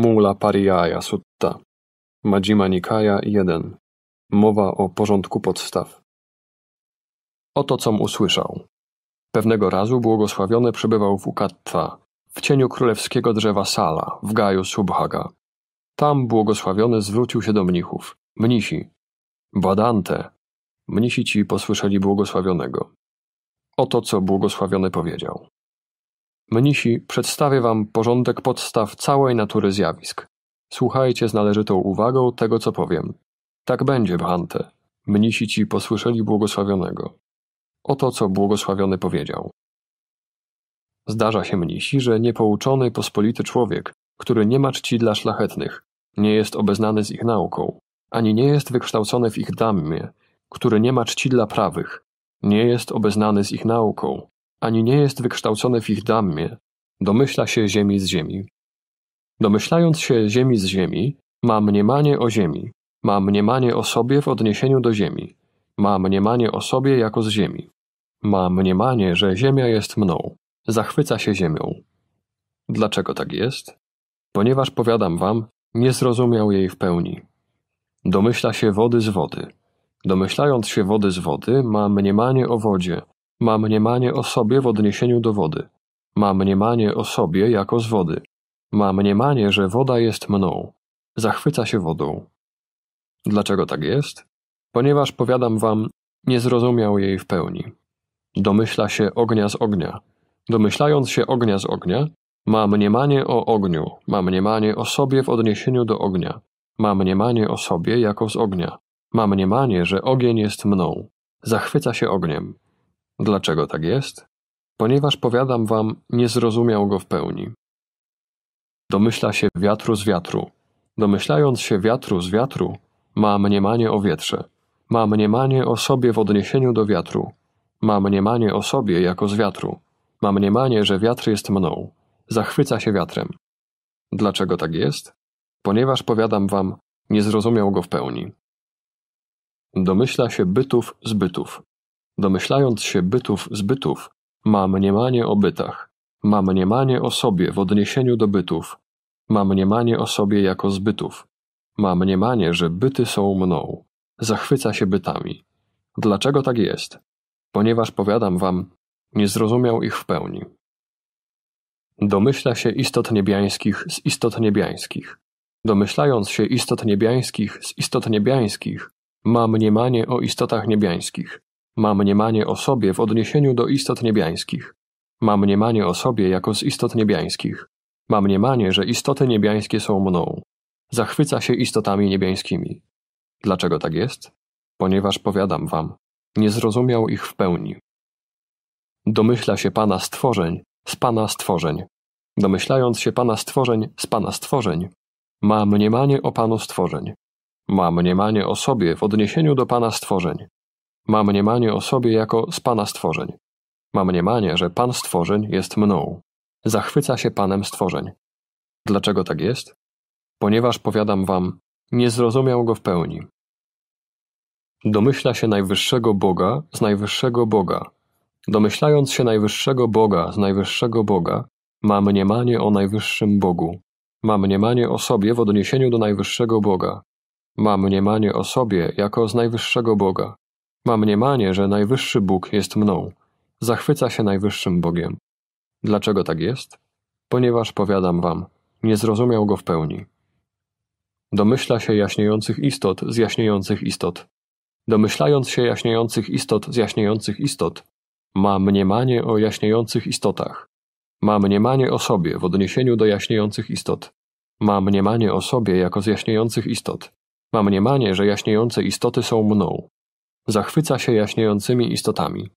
Mula Pariyaya Sutta Majjhima Nikaya 1 Mowa o porządku podstaw Oto com usłyszał. Pewnego razu błogosławiony przebywał w Ukatwa, w cieniu królewskiego drzewa Sala, w gaju Subhaga. Tam błogosławiony zwrócił się do mnichów. Mnisi, badante. Mnisi ci posłyszeli błogosławionego. Oto co błogosławiony powiedział. Mnisi, przedstawię wam porządek podstaw całej natury zjawisk. Słuchajcie z należytą uwagą tego, co powiem. Tak będzie, Bhante. Mnisi ci posłyszeli błogosławionego. Oto, co błogosławiony powiedział. Zdarza się mnisi, że niepouczony, pospolity człowiek, który nie ma czci dla szlachetnych, nie jest obeznany z ich nauką, ani nie jest wykształcony w ich damie, który nie ma czci dla prawych, nie jest obeznany z ich nauką, ani nie jest wykształcony w ich dammie, domyśla się ziemi z ziemi. Domyślając się ziemi z ziemi, ma mniemanie o ziemi, ma mniemanie o sobie w odniesieniu do ziemi, ma mniemanie o sobie jako z ziemi, ma mniemanie, że ziemia jest mną, zachwyca się ziemią. Dlaczego tak jest? Ponieważ, powiadam wam, nie zrozumiał jej w pełni. Domyśla się wody z wody. Domyślając się wody z wody, ma mniemanie o wodzie, ma mniemanie o sobie w odniesieniu do wody, ma mniemanie o sobie jako z wody, ma mniemanie, że woda jest mną, zachwyca się wodą. Dlaczego tak jest? Ponieważ, powiadam wam, nie zrozumiał jej w pełni. Domyśla się ognia z ognia. Domyślając się ognia z ognia, ma mniemanie o ogniu, ma mniemanie o sobie w odniesieniu do ognia, ma mniemanie o sobie jako z ognia, ma mniemanie, że ogień jest mną, zachwyca się ogniem, Dlaczego tak jest? Ponieważ powiadam wam, nie zrozumiał go w pełni. Domyśla się wiatru z wiatru. Domyślając się wiatru z wiatru, ma mniemanie o wietrze. Ma mniemanie o sobie w odniesieniu do wiatru. Ma mniemanie o sobie jako z wiatru. Ma mniemanie, że wiatr jest mną. Zachwyca się wiatrem. Dlaczego tak jest? Ponieważ powiadam wam, nie zrozumiał go w pełni. Domyśla się bytów z bytów. Domyślając się bytów z bytów, ma mniemanie o bytach, ma mniemanie o sobie w odniesieniu do bytów, ma mniemanie o sobie jako zbytów, ma mniemanie, że byty są mną, zachwyca się bytami. Dlaczego tak jest? Ponieważ powiadam wam, nie zrozumiał ich w pełni. Domyśla się istot niebiańskich z istot niebiańskich. Domyślając się istot niebiańskich z istot niebiańskich, ma mniemanie o istotach niebiańskich, ma mniemanie o sobie w odniesieniu do istot niebiańskich, ma mniemanie o sobie jako z istot niebiańskich, ma mniemanie, że istoty niebiańskie są mną, zachwyca się istotami niebiańskimi. Dlaczego tak jest? Ponieważ powiadam wam, nie zrozumiał ich w pełni. Domyśla się Pana stworzeń z Pana stworzeń. Domyślając się Pana stworzeń z Pana stworzeń, ma mniemanie o Panu stworzeń. Ma mniemanie o sobie w odniesieniu do Pana stworzeń ma mniemanie o sobie jako z Pana stworzeń. Ma mniemanie, że Pan stworzeń jest mną. Zachwyca się Panem stworzeń. Dlaczego tak jest? Ponieważ, powiadam wam, nie zrozumiał go w pełni. Domyśla się najwyższego Boga z najwyższego Boga. Domyślając się najwyższego Boga z najwyższego Boga, ma mniemanie o najwyższym Bogu. Ma mniemanie o sobie w odniesieniu do najwyższego Boga. Ma mniemanie o sobie jako z najwyższego Boga. Ma mniemanie, że najwyższy Bóg jest mną. Zachwyca się najwyższym Bogiem. Dlaczego tak jest? Ponieważ, powiadam wam, nie zrozumiał go w pełni. Domyśla się jaśniejących istot z jaśniejących istot. Domyślając się jaśniejących istot z jaśniejących istot, ma mniemanie o jaśniejących istotach. Ma mniemanie o sobie w odniesieniu do jaśniejących istot. Ma mniemanie o sobie jako z jaśniejących istot. Ma mniemanie, że jaśniejące istoty są mną zachwyca się jaśniejącymi istotami.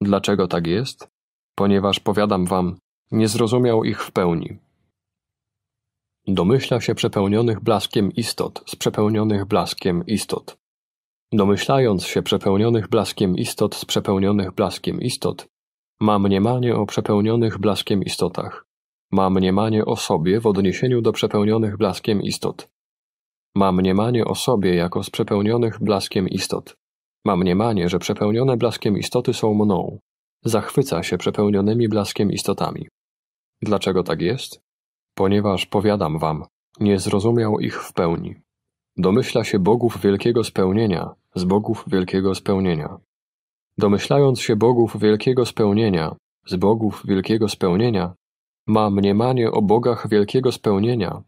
Dlaczego tak jest? Ponieważ, powiadam wam, nie zrozumiał ich w pełni. Domyśla się przepełnionych blaskiem istot z przepełnionych blaskiem istot. Domyślając się przepełnionych blaskiem istot z przepełnionych blaskiem istot, ma mniemanie o przepełnionych blaskiem istotach. Ma mniemanie o sobie w odniesieniu do przepełnionych blaskiem istot. Ma mniemanie o sobie jako z przepełnionych blaskiem istot. Ma mniemanie, że przepełnione blaskiem istoty są mną. Zachwyca się przepełnionymi blaskiem istotami. Dlaczego tak jest? Ponieważ, powiadam wam, nie zrozumiał ich w pełni. Domyśla się bogów wielkiego spełnienia, z bogów wielkiego spełnienia. Domyślając się bogów wielkiego spełnienia, z bogów wielkiego spełnienia, ma mniemanie o bogach wielkiego spełnienia,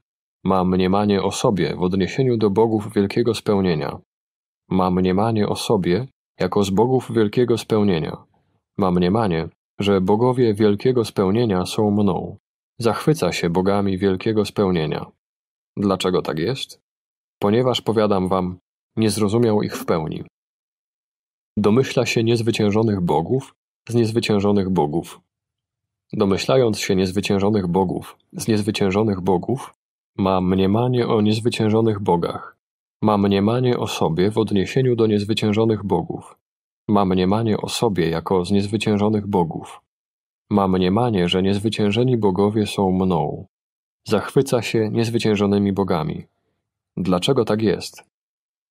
ma mniemanie o sobie w odniesieniu do bogów wielkiego spełnienia, ma mniemanie o sobie jako z bogów wielkiego spełnienia. Ma mniemanie, że bogowie wielkiego spełnienia są mną. Zachwyca się bogami wielkiego spełnienia. Dlaczego tak jest? Ponieważ, powiadam wam, nie zrozumiał ich w pełni. Domyśla się niezwyciężonych bogów z niezwyciężonych bogów. Domyślając się niezwyciężonych bogów z niezwyciężonych bogów, ma mniemanie o niezwyciężonych bogach ma mniemanie o sobie w odniesieniu do niezwyciężonych bogów. Ma mniemanie o sobie jako z niezwyciężonych bogów. Ma mniemanie, że niezwyciężeni bogowie są mną. Zachwyca się niezwyciężonymi bogami. Dlaczego tak jest?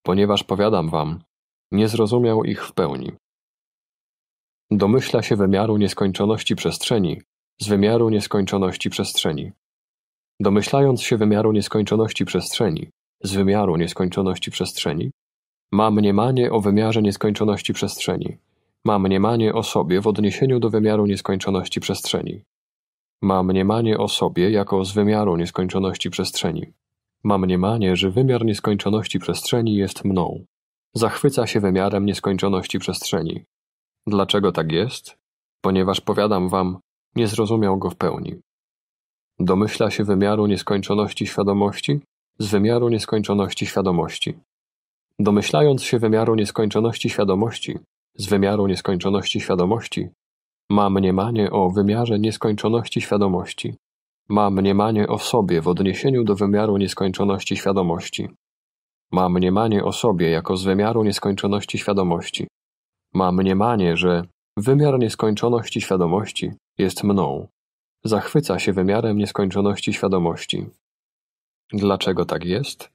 Ponieważ powiadam wam, nie zrozumiał ich w pełni. Domyśla się wymiaru nieskończoności przestrzeni z wymiaru nieskończoności przestrzeni. Domyślając się wymiaru nieskończoności przestrzeni, z wymiaru nieskończoności przestrzeni, ma mniemanie o wymiarze nieskończoności przestrzeni, ma mniemanie o sobie w odniesieniu do wymiaru nieskończoności przestrzeni, ma mniemanie o sobie jako z wymiaru nieskończoności przestrzeni, ma mniemanie, że wymiar nieskończoności przestrzeni jest mną, zachwyca się wymiarem nieskończoności przestrzeni. Dlaczego tak jest? Ponieważ powiadam wam, nie zrozumiał go w pełni. Domyśla się wymiaru nieskończoności świadomości, z wymiaru nieskończoności świadomości. Domyślając się wymiaru nieskończoności świadomości, z wymiaru nieskończoności świadomości, ma mniemanie o wymiarze nieskończoności świadomości. Ma mniemanie o sobie w odniesieniu do wymiaru nieskończoności świadomości. Ma mniemanie o sobie jako z wymiaru nieskończoności świadomości. Ma mniemanie, że wymiar nieskończoności świadomości jest mną. Zachwyca się wymiarem nieskończoności świadomości. Dlaczego tak jest?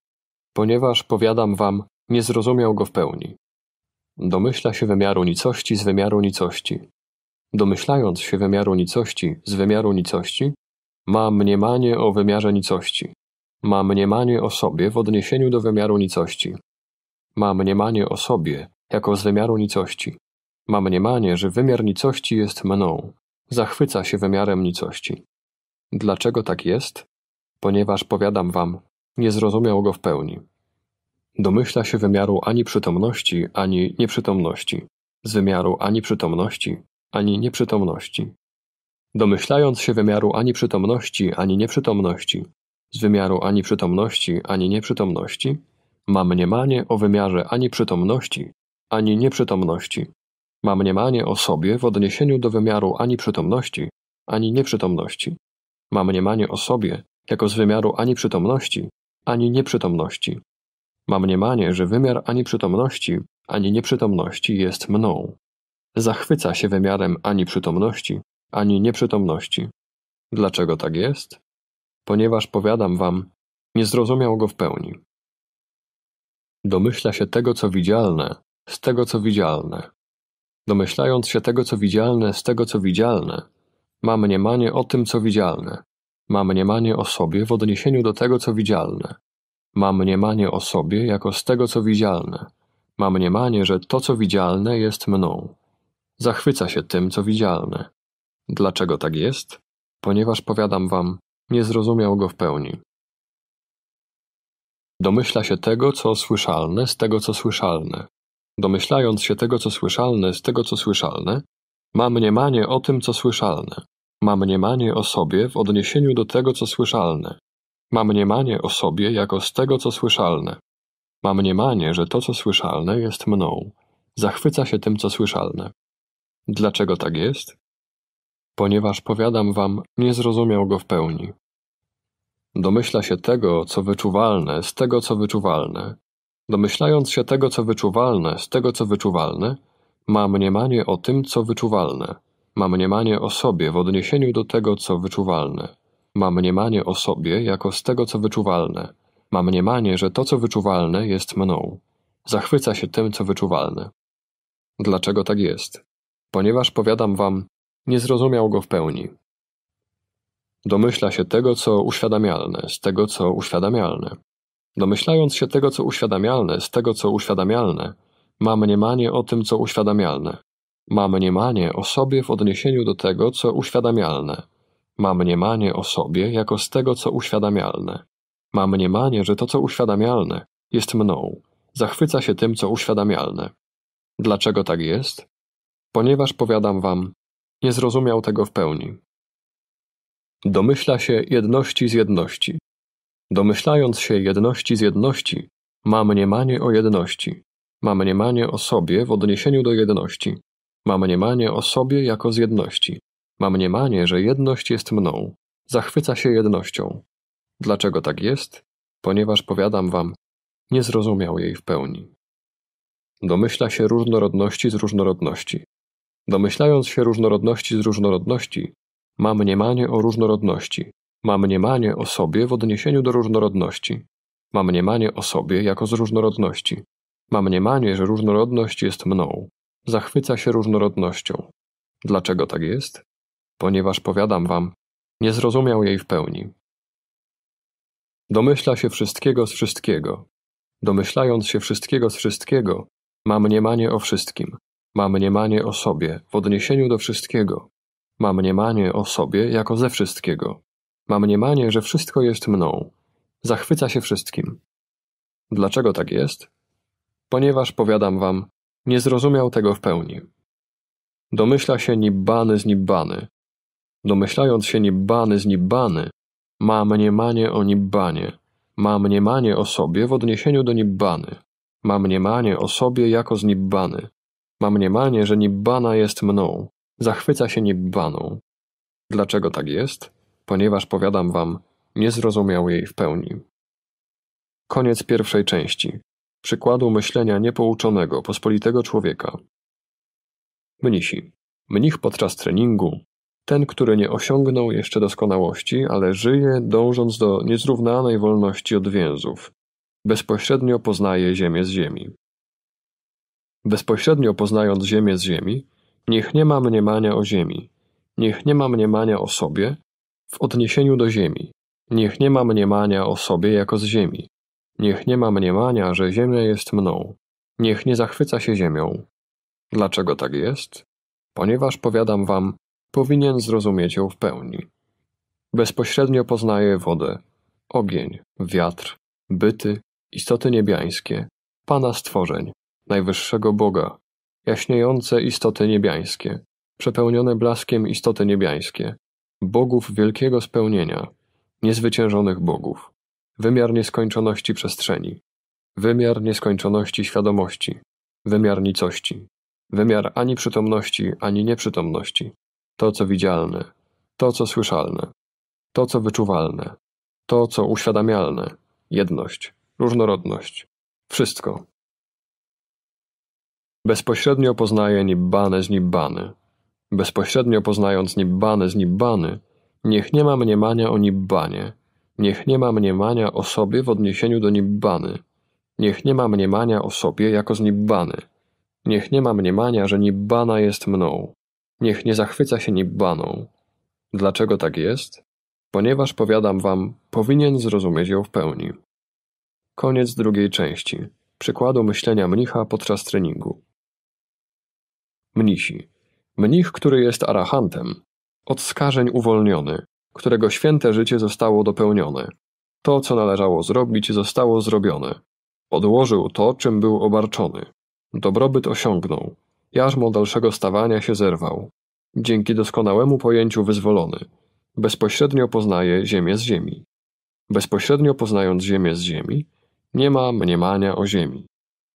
Ponieważ, powiadam wam, nie zrozumiał go w pełni. Domyśla się wymiaru nicości z wymiaru nicości. Domyślając się wymiaru nicości z wymiaru nicości, ma mniemanie o wymiarze nicości. Ma mniemanie o sobie w odniesieniu do wymiaru nicości. Ma mniemanie o sobie jako z wymiaru nicości. Ma mniemanie, że wymiar nicości jest mną. Zachwyca się wymiarem nicości. Dlaczego tak jest? ponieważ, powiadam wam, nie zrozumiał go w pełni. Domyśla się wymiaru ani przytomności, ani nieprzytomności, z wymiaru ani przytomności, ani nieprzytomności. Domyślając się wymiaru ani przytomności, ani nieprzytomności, z wymiaru ani przytomności, ani nieprzytomności, ma mniemanie o wymiarze ani przytomności, ani nieprzytomności. Ma mniemanie o sobie w odniesieniu do wymiaru ani przytomności, ani nieprzytomności. Ma mniemanie o sobie jako z wymiaru ani przytomności, ani nieprzytomności. Mam mniemanie, że wymiar ani przytomności, ani nieprzytomności jest mną. Zachwyca się wymiarem ani przytomności, ani nieprzytomności. Dlaczego tak jest? Ponieważ powiadam wam, nie zrozumiał go w pełni. Domyśla się tego, co widzialne, z tego, co widzialne. Domyślając się tego, co widzialne, z tego, co widzialne, ma mniemanie o tym, co widzialne ma mniemanie o sobie w odniesieniu do tego, co widzialne. Ma mniemanie o sobie jako z tego, co widzialne. Ma mniemanie, że to, co widzialne, jest mną. Zachwyca się tym, co widzialne. Dlaczego tak jest? Ponieważ, powiadam wam, nie zrozumiał go w pełni. Domyśla się tego, co słyszalne, z tego, co słyszalne. Domyślając się tego, co słyszalne, z tego, co słyszalne, ma mniemanie o tym, co słyszalne. Ma mniemanie o sobie w odniesieniu do tego, co słyszalne. Ma mniemanie o sobie jako z tego, co słyszalne. Ma mniemanie, że to, co słyszalne, jest mną. Zachwyca się tym, co słyszalne. Dlaczego tak jest? Ponieważ, powiadam wam, nie zrozumiał go w pełni. Domyśla się tego, co wyczuwalne, z tego, co wyczuwalne. Domyślając się tego, co wyczuwalne, z tego, co wyczuwalne, ma mniemanie o tym, co wyczuwalne ma mniemanie o sobie w odniesieniu do tego, co wyczuwalne. Ma mniemanie o sobie jako z tego, co wyczuwalne. Ma mniemanie, że to, co wyczuwalne, jest mną. Zachwyca się tym, co wyczuwalne. Dlaczego tak jest? Ponieważ, powiadam wam, nie zrozumiał go w pełni. Domyśla się tego, co uświadamialne, z tego, co uświadamialne. Domyślając się tego, co uświadamialne, z tego, co uświadamialne, ma mniemanie o tym, co uświadamialne. Ma mniemanie o sobie w odniesieniu do tego, co uświadamialne. Ma mniemanie o sobie jako z tego, co uświadamialne. Ma mniemanie, że to, co uświadamialne, jest mną. Zachwyca się tym, co uświadamialne. Dlaczego tak jest? Ponieważ, powiadam wam, nie zrozumiał tego w pełni. Domyśla się jedności z jedności. Domyślając się jedności z jedności, ma mniemanie o jedności, ma mniemanie o sobie w odniesieniu do jedności, ma mniemanie o sobie jako z jedności. Ma mniemanie, że jedność jest mną. Zachwyca się jednością. Dlaczego tak jest? Ponieważ, powiadam wam, nie zrozumiał jej w pełni. Domyśla się różnorodności z różnorodności. Domyślając się różnorodności z różnorodności, ma mniemanie o różnorodności, ma mniemanie o sobie w odniesieniu do różnorodności, ma mniemanie o sobie jako z różnorodności, ma mniemanie, że różnorodność jest mną, zachwyca się różnorodnością. Dlaczego tak jest? Ponieważ powiadam wam, nie zrozumiał jej w pełni. Domyśla się wszystkiego z wszystkiego. Domyślając się wszystkiego z wszystkiego, ma mniemanie o wszystkim, ma mniemanie o sobie w odniesieniu do wszystkiego, ma mniemanie o sobie jako ze wszystkiego, ma mniemanie, że wszystko jest mną, zachwyca się wszystkim. Dlaczego tak jest? Ponieważ powiadam wam, nie zrozumiał tego w pełni. Domyśla się nibany z nibany. Domyślając się nibany z nibany, ma mniemanie o nibanie, ma mniemanie o sobie w odniesieniu do nibany, ma mniemanie o sobie jako z nibany, ma mniemanie, że nibana jest mną, zachwyca się nibaną. Dlaczego tak jest? Ponieważ powiadam wam, nie zrozumiał jej w pełni. Koniec pierwszej części przykładu myślenia niepouczonego, pospolitego człowieka. Mnisi. Mnich podczas treningu, ten, który nie osiągnął jeszcze doskonałości, ale żyje dążąc do niezrównanej wolności od więzów, bezpośrednio poznaje ziemię z ziemi. Bezpośrednio poznając ziemię z ziemi, niech nie ma mniemania o ziemi, niech nie ma mniemania o sobie w odniesieniu do ziemi, niech nie ma mniemania o sobie jako z ziemi, Niech nie ma mniemania, że ziemia jest mną. Niech nie zachwyca się ziemią. Dlaczego tak jest? Ponieważ powiadam wam, powinien zrozumieć ją w pełni. Bezpośrednio poznaje wodę, ogień, wiatr, byty, istoty niebiańskie, Pana stworzeń, najwyższego Boga, jaśniejące istoty niebiańskie, przepełnione blaskiem istoty niebiańskie, bogów wielkiego spełnienia, niezwyciężonych bogów wymiar nieskończoności przestrzeni, wymiar nieskończoności świadomości, wymiar nicości, wymiar ani przytomności, ani nieprzytomności, to co widzialne, to co słyszalne, to co wyczuwalne, to co uświadamialne, jedność, różnorodność, wszystko. Bezpośrednio poznaje nibbane z nibbany. Bezpośrednio poznając nibbane z nibbany, niech nie ma mniemania o nibbanie, Niech nie ma mniemania o sobie w odniesieniu do Nibbany. Niech nie ma mniemania o sobie jako z Nibbany. Niech nie ma mniemania, że Nibbana jest mną. Niech nie zachwyca się Nibbaną. Dlaczego tak jest? Ponieważ powiadam wam, powinien zrozumieć ją w pełni. Koniec drugiej części. Przykładu myślenia mnicha podczas treningu. Mnisi. Mnich, który jest arahantem, od skażeń uwolniony, którego święte życie zostało dopełnione. To, co należało zrobić, zostało zrobione. Odłożył to, czym był obarczony. Dobrobyt osiągnął. Jarzmo dalszego stawania się zerwał. Dzięki doskonałemu pojęciu wyzwolony. Bezpośrednio poznaje ziemię z ziemi. Bezpośrednio poznając ziemię z ziemi, nie ma mniemania o ziemi.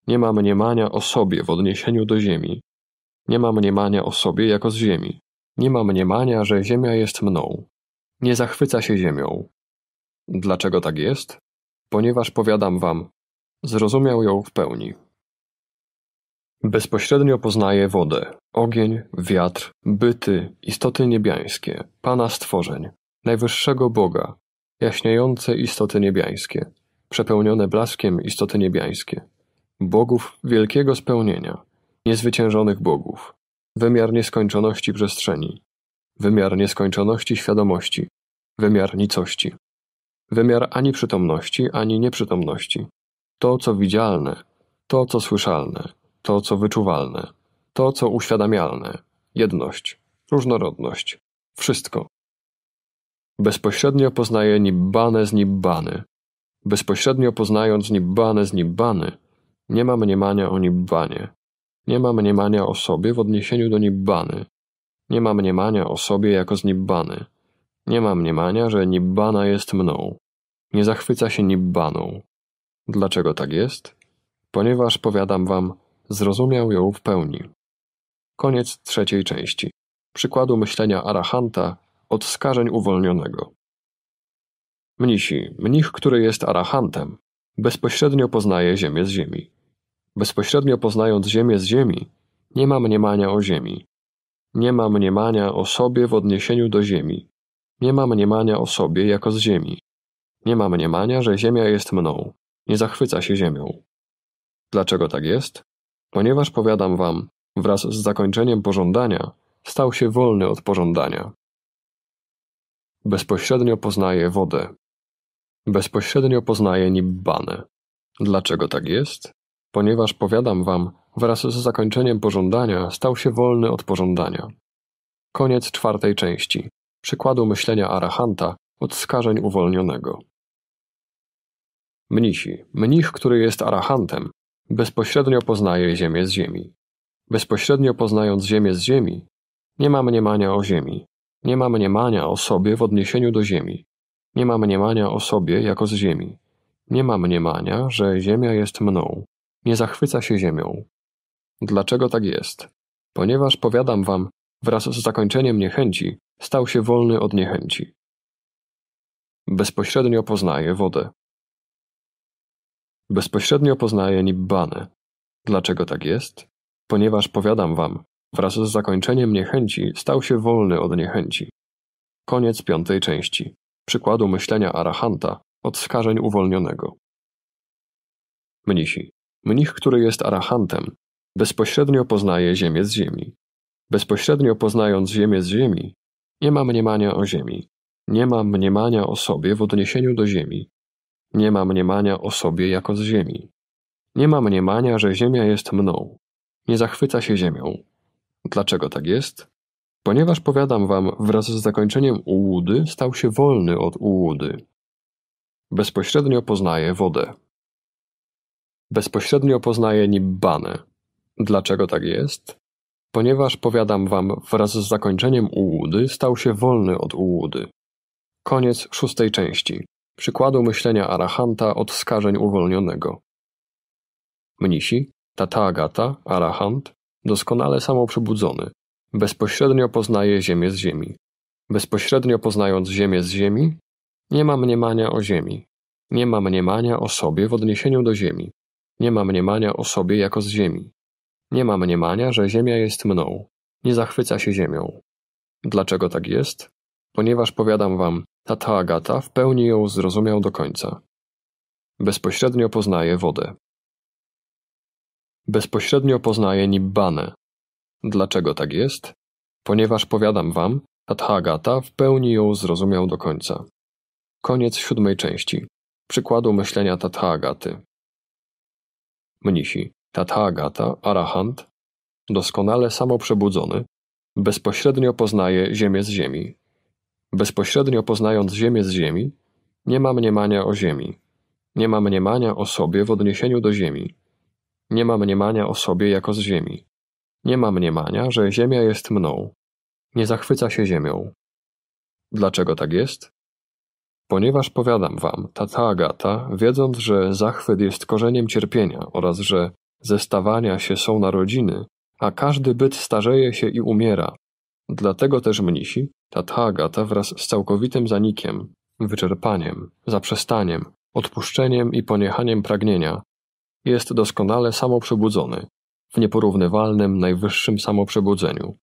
Nie ma mniemania o sobie w odniesieniu do ziemi. Nie ma mniemania o sobie jako z ziemi. Nie ma mniemania, że ziemia jest mną nie zachwyca się ziemią. Dlaczego tak jest? Ponieważ powiadam wam, zrozumiał ją w pełni. Bezpośrednio poznaje wodę, ogień, wiatr, byty, istoty niebiańskie, Pana stworzeń, najwyższego Boga, jaśniejące istoty niebiańskie, przepełnione blaskiem istoty niebiańskie, bogów wielkiego spełnienia, niezwyciężonych bogów, wymiar nieskończoności przestrzeni, wymiar nieskończoności świadomości, wymiar nicości, wymiar ani przytomności, ani nieprzytomności, to co widzialne, to co słyszalne, to co wyczuwalne, to co uświadamialne, jedność, różnorodność, wszystko. Bezpośrednio poznaje nibbane z nibbany. Bezpośrednio poznając nibbane z nibbany, nie ma mniemania o nibbanie. Nie ma mniemania o sobie w odniesieniu do nibbany. Nie ma mniemania o sobie jako z Nibbany. Nie ma mniemania, że Nibbana jest mną. Nie zachwyca się Nibbaną. Dlaczego tak jest? Ponieważ, powiadam wam, zrozumiał ją w pełni. Koniec trzeciej części. Przykładu myślenia arahanta od skażeń uwolnionego. Mnisi, mnich, który jest arahantem, bezpośrednio poznaje ziemię z ziemi. Bezpośrednio poznając ziemię z ziemi, nie ma mniemania o ziemi. Nie ma mniemania o sobie w odniesieniu do ziemi. Nie ma mniemania o sobie jako z ziemi. Nie ma mniemania, że ziemia jest mną. Nie zachwyca się ziemią. Dlaczego tak jest? Ponieważ powiadam wam, wraz z zakończeniem pożądania, stał się wolny od pożądania. Bezpośrednio poznaje wodę. Bezpośrednio poznaje nibbane. Dlaczego tak jest? ponieważ powiadam wam, wraz z zakończeniem pożądania stał się wolny od pożądania. Koniec czwartej części. Przykładu myślenia Arahanta od skażeń uwolnionego. Mnisi. Mnich, który jest Arahantem, bezpośrednio poznaje ziemię z ziemi. Bezpośrednio poznając ziemię z ziemi, nie ma mniemania o ziemi. Nie ma mniemania o sobie w odniesieniu do ziemi. Nie ma mniemania o sobie jako z ziemi. Nie ma mniemania, że ziemia jest mną nie zachwyca się ziemią. Dlaczego tak jest? Ponieważ, powiadam wam, wraz z zakończeniem niechęci stał się wolny od niechęci. Bezpośrednio poznaje wodę. Bezpośrednio poznaje nibbany. Dlaczego tak jest? Ponieważ, powiadam wam, wraz z zakończeniem niechęci stał się wolny od niechęci. Koniec piątej części. Przykładu myślenia arahanta od skażeń uwolnionego. Mnisi. Mnich, który jest arahantem, bezpośrednio poznaje ziemię z ziemi. Bezpośrednio poznając ziemię z ziemi, nie ma mniemania o ziemi. Nie ma mniemania o sobie w odniesieniu do ziemi. Nie ma mniemania o sobie jako z ziemi. Nie ma mniemania, że ziemia jest mną. Nie zachwyca się ziemią. Dlaczego tak jest? Ponieważ powiadam wam, wraz z zakończeniem ułudy stał się wolny od ułudy. Bezpośrednio poznaje wodę. Bezpośrednio poznaje nim Banę. Dlaczego tak jest? Ponieważ, powiadam wam, wraz z zakończeniem ułudy stał się wolny od ułudy. Koniec szóstej części. Przykładu myślenia Arahanta od skażeń uwolnionego. Mnisi, Tathagata, Arahant, doskonale samoprzybudzony, bezpośrednio poznaje ziemię z ziemi. Bezpośrednio poznając ziemię z ziemi, nie ma mniemania o ziemi. Nie ma mniemania o sobie w odniesieniu do ziemi. Nie ma mniemania o sobie jako z ziemi. Nie ma mniemania, że ziemia jest mną. Nie zachwyca się ziemią. Dlaczego tak jest? Ponieważ powiadam wam, tata Agata w pełni ją zrozumiał do końca. Bezpośrednio poznaje wodę. Bezpośrednio poznaje Nibbanę. Dlaczego tak jest? Ponieważ powiadam wam, tata Agata w pełni ją zrozumiał do końca. Koniec siódmej części. Przykładu myślenia tata Agaty mnisi Tathagata, Arahant, doskonale samoprzebudzony, bezpośrednio poznaje ziemię z ziemi. Bezpośrednio poznając ziemię z ziemi, nie ma mniemania o ziemi. Nie ma mniemania o sobie w odniesieniu do ziemi. Nie ma mniemania o sobie jako z ziemi. Nie ma mniemania, że ziemia jest mną. Nie zachwyca się ziemią. Dlaczego tak jest? Ponieważ powiadam wam, tata Agata, wiedząc, że zachwyt jest korzeniem cierpienia oraz że zestawania się są narodziny, a każdy byt starzeje się i umiera. Dlatego też mnisi, tata Agata wraz z całkowitym zanikiem, wyczerpaniem, zaprzestaniem, odpuszczeniem i poniechaniem pragnienia, jest doskonale samoprzebudzony, w nieporównywalnym, najwyższym samoprzebudzeniu.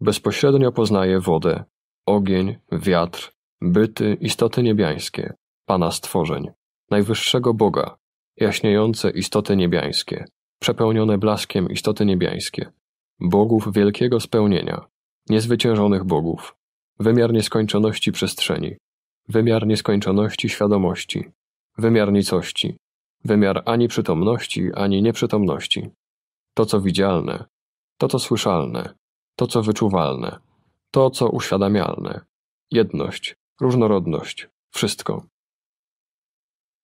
Bezpośrednio poznaje wodę, ogień, wiatr, byty, istoty niebiańskie, Pana stworzeń, najwyższego Boga, jaśniejące istoty niebiańskie, przepełnione blaskiem istoty niebiańskie, bogów wielkiego spełnienia, niezwyciężonych bogów, wymiar nieskończoności przestrzeni, wymiar nieskończoności świadomości, wymiar nicości, wymiar ani przytomności, ani nieprzytomności. To, co widzialne, to, co słyszalne, to, co wyczuwalne, to, co uświadamialne, jedność, różnorodność, wszystko.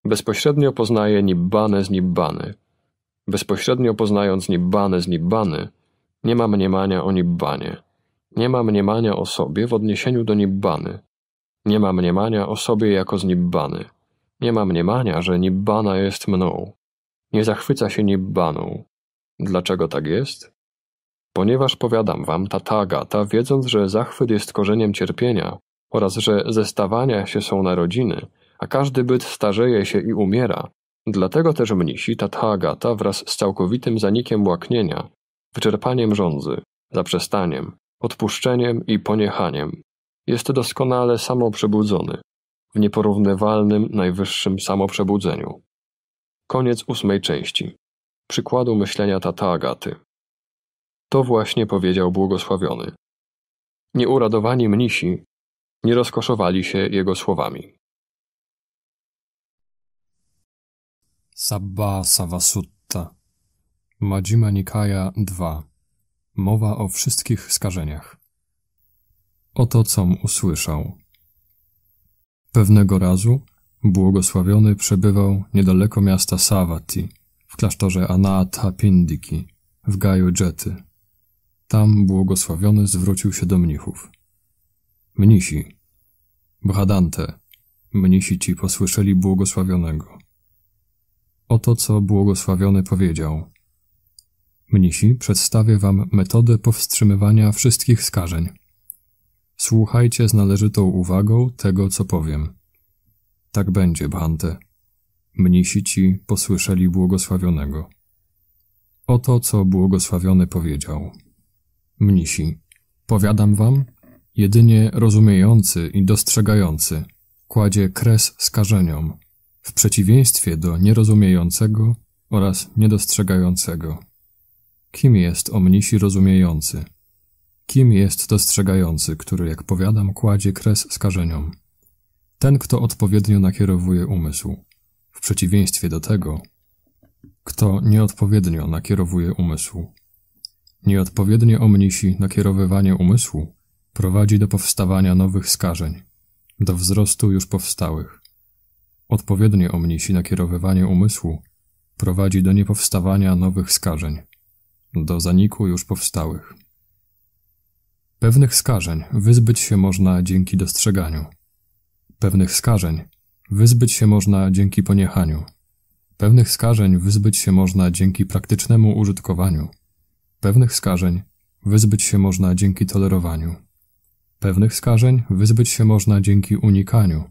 Bezpośrednio poznaje nibbane z nibbany. Bezpośrednio poznając nibbane z nibbany, nie ma mniemania o nibbanie. Nie ma mniemania o sobie w odniesieniu do nibbany. Nie ma mniemania o sobie jako z nibbany. Nie ma mniemania, że nibbana jest mną. Nie zachwyca się nibbaną. Dlaczego tak jest? Ponieważ powiadam wam, ta wiedząc, że zachwyt jest korzeniem cierpienia, oraz że zestawania się są narodziny, a każdy byt starzeje się i umiera. Dlatego też mnisi Tathagata wraz z całkowitym zanikiem łaknienia, wyczerpaniem rządzy, zaprzestaniem, odpuszczeniem i poniechaniem jest doskonale samoprzebudzony w nieporównywalnym najwyższym samoprzebudzeniu. Koniec ósmej części. Przykładu myślenia Tathagaty. To właśnie powiedział błogosławiony. Nieuradowani mnisi nie rozkoszowali się jego słowami. Sabba Savasutta Madzima Nikaya 2 Mowa o wszystkich skażeniach Oto com usłyszał. Pewnego razu błogosławiony przebywał niedaleko miasta Savati, w klasztorze Anatha Pindiki, w gaju Jety. Tam błogosławiony zwrócił się do mnichów. Mnisi. Bradante, mnisi ci posłyszeli błogosławionego. Oto co błogosławiony powiedział. Mnisi, przedstawię wam metodę powstrzymywania wszystkich skażeń. Słuchajcie z należytą uwagą tego, co powiem. Tak będzie, Bhante. Mnisi ci posłyszeli błogosławionego. Oto co błogosławiony powiedział. Mnisi, powiadam wam, Jedynie rozumiejący i dostrzegający kładzie kres skażeniom, w przeciwieństwie do nierozumiejącego oraz niedostrzegającego. Kim jest omnisi rozumiejący? Kim jest dostrzegający, który, jak powiadam, kładzie kres skażeniom? Ten, kto odpowiednio nakierowuje umysł, w przeciwieństwie do tego, kto nieodpowiednio nakierowuje umysł. Nieodpowiednie omnisi nakierowywanie umysłu prowadzi do powstawania nowych skażeń, do wzrostu już powstałych. Odpowiednie omnisi nakierowywanie umysłu prowadzi do niepowstawania nowych skażeń, do zaniku już powstałych. Pewnych skażeń wyzbyć się można dzięki dostrzeganiu. Pewnych skażeń wyzbyć się można dzięki poniechaniu. Pewnych skażeń wyzbyć się można dzięki praktycznemu użytkowaniu. Pewnych skażeń wyzbyć się można dzięki tolerowaniu. Pewnych skażeń wyzbyć się można dzięki unikaniu.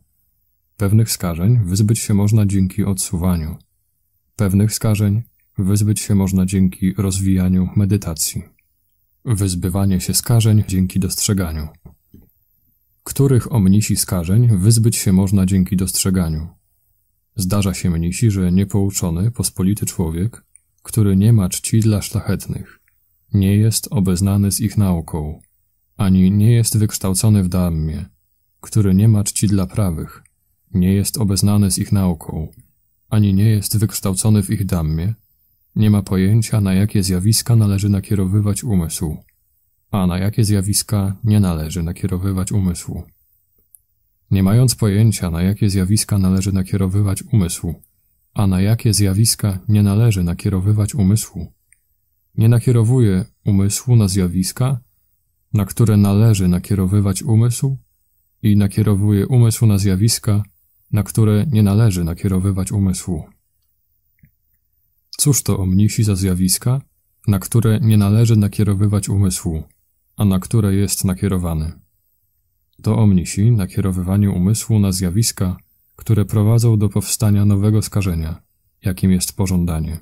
Pewnych skażeń wyzbyć się można dzięki odsuwaniu. Pewnych skażeń wyzbyć się można dzięki rozwijaniu medytacji. Wyzbywanie się skażeń dzięki dostrzeganiu. Których o mnisi skażeń wyzbyć się można dzięki dostrzeganiu? Zdarza się mnisi, że niepouczony, pospolity człowiek, który nie ma czci dla szlachetnych, nie jest obeznany z ich nauką, ani nie jest wykształcony w dammie, który nie ma czci dla prawych, nie jest obeznany z ich nauką, ani nie jest wykształcony w ich dammie, nie ma pojęcia, na jakie zjawiska należy nakierowywać umysł, a na jakie zjawiska nie należy nakierowywać umysłu. Nie mając pojęcia, na jakie zjawiska należy nakierowywać umysłu, a na jakie zjawiska nie należy nakierowywać umysłu, nie nakierowuje umysłu na zjawiska, na które należy nakierowywać umysł i nakierowuje umysł na zjawiska, na które nie należy nakierowywać umysłu. Cóż to omnisi za zjawiska, na które nie należy nakierowywać umysłu, a na które jest nakierowany? To omnisi nakierowywanie umysłu na zjawiska, które prowadzą do powstania nowego skażenia, jakim jest pożądanie,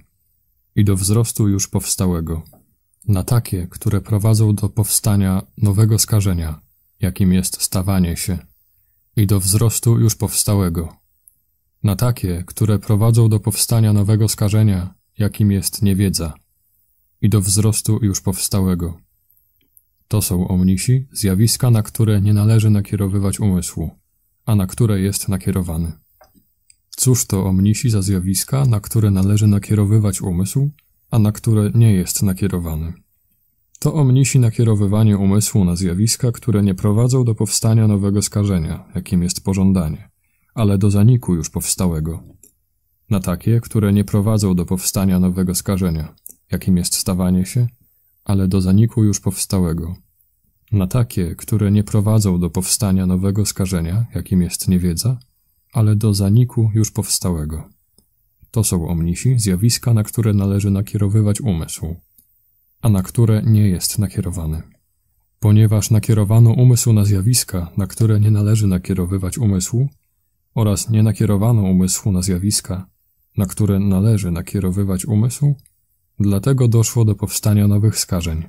i do wzrostu już powstałego na takie, które prowadzą do powstania nowego skażenia, jakim jest stawanie się, i do wzrostu już powstałego, na takie, które prowadzą do powstania nowego skażenia, jakim jest niewiedza, i do wzrostu już powstałego. To są omnisi, zjawiska, na które nie należy nakierowywać umysłu, a na które jest nakierowany. Cóż to omnisi za zjawiska, na które należy nakierowywać umysł? a na które nie jest nakierowany. To omnisi nakierowywanie umysłu na zjawiska, które nie prowadzą do powstania nowego skażenia, jakim jest pożądanie, ale do zaniku już powstałego. Na takie, które nie prowadzą do powstania nowego skażenia, jakim jest stawanie się, ale do zaniku już powstałego. Na takie, które nie prowadzą do powstania nowego skażenia, jakim jest niewiedza, ale do zaniku już powstałego. To są omnisi, zjawiska, na które należy nakierowywać umysł, a na które nie jest nakierowany. Ponieważ nakierowano umysł na zjawiska, na które nie należy nakierowywać umysłu, oraz nie nakierowano umysłu na zjawiska, na które należy nakierowywać umysł, dlatego doszło do powstania nowych skażeń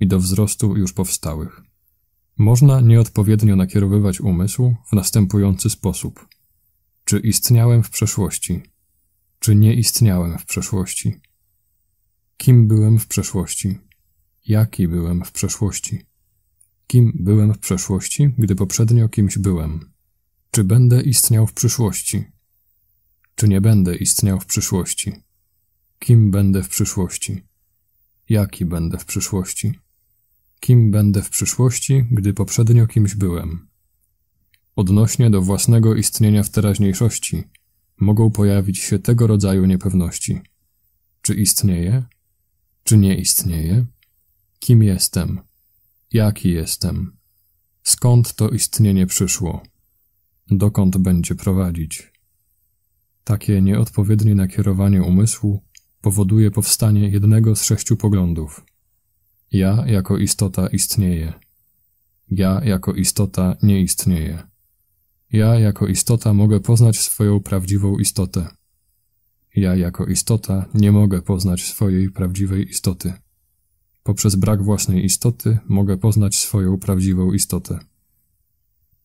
i do wzrostu już powstałych. Można nieodpowiednio nakierowywać umysł w następujący sposób. Czy istniałem w przeszłości? Czy nie istniałem w przeszłości? Kim byłem w przeszłości? Jaki byłem w przeszłości? Kim byłem w przeszłości, gdy poprzednio kimś byłem? Czy będę istniał w przyszłości? Czy nie będę istniał w przyszłości? Kim będę w przyszłości? Jaki będę w przyszłości? Kim będę w przyszłości, gdy poprzednio kimś byłem? Odnośnie do własnego istnienia w teraźniejszości – mogą pojawić się tego rodzaju niepewności. Czy istnieje? Czy nie istnieje? Kim jestem? Jaki jestem? Skąd to istnienie przyszło? Dokąd będzie prowadzić? Takie nieodpowiednie nakierowanie umysłu powoduje powstanie jednego z sześciu poglądów. Ja jako istota istnieje. Ja jako istota nie istnieje. Ja jako istota mogę poznać swoją prawdziwą istotę. Ja jako istota nie mogę poznać swojej prawdziwej istoty. Poprzez brak własnej istoty mogę poznać swoją prawdziwą istotę.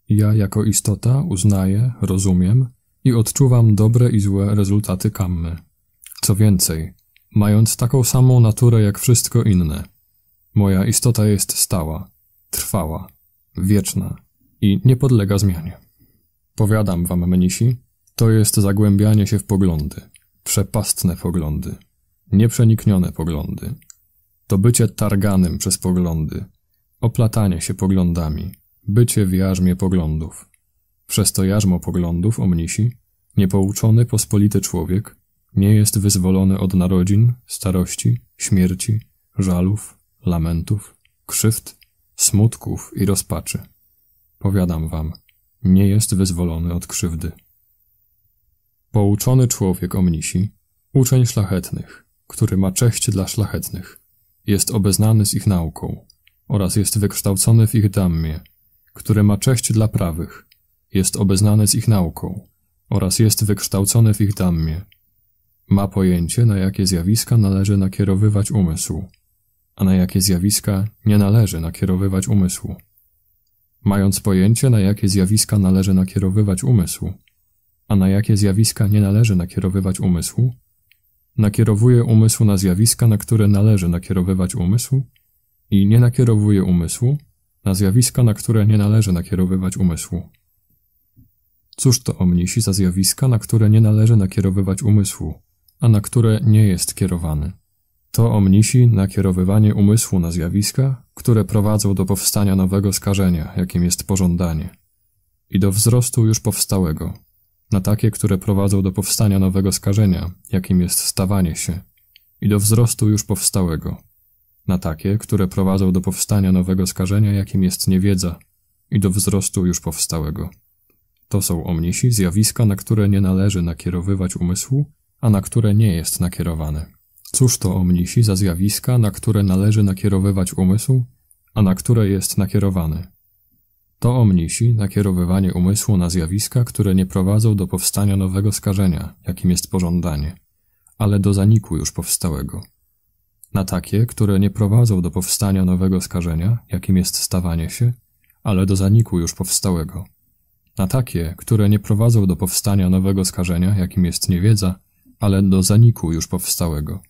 Ja jako istota uznaję, rozumiem i odczuwam dobre i złe rezultaty kammy. Co więcej, mając taką samą naturę jak wszystko inne, moja istota jest stała, trwała, wieczna i nie podlega zmianie. Powiadam wam, mnisi, to jest zagłębianie się w poglądy. Przepastne poglądy. Nieprzeniknione poglądy. To bycie targanym przez poglądy. Oplatanie się poglądami. Bycie w jarzmie poglądów. Przez to jarzmo poglądów, mnisi, niepouczony, pospolity człowiek nie jest wyzwolony od narodzin, starości, śmierci, żalów, lamentów, krzywd, smutków i rozpaczy. Powiadam wam – nie jest wyzwolony od krzywdy. Pouczony człowiek o mnisi, uczeń szlachetnych, który ma cześć dla szlachetnych, jest obeznany z ich nauką oraz jest wykształcony w ich dammie, który ma cześć dla prawych, jest obeznany z ich nauką oraz jest wykształcony w ich dammie. Ma pojęcie, na jakie zjawiska należy nakierowywać umysł, a na jakie zjawiska nie należy nakierowywać umysłu mając pojęcie, na jakie zjawiska należy nakierowywać umysł, a na jakie zjawiska nie należy nakierowywać umysłu, nakierowuje umysł na zjawiska, na które należy nakierowywać umysł i nie nakierowuje umysłu na zjawiska, na które nie należy nakierowywać umysłu. Cóż to omnisi za zjawiska, na które nie należy nakierowywać umysłu, a na które nie jest kierowany? To omnisi nakierowywanie umysłu na zjawiska, które prowadzą do powstania nowego skażenia, jakim jest pożądanie, i do wzrostu już powstałego, na takie, które prowadzą do powstania nowego skażenia, jakim jest stawanie się, i do wzrostu już powstałego, na takie, które prowadzą do powstania nowego skażenia, jakim jest niewiedza, i do wzrostu już powstałego. To są omnisi zjawiska, na które nie należy nakierowywać umysłu, a na które nie jest nakierowane. Cóż to omnisi za zjawiska, na które należy nakierowywać umysł, a na które jest nakierowany? To omnisi nakierowywanie umysłu na zjawiska, które nie prowadzą do powstania nowego skażenia, jakim jest pożądanie, ale do zaniku już powstałego. Na takie, które nie prowadzą do powstania nowego skażenia, jakim jest stawanie się, ale do zaniku już powstałego. Na takie, które nie prowadzą do powstania nowego skażenia, jakim jest niewiedza, ale do zaniku już powstałego.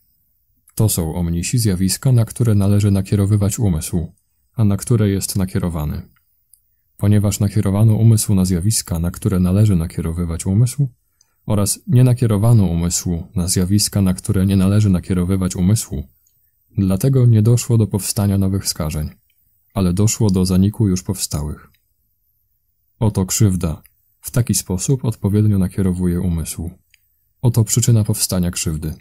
To są omnisi zjawiska, na które należy nakierowywać umysł, a na które jest nakierowany. Ponieważ nakierowano umysł na zjawiska, na które należy nakierowywać umysł, oraz nie nakierowano umysłu na zjawiska, na które nie należy nakierowywać umysłu, dlatego nie doszło do powstania nowych skażeń, ale doszło do zaniku już powstałych. Oto krzywda. W taki sposób odpowiednio nakierowuje umysł. Oto przyczyna powstania krzywdy.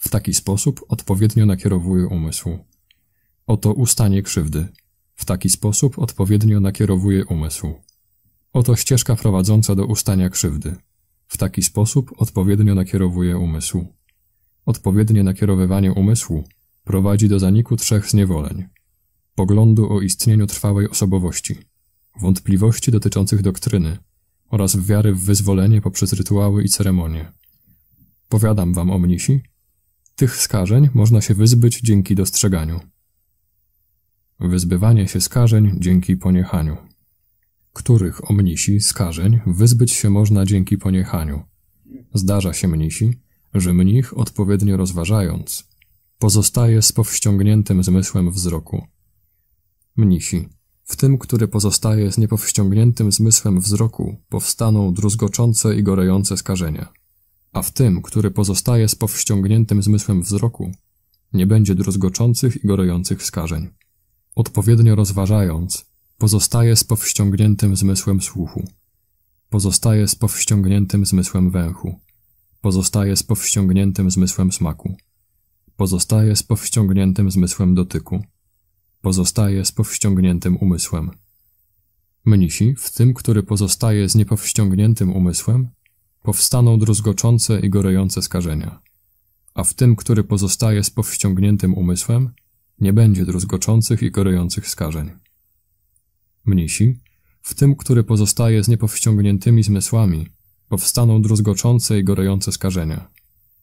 W taki sposób odpowiednio nakierowuje umysł. Oto ustanie krzywdy. W taki sposób odpowiednio nakierowuje umysł. Oto ścieżka prowadząca do ustania krzywdy. W taki sposób odpowiednio nakierowuje umysł. Odpowiednie nakierowywanie umysłu prowadzi do zaniku trzech zniewoleń. Poglądu o istnieniu trwałej osobowości, wątpliwości dotyczących doktryny oraz wiary w wyzwolenie poprzez rytuały i ceremonie. Powiadam wam o mnisi, tych skażeń można się wyzbyć dzięki dostrzeganiu. Wyzbywanie się skażeń dzięki poniechaniu. Których o mnisi skażeń wyzbyć się można dzięki poniechaniu? Zdarza się mnisi, że mnich odpowiednio rozważając, pozostaje z powściągniętym zmysłem wzroku. Mnisi, w tym, który pozostaje z niepowściągniętym zmysłem wzroku, powstaną druzgoczące i gorejące skażenia a w tym, który pozostaje z powściągniętym zmysłem wzroku, nie będzie druzgoczących i gorejących wskażeń. Odpowiednio rozważając, pozostaje z powściągniętym zmysłem słuchu, pozostaje z powściągniętym zmysłem węchu, pozostaje z powściągniętym zmysłem smaku, pozostaje z powściągniętym zmysłem dotyku, pozostaje z powściągniętym umysłem. Mnisi, w tym, który pozostaje z niepowściągniętym umysłem, powstaną druzgoczące i gorejące skażenia. A w tym, który pozostaje z powściągniętym umysłem, nie będzie druzgoczących i gorejących skażeń. Mnisi, w tym, który pozostaje z niepowściągniętymi zmysłami, powstaną druzgoczące i gorejące skażenia,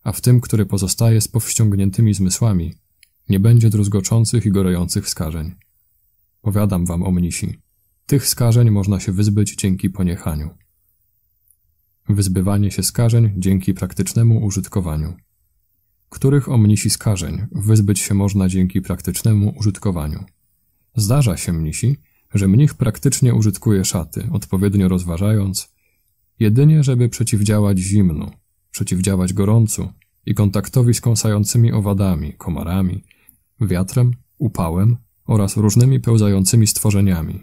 a w tym, który pozostaje z powściągniętymi zmysłami, nie będzie druzgoczących i gorejących skażeń. Powiadam wam o mnisi. Tych skażeń można się wyzbyć dzięki poniechaniu wyzbywanie się skażeń dzięki praktycznemu użytkowaniu. Których omnisi skażeń wyzbyć się można dzięki praktycznemu użytkowaniu? Zdarza się mnisi, że mnich praktycznie użytkuje szaty, odpowiednio rozważając, jedynie żeby przeciwdziałać zimnu, przeciwdziałać gorącu i kontaktowi z kąsającymi owadami, komarami, wiatrem, upałem oraz różnymi pełzającymi stworzeniami,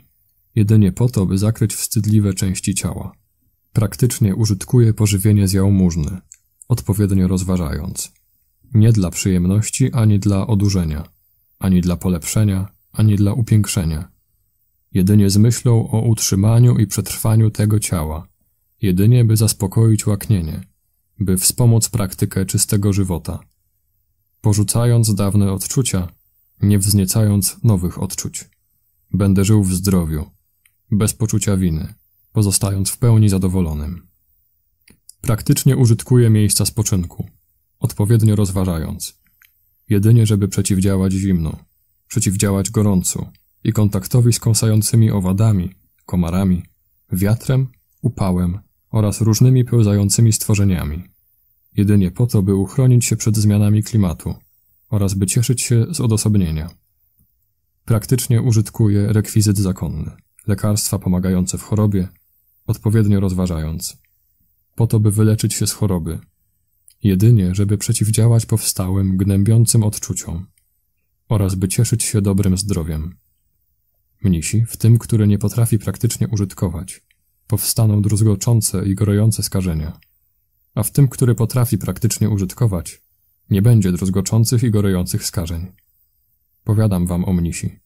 jedynie po to, by zakryć wstydliwe części ciała. Praktycznie użytkuje pożywienie z jałmużny, odpowiednio rozważając. Nie dla przyjemności, ani dla odurzenia, ani dla polepszenia, ani dla upiększenia. Jedynie z myślą o utrzymaniu i przetrwaniu tego ciała, jedynie by zaspokoić łaknienie, by wspomóc praktykę czystego żywota. Porzucając dawne odczucia, nie wzniecając nowych odczuć. Będę żył w zdrowiu, bez poczucia winy pozostając w pełni zadowolonym. Praktycznie użytkuje miejsca spoczynku, odpowiednio rozważając, jedynie żeby przeciwdziałać zimnu, przeciwdziałać gorącu i kontaktowi z kąsającymi owadami, komarami, wiatrem, upałem oraz różnymi pełzającymi stworzeniami, jedynie po to, by uchronić się przed zmianami klimatu oraz by cieszyć się z odosobnienia. Praktycznie użytkuje rekwizyt zakonny, lekarstwa pomagające w chorobie, odpowiednio rozważając, po to, by wyleczyć się z choroby, jedynie żeby przeciwdziałać powstałym, gnębiącym odczuciom oraz by cieszyć się dobrym zdrowiem. Mnisi, w tym, który nie potrafi praktycznie użytkować, powstaną druzgoczące i grojące skażenia, a w tym, który potrafi praktycznie użytkować, nie będzie druzgoczących i gorejących skażeń. Powiadam wam o mnisi.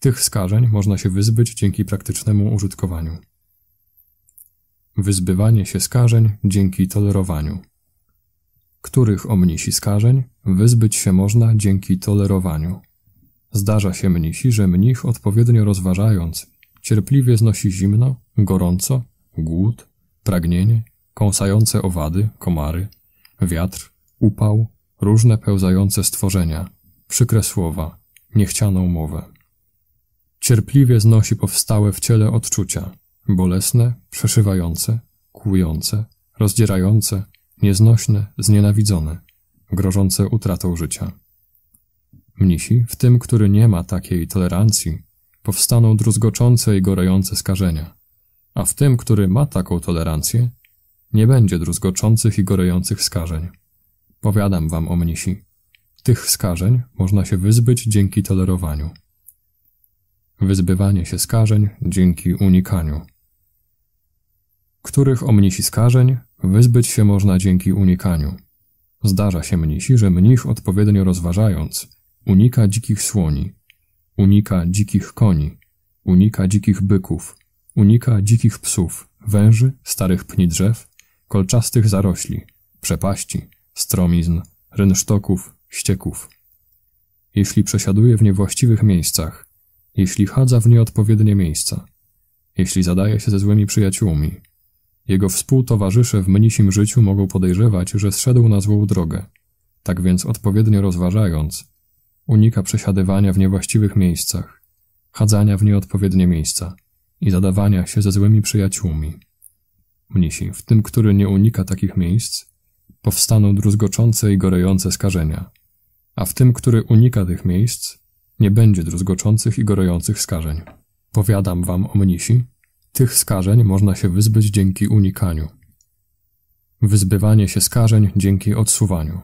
Tych skażeń można się wyzbyć dzięki praktycznemu użytkowaniu. Wyzbywanie się skażeń dzięki tolerowaniu. Których omnisi skażeń wyzbyć się można dzięki tolerowaniu. Zdarza się mnisi, że mnich odpowiednio rozważając, cierpliwie znosi zimno, gorąco, głód, pragnienie, kąsające owady, komary, wiatr, upał, różne pełzające stworzenia, przykre słowa, niechcianą mowę. Cierpliwie znosi powstałe w ciele odczucia, bolesne, przeszywające, kłujące, rozdzierające, nieznośne, znienawidzone, grożące utratą życia. Mnisi, w tym, który nie ma takiej tolerancji, powstaną druzgoczące i gorące skażenia, a w tym, który ma taką tolerancję, nie będzie druzgoczących i gorejących skażeń. Powiadam wam o mnisi. Tych skażeń można się wyzbyć dzięki tolerowaniu. Wyzbywanie się skażeń dzięki unikaniu których o mnisi skażeń wyzbyć się można dzięki unikaniu. Zdarza się mnisi, że mnich odpowiednio rozważając unika dzikich słoni, unika dzikich koni, unika dzikich byków, unika dzikich psów, węży, starych pni drzew, kolczastych zarośli, przepaści, stromizn, rynsztoków, ścieków. Jeśli przesiaduje w niewłaściwych miejscach, jeśli chadza w nieodpowiednie miejsca, jeśli zadaje się ze złymi przyjaciółmi, jego współtowarzysze w mnisim życiu mogą podejrzewać, że zszedł na złą drogę. Tak więc odpowiednio rozważając, unika przesiadywania w niewłaściwych miejscach, chadzania w nieodpowiednie miejsca i zadawania się ze złymi przyjaciółmi. Mnisi, w tym, który nie unika takich miejsc, powstaną druzgoczące i gorejące skażenia, a w tym, który unika tych miejsc, nie będzie druzgoczących i gorejących skażeń. Powiadam wam o mnisi, tych skażeń można się wyzbyć dzięki unikaniu. Wyzbywanie się skażeń dzięki odsuwaniu.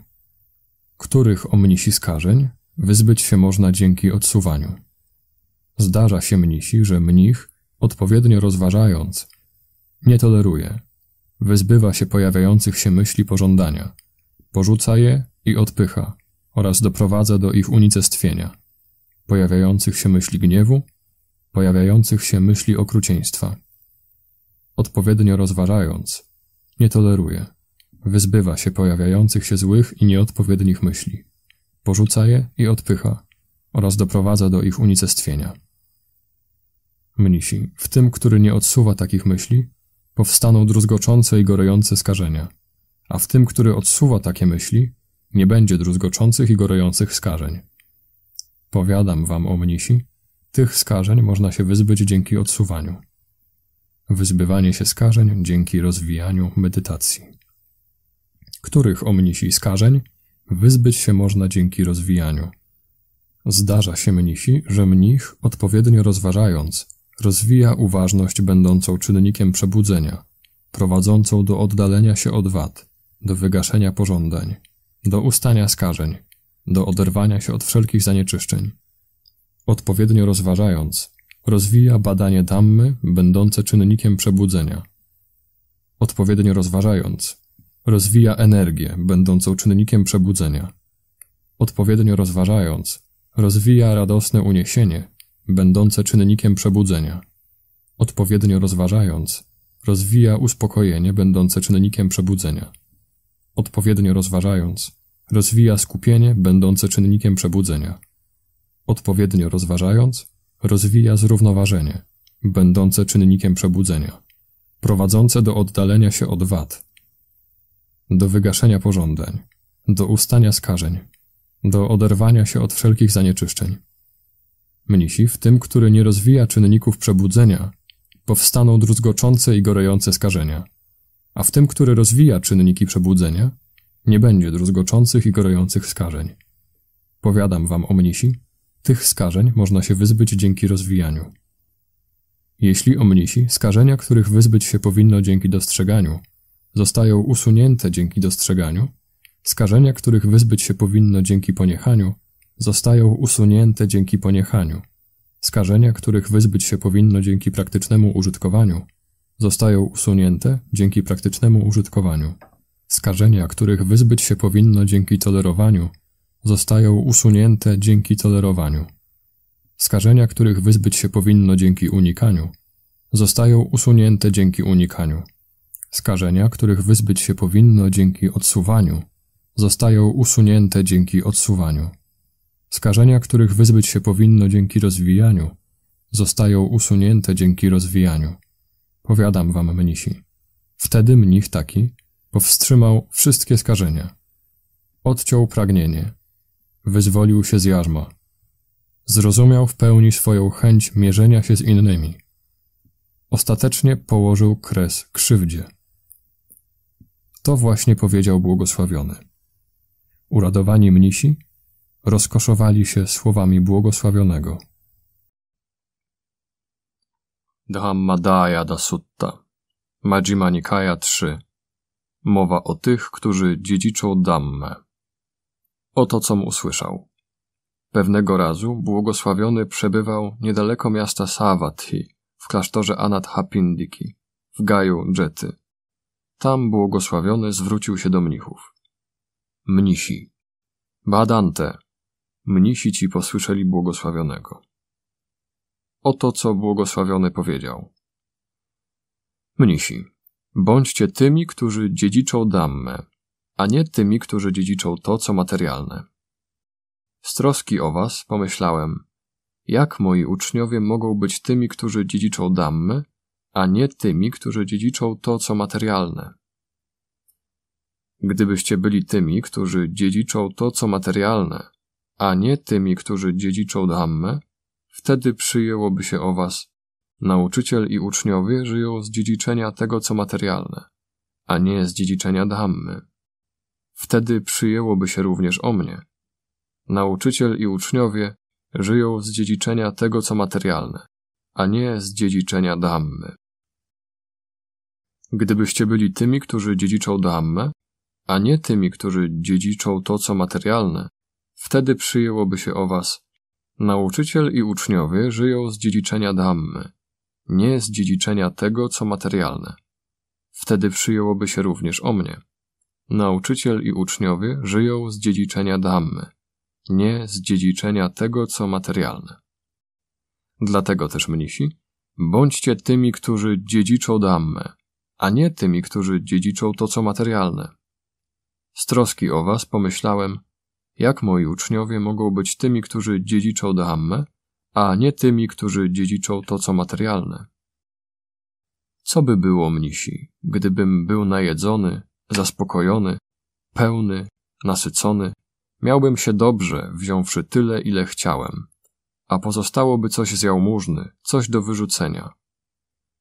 Których omnisi skażeń wyzbyć się można dzięki odsuwaniu. Zdarza się mnisi, że mnich, odpowiednio rozważając, nie toleruje, wyzbywa się pojawiających się myśli pożądania, porzuca je i odpycha oraz doprowadza do ich unicestwienia, pojawiających się myśli gniewu, pojawiających się myśli okrucieństwa. Odpowiednio rozważając, nie toleruje, wyzbywa się pojawiających się złych i nieodpowiednich myśli, porzuca je i odpycha oraz doprowadza do ich unicestwienia. Mnisi, w tym, który nie odsuwa takich myśli, powstaną druzgoczące i gorejące skażenia, a w tym, który odsuwa takie myśli, nie będzie druzgoczących i gorejących skażeń. Powiadam wam o mnisi, tych skażeń można się wyzbyć dzięki odsuwaniu. Wyzbywanie się skażeń dzięki rozwijaniu medytacji. Których omnisi skażeń wyzbyć się można dzięki rozwijaniu. Zdarza się mnisi, że mnich, odpowiednio rozważając, rozwija uważność będącą czynnikiem przebudzenia, prowadzącą do oddalenia się od wad, do wygaszenia pożądań, do ustania skażeń, do oderwania się od wszelkich zanieczyszczeń odpowiednio rozważając, rozwija badanie dammy będące czynnikiem przebudzenia. Odpowiednio rozważając, rozwija energię będącą czynnikiem przebudzenia. Odpowiednio rozważając, rozwija radosne uniesienie będące czynnikiem przebudzenia. Odpowiednio rozważając, rozwija uspokojenie będące czynnikiem przebudzenia. Odpowiednio rozważając, rozwija skupienie będące czynnikiem przebudzenia odpowiednio rozważając, rozwija zrównoważenie, będące czynnikiem przebudzenia, prowadzące do oddalenia się od wad, do wygaszenia pożądań, do ustania skażeń, do oderwania się od wszelkich zanieczyszczeń. Mnisi, w tym, który nie rozwija czynników przebudzenia, powstaną druzgoczące i gorejące skażenia, a w tym, który rozwija czynniki przebudzenia, nie będzie druzgoczących i gorejących skażeń. Powiadam wam o mnisi, tych skażeń można się wyzbyć dzięki rozwijaniu. Jeśli o omnisi, skażenia, których wyzbyć się powinno dzięki dostrzeganiu, zostają usunięte dzięki dostrzeganiu, skażenia, których wyzbyć się powinno dzięki poniechaniu, zostają usunięte dzięki poniechaniu, skażenia, których wyzbyć się powinno dzięki praktycznemu użytkowaniu, zostają usunięte dzięki praktycznemu użytkowaniu, skażenia, których wyzbyć się powinno dzięki tolerowaniu, zostają usunięte dzięki tolerowaniu. Skażenia, których wyzbyć się powinno dzięki unikaniu, zostają usunięte dzięki unikaniu. Skażenia, których wyzbyć się powinno dzięki odsuwaniu, zostają usunięte dzięki odsuwaniu. Skażenia, których wyzbyć się powinno dzięki rozwijaniu, zostają usunięte dzięki rozwijaniu. Powiadam wam, mnisi. Wtedy mnich taki powstrzymał wszystkie skażenia. Odciął pragnienie, wyzwolił się z jarzma. Zrozumiał w pełni swoją chęć mierzenia się z innymi. Ostatecznie położył kres krzywdzie. To właśnie powiedział błogosławiony. Uradowani mnisi rozkoszowali się słowami błogosławionego. Dhammadaya Dasutta Majjhima Nikaya 3 Mowa o tych, którzy dziedziczą Dhammę Oto com usłyszał. Pewnego razu błogosławiony przebywał niedaleko miasta Savatthi, w klasztorze Anathapindiki, w gaju Dżety. Tam błogosławiony zwrócił się do mnichów. Mnisi. Badante. Mnisi ci posłyszeli błogosławionego. Oto co błogosławiony powiedział. Mnisi. Bądźcie tymi, którzy dziedziczą dammę, a nie tymi, którzy dziedziczą to, co materialne. Z troski o was pomyślałem, jak moi uczniowie mogą być tymi, którzy dziedziczą dammy, a nie tymi, którzy dziedziczą to, co materialne. Gdybyście byli tymi, którzy dziedziczą to, co materialne, a nie tymi, którzy dziedziczą dammę, wtedy przyjęłoby się o was. Nauczyciel i uczniowie żyją z dziedziczenia tego, co materialne, a nie z dziedziczenia dammy. Wtedy przyjęłoby się również o mnie. Nauczyciel i uczniowie żyją z dziedziczenia tego, co materialne, a nie z dziedziczenia Dhammy. Gdybyście byli tymi, którzy dziedziczą Dhammę, a nie tymi, którzy dziedziczą to, co materialne, wtedy przyjęłoby się o was Nauczyciel i uczniowie żyją z dziedziczenia Dhammy, nie z dziedziczenia tego, co materialne. Wtedy przyjęłoby się również o mnie. Nauczyciel i uczniowie żyją z dziedziczenia Dhammy, nie z dziedziczenia tego, co materialne. Dlatego też mnisi, bądźcie tymi, którzy dziedziczą Dhammę, a nie tymi, którzy dziedziczą to, co materialne. Z troski o was pomyślałem, jak moi uczniowie mogą być tymi, którzy dziedziczą Dhammę, a nie tymi, którzy dziedziczą to, co materialne. Co by było mnisi, gdybym był najedzony zaspokojony, pełny, nasycony, miałbym się dobrze, wziąwszy tyle, ile chciałem, a pozostałoby coś z jałmużny, coś do wyrzucenia.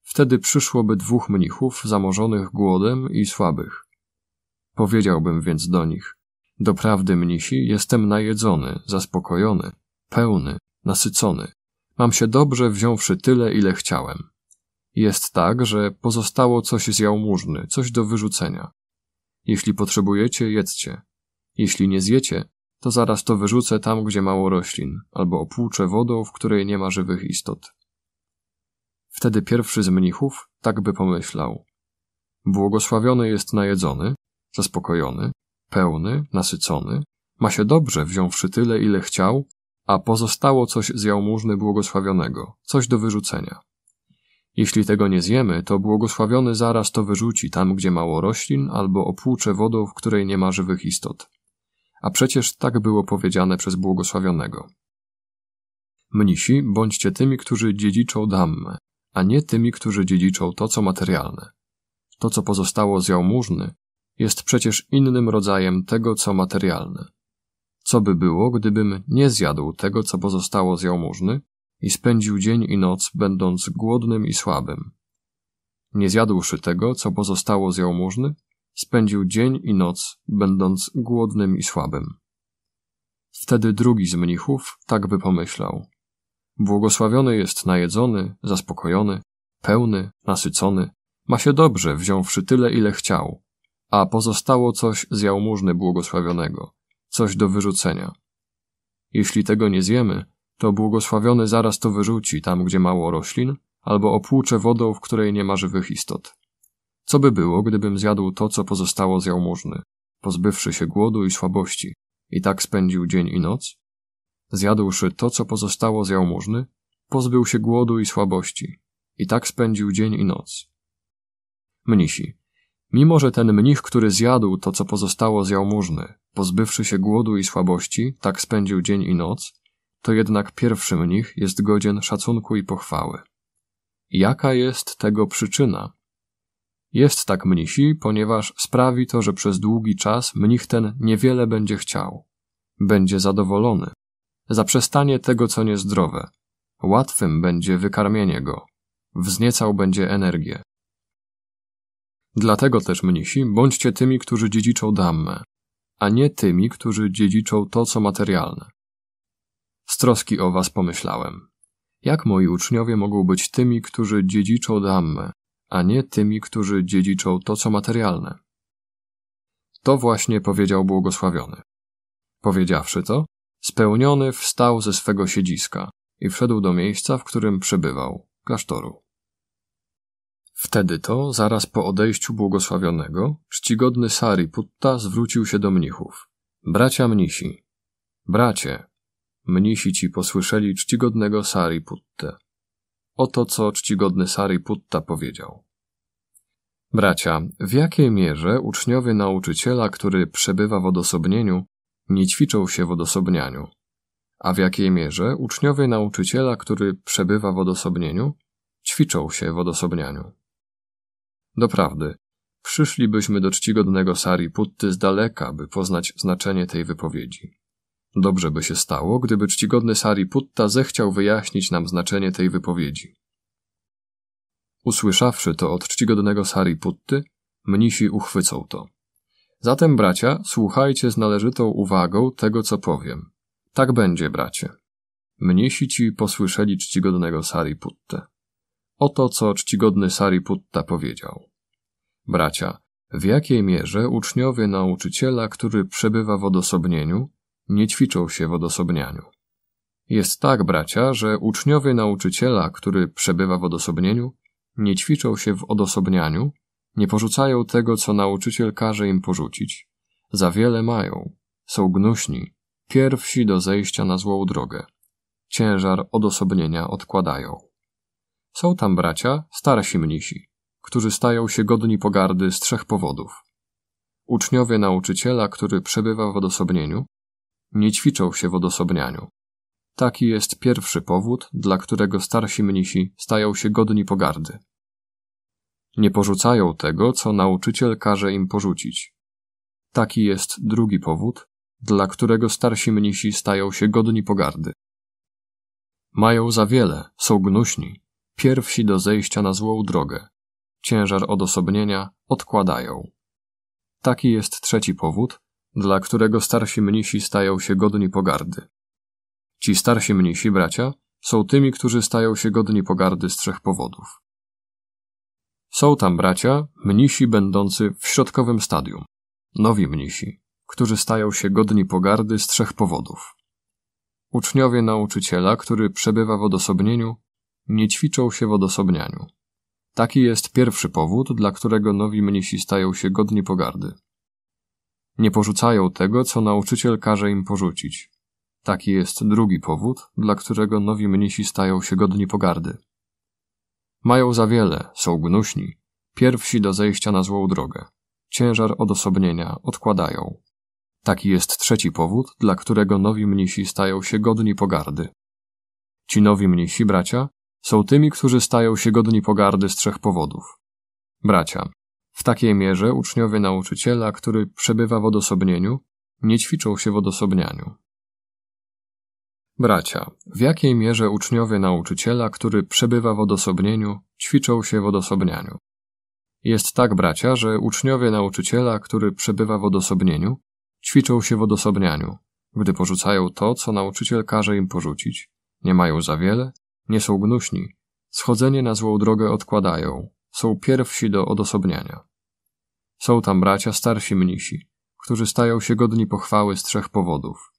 Wtedy przyszłoby dwóch mnichów zamorzonych głodem i słabych. Powiedziałbym więc do nich, doprawdy mnisi, jestem najedzony, zaspokojony, pełny, nasycony. Mam się dobrze, wziąwszy tyle, ile chciałem. Jest tak, że pozostało coś z jałmużny, coś do wyrzucenia. Jeśli potrzebujecie, jedzcie. Jeśli nie zjecie, to zaraz to wyrzucę tam, gdzie mało roślin, albo opłuczę wodą, w której nie ma żywych istot. Wtedy pierwszy z mnichów tak by pomyślał. Błogosławiony jest najedzony, zaspokojony, pełny, nasycony, ma się dobrze, wziąwszy tyle, ile chciał, a pozostało coś z jałmużny błogosławionego, coś do wyrzucenia. Jeśli tego nie zjemy, to błogosławiony zaraz to wyrzuci tam, gdzie mało roślin, albo opłucze wodą, w której nie ma żywych istot. A przecież tak było powiedziane przez błogosławionego. Mnisi, bądźcie tymi, którzy dziedziczą dammę, a nie tymi, którzy dziedziczą to, co materialne. To, co pozostało z jałmużny, jest przecież innym rodzajem tego, co materialne. Co by było, gdybym nie zjadł tego, co pozostało z jałmużny, i spędził dzień i noc będąc głodnym i słabym. Nie zjadłszy tego, co pozostało z jałmużny, spędził dzień i noc będąc głodnym i słabym. Wtedy drugi z mnichów tak by pomyślał. Błogosławiony jest najedzony, zaspokojony, pełny, nasycony, ma się dobrze, wziąwszy tyle, ile chciał, a pozostało coś z jałmużny błogosławionego, coś do wyrzucenia. Jeśli tego nie zjemy, to błogosławiony zaraz to wyrzuci tam, gdzie mało roślin, albo opłucze wodą, w której nie ma żywych istot. Co by było, gdybym zjadł to, co pozostało z jałmużny, pozbywszy się głodu i słabości, i tak spędził dzień i noc? Zjadłszy to, co pozostało z jałmużny, pozbył się głodu i słabości, i tak spędził dzień i noc. Mnisi. Mimo, że ten mnich, który zjadł to, co pozostało z jałmużny, pozbywszy się głodu i słabości, tak spędził dzień i noc, to jednak pierwszym nich jest godzien szacunku i pochwały. Jaka jest tego przyczyna? Jest tak mnisi, ponieważ sprawi to, że przez długi czas mnich ten niewiele będzie chciał. Będzie zadowolony. Zaprzestanie tego, co niezdrowe. Łatwym będzie wykarmienie go. Wzniecał będzie energię. Dlatego też, mnisi, bądźcie tymi, którzy dziedziczą dammę, a nie tymi, którzy dziedziczą to, co materialne. Z troski o was pomyślałem. Jak moi uczniowie mogą być tymi, którzy dziedziczą Dhammę, a nie tymi, którzy dziedziczą to, co materialne? To właśnie powiedział błogosławiony. Powiedziawszy to, spełniony wstał ze swego siedziska i wszedł do miejsca, w którym przebywał, klasztoru. Wtedy to, zaraz po odejściu błogosławionego, czcigodny Sariputta zwrócił się do mnichów. Bracia mnisi, bracie, Mnisi ci posłyszeli czcigodnego Sariputtę. Oto co czcigodny Sariputta powiedział. Bracia, w jakiej mierze uczniowie nauczyciela, który przebywa w odosobnieniu, nie ćwiczą się w odosobnianiu? A w jakiej mierze uczniowie nauczyciela, który przebywa w odosobnieniu, ćwiczą się w odosobnianiu? Doprawdy, przyszlibyśmy do czcigodnego Sariputty z daleka, by poznać znaczenie tej wypowiedzi. Dobrze by się stało, gdyby czcigodny Sariputta zechciał wyjaśnić nam znaczenie tej wypowiedzi. Usłyszawszy to od czcigodnego Sariputty, mnisi uchwycą to. Zatem, bracia, słuchajcie z należytą uwagą tego, co powiem. Tak będzie, bracie. Mnisi ci posłyszeli czcigodnego Sariputtę. Oto, co czcigodny Sariputta powiedział. Bracia, w jakiej mierze uczniowie nauczyciela, który przebywa w odosobnieniu, nie ćwiczą się w odosobnianiu. Jest tak, bracia, że uczniowie nauczyciela, który przebywa w odosobnieniu, nie ćwiczą się w odosobnianiu, nie porzucają tego, co nauczyciel każe im porzucić. Za wiele mają, są gnuśni, pierwsi do zejścia na złą drogę. Ciężar odosobnienia odkładają. Są tam bracia, starsi mnisi, którzy stają się godni pogardy z trzech powodów. Uczniowie nauczyciela, który przebywa w odosobnieniu, nie ćwiczą się w odosobnianiu. Taki jest pierwszy powód, dla którego starsi mnisi stają się godni pogardy. Nie porzucają tego, co nauczyciel każe im porzucić. Taki jest drugi powód, dla którego starsi mnisi stają się godni pogardy. Mają za wiele, są gnuśni, pierwsi do zejścia na złą drogę. Ciężar odosobnienia odkładają. Taki jest trzeci powód, dla którego starsi mnisi stają się godni pogardy. Ci starsi mnisi, bracia, są tymi, którzy stają się godni pogardy z trzech powodów. Są tam bracia, mnisi będący w środkowym stadium, nowi mnisi, którzy stają się godni pogardy z trzech powodów. Uczniowie nauczyciela, który przebywa w odosobnieniu, nie ćwiczą się w odosobnianiu. Taki jest pierwszy powód, dla którego nowi mnisi stają się godni pogardy, nie porzucają tego, co nauczyciel każe im porzucić. Taki jest drugi powód, dla którego nowi mnisi stają się godni pogardy. Mają za wiele, są gnuśni, pierwsi do zejścia na złą drogę. Ciężar odosobnienia odkładają. Taki jest trzeci powód, dla którego nowi mnisi stają się godni pogardy. Ci nowi mnisi bracia są tymi, którzy stają się godni pogardy z trzech powodów. Bracia, w takiej mierze uczniowie nauczyciela, który przebywa w odosobnieniu, nie ćwiczą się w odosobnianiu. Bracia, w jakiej mierze uczniowie nauczyciela, który przebywa w odosobnieniu, ćwiczą się w odosobnianiu? Jest tak, bracia, że uczniowie nauczyciela, który przebywa w odosobnieniu, ćwiczą się w odosobnianiu, gdy porzucają to, co nauczyciel każe im porzucić. Nie mają za wiele, nie są gnuśni, schodzenie na złą drogę odkładają, są pierwsi do odosobniania. Są tam bracia starsi mnisi, którzy stają się godni pochwały z trzech powodów.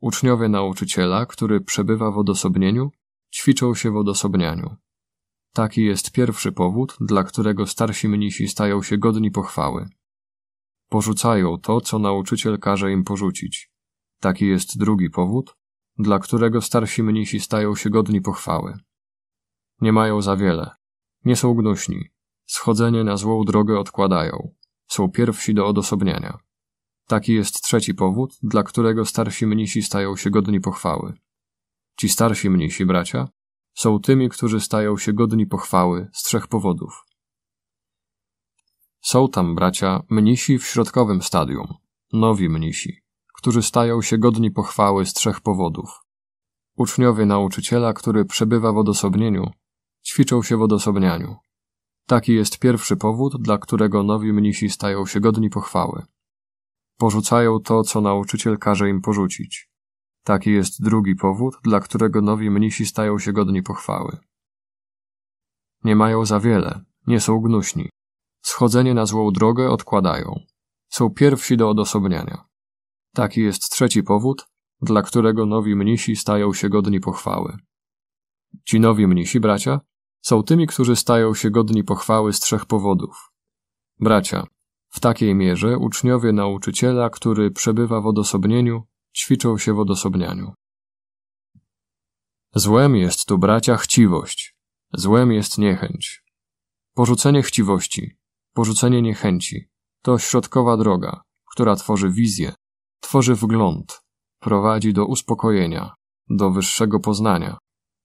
Uczniowie nauczyciela, który przebywa w odosobnieniu, ćwiczą się w odosobnianiu. Taki jest pierwszy powód, dla którego starsi mnisi stają się godni pochwały. Porzucają to, co nauczyciel każe im porzucić. Taki jest drugi powód, dla którego starsi mnisi stają się godni pochwały. Nie mają za wiele, nie są gnuśni. Schodzenie na złą drogę odkładają. Są pierwsi do odosobniania. Taki jest trzeci powód, dla którego starsi mnisi stają się godni pochwały. Ci starsi mnisi, bracia, są tymi, którzy stają się godni pochwały z trzech powodów. Są tam, bracia, mnisi w środkowym stadium, nowi mnisi, którzy stają się godni pochwały z trzech powodów. Uczniowie nauczyciela, który przebywa w odosobnieniu, ćwiczą się w odosobnianiu. Taki jest pierwszy powód, dla którego nowi mnisi stają się godni pochwały. Porzucają to, co nauczyciel każe im porzucić. Taki jest drugi powód, dla którego nowi mnisi stają się godni pochwały. Nie mają za wiele, nie są gnuśni. Schodzenie na złą drogę odkładają. Są pierwsi do odosobniania. Taki jest trzeci powód, dla którego nowi mnisi stają się godni pochwały. Ci nowi mnisi, bracia, są tymi, którzy stają się godni pochwały z trzech powodów. Bracia, w takiej mierze uczniowie nauczyciela, który przebywa w odosobnieniu, ćwiczą się w odosobnianiu. Złem jest tu, bracia, chciwość, złem jest niechęć. Porzucenie chciwości, porzucenie niechęci to środkowa droga, która tworzy wizję, tworzy wgląd, prowadzi do uspokojenia, do wyższego poznania,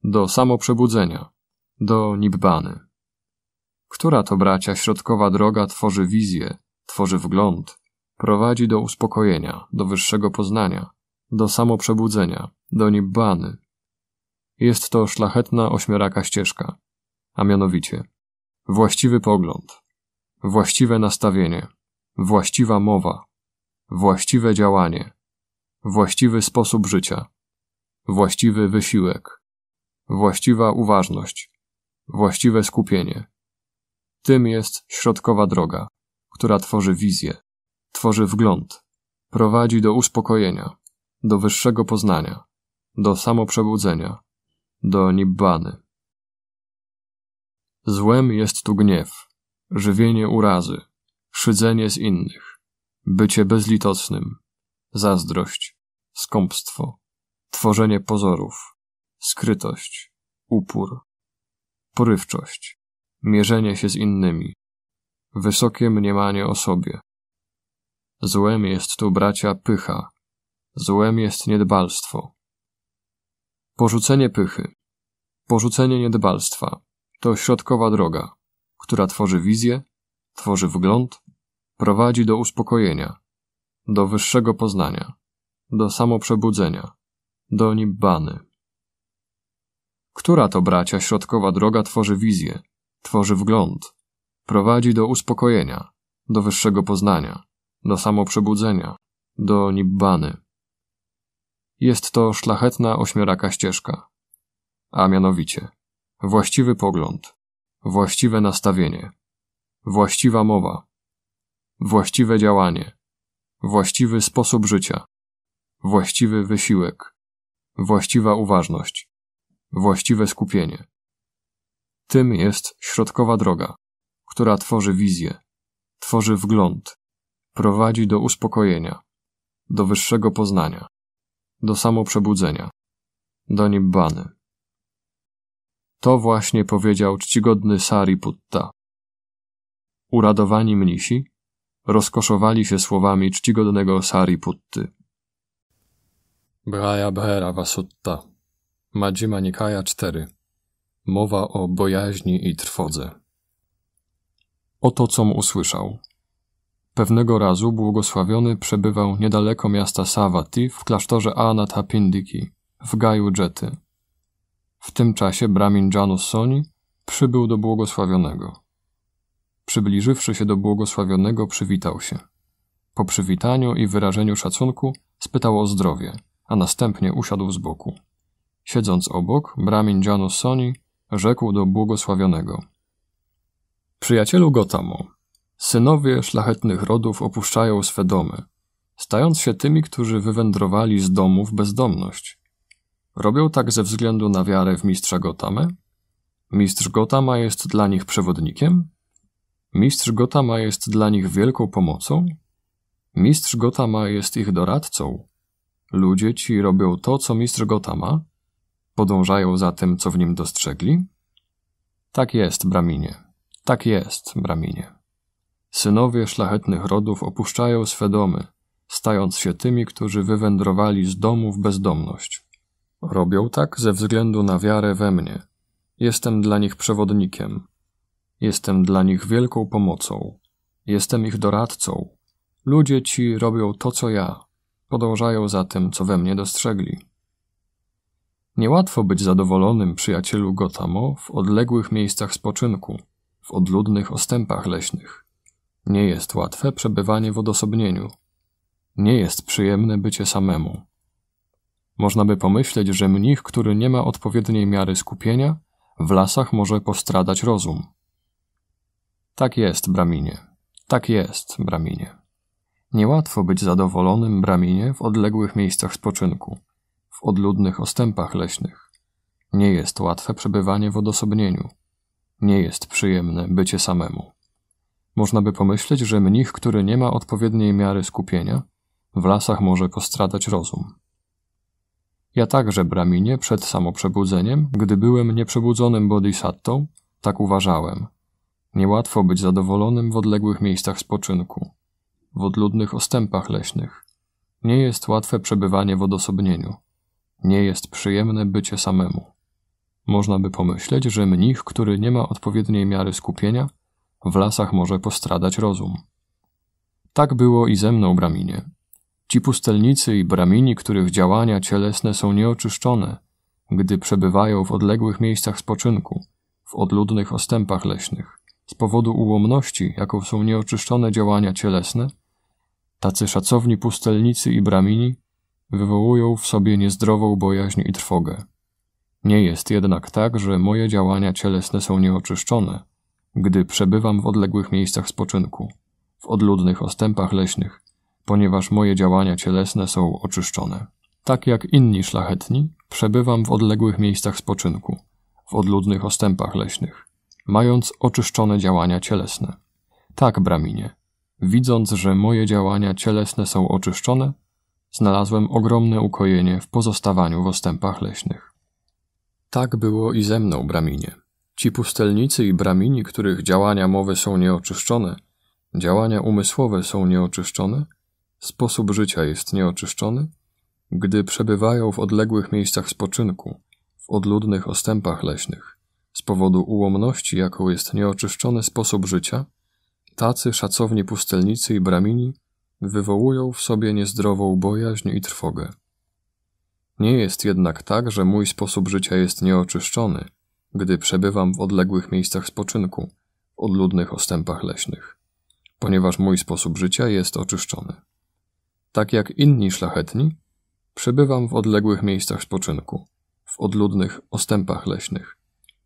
do samoprzebudzenia, do Nibbany. Która to bracia środkowa droga tworzy wizję, tworzy wgląd, prowadzi do uspokojenia, do wyższego poznania, do samoprzebudzenia, do Nibbany. Jest to szlachetna ośmioraka ścieżka, a mianowicie właściwy pogląd, właściwe nastawienie, właściwa mowa, właściwe działanie, właściwy sposób życia, właściwy wysiłek, właściwa uważność, właściwe skupienie. Tym jest środkowa droga, która tworzy wizję, tworzy wgląd, prowadzi do uspokojenia, do wyższego poznania, do samoprzebudzenia, do nibbany. Złem jest tu gniew, żywienie urazy, szydzenie z innych, bycie bezlitosnym, zazdrość, skąpstwo, tworzenie pozorów, skrytość, upór, porywczość, mierzenie się z innymi, wysokie mniemanie o sobie. Złem jest tu, bracia, pycha, złem jest niedbalstwo. Porzucenie pychy, porzucenie niedbalstwa to środkowa droga, która tworzy wizję, tworzy wgląd, prowadzi do uspokojenia, do wyższego poznania, do samoprzebudzenia, do nibbany. Która to bracia środkowa droga tworzy wizję, tworzy wgląd, prowadzi do uspokojenia, do wyższego poznania, do samoprzebudzenia, do nibbany. Jest to szlachetna ośmioraka ścieżka, a mianowicie właściwy pogląd, właściwe nastawienie, właściwa mowa, właściwe działanie, właściwy sposób życia, właściwy wysiłek, właściwa uważność, właściwe skupienie. Tym jest środkowa droga, która tworzy wizję, tworzy wgląd, prowadzi do uspokojenia, do wyższego poznania, do samoprzebudzenia, do nibbany. To właśnie powiedział czcigodny Sariputta. Uradowani mnisi rozkoszowali się słowami czcigodnego Sariputty. Braya Bhera Vasutta Madzima Nikaja 4. Mowa o bojaźni i trwodze. Oto com usłyszał. Pewnego razu błogosławiony przebywał niedaleko miasta Savati w klasztorze Anathapindiki w gaju Jety. W tym czasie bramin Janus Soni przybył do błogosławionego. Przybliżywszy się do błogosławionego, przywitał się. Po przywitaniu i wyrażeniu szacunku spytał o zdrowie, a następnie usiadł z boku. Siedząc obok, bramin Giano Soni rzekł do błogosławionego. Przyjacielu Gotamo, synowie szlachetnych rodów opuszczają swe domy, stając się tymi, którzy wywędrowali z domów bezdomność. Robią tak ze względu na wiarę w mistrza Gotamę? Mistrz Gotama jest dla nich przewodnikiem? Mistrz Gotama jest dla nich wielką pomocą? Mistrz Gotama jest ich doradcą? Ludzie ci robią to, co mistrz Gotama? Podążają za tym, co w nim dostrzegli? Tak jest, Braminie. Tak jest, Braminie. Synowie szlachetnych rodów opuszczają swe domy, stając się tymi, którzy wywędrowali z domu w bezdomność. Robią tak ze względu na wiarę we mnie. Jestem dla nich przewodnikiem. Jestem dla nich wielką pomocą. Jestem ich doradcą. Ludzie ci robią to, co ja. Podążają za tym, co we mnie dostrzegli. Niełatwo być zadowolonym przyjacielu Gotamo w odległych miejscach spoczynku, w odludnych ostępach leśnych. Nie jest łatwe przebywanie w odosobnieniu. Nie jest przyjemne bycie samemu. Można by pomyśleć, że mnich, który nie ma odpowiedniej miary skupienia, w lasach może postradać rozum. Tak jest, Braminie. Tak jest, Braminie. Niełatwo być zadowolonym, Braminie, w odległych miejscach spoczynku w odludnych ostępach leśnych. Nie jest łatwe przebywanie w odosobnieniu. Nie jest przyjemne bycie samemu. Można by pomyśleć, że mnich, który nie ma odpowiedniej miary skupienia, w lasach może postradać rozum. Ja także, Braminie, przed samoprzebudzeniem, gdy byłem nieprzebudzonym bodhisattą, tak uważałem. Niełatwo być zadowolonym w odległych miejscach spoczynku, w odludnych ostępach leśnych. Nie jest łatwe przebywanie w odosobnieniu. Nie jest przyjemne bycie samemu. Można by pomyśleć, że mnich, który nie ma odpowiedniej miary skupienia, w lasach może postradać rozum. Tak było i ze mną, Braminie. Ci pustelnicy i Bramini, których działania cielesne są nieoczyszczone, gdy przebywają w odległych miejscach spoczynku, w odludnych ostępach leśnych, z powodu ułomności, jaką są nieoczyszczone działania cielesne, tacy szacowni pustelnicy i Bramini wywołują w sobie niezdrową bojaźń i trwogę. Nie jest jednak tak, że moje działania cielesne są nieoczyszczone, gdy przebywam w odległych miejscach spoczynku, w odludnych ostępach leśnych, ponieważ moje działania cielesne są oczyszczone. Tak jak inni szlachetni, przebywam w odległych miejscach spoczynku, w odludnych ostępach leśnych, mając oczyszczone działania cielesne. Tak, Braminie, widząc, że moje działania cielesne są oczyszczone, znalazłem ogromne ukojenie w pozostawaniu w ostępach leśnych. Tak było i ze mną, Braminie. Ci pustelnicy i Bramini, których działania mowy są nieoczyszczone, działania umysłowe są nieoczyszczone, sposób życia jest nieoczyszczony, gdy przebywają w odległych miejscach spoczynku, w odludnych ostępach leśnych, z powodu ułomności, jaką jest nieoczyszczony sposób życia, tacy szacowni pustelnicy i bramini wywołują w sobie niezdrową bojaźń i trwogę. Nie jest jednak tak, że mój sposób życia jest nieoczyszczony, gdy przebywam w odległych miejscach spoczynku, w odludnych ostępach leśnych, ponieważ mój sposób życia jest oczyszczony. Tak jak inni szlachetni, przebywam w odległych miejscach spoczynku, w odludnych ostępach leśnych,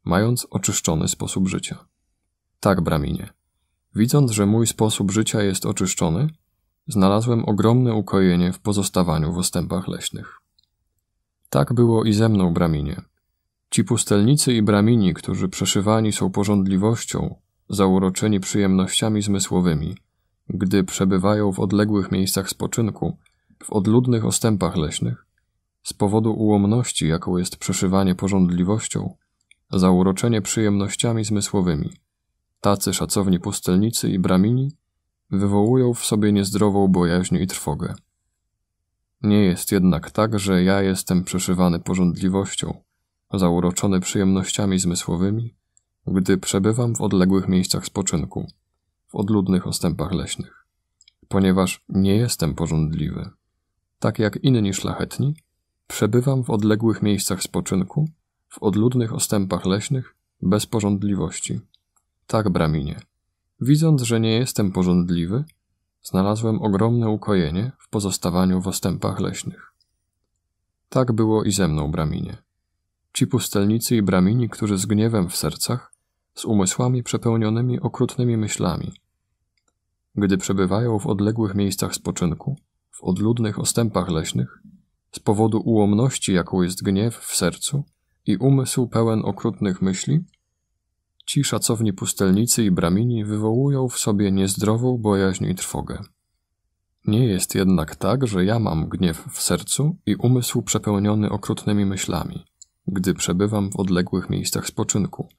mając oczyszczony sposób życia. Tak, Braminie. Widząc, że mój sposób życia jest oczyszczony, znalazłem ogromne ukojenie w pozostawaniu w ostępach leśnych. Tak było i ze mną, Braminie. Ci pustelnicy i Bramini, którzy przeszywani są porządliwością, zauroczeni przyjemnościami zmysłowymi, gdy przebywają w odległych miejscach spoczynku, w odludnych ostępach leśnych, z powodu ułomności, jaką jest przeszywanie porządliwością, zauroczenie przyjemnościami zmysłowymi. Tacy szacowni pustelnicy i bramini wywołują w sobie niezdrową bojaźń i trwogę. Nie jest jednak tak, że ja jestem przeszywany porządliwością, zauroczony przyjemnościami zmysłowymi, gdy przebywam w odległych miejscach spoczynku, w odludnych ostępach leśnych, ponieważ nie jestem porządliwy. Tak jak inni szlachetni, przebywam w odległych miejscach spoczynku, w odludnych ostępach leśnych, bez porządliwości. Tak, Braminie, Widząc, że nie jestem porządliwy, znalazłem ogromne ukojenie w pozostawaniu w ostępach leśnych. Tak było i ze mną, Braminie. Ci pustelnicy i Bramini, którzy z gniewem w sercach, z umysłami przepełnionymi okrutnymi myślami, gdy przebywają w odległych miejscach spoczynku, w odludnych ostępach leśnych, z powodu ułomności, jaką jest gniew w sercu i umysł pełen okrutnych myśli, Ci szacowni pustelnicy i bramini wywołują w sobie niezdrową bojaźń i trwogę. Nie jest jednak tak, że ja mam gniew w sercu i umysł przepełniony okrutnymi myślami, gdy przebywam w odległych miejscach spoczynku,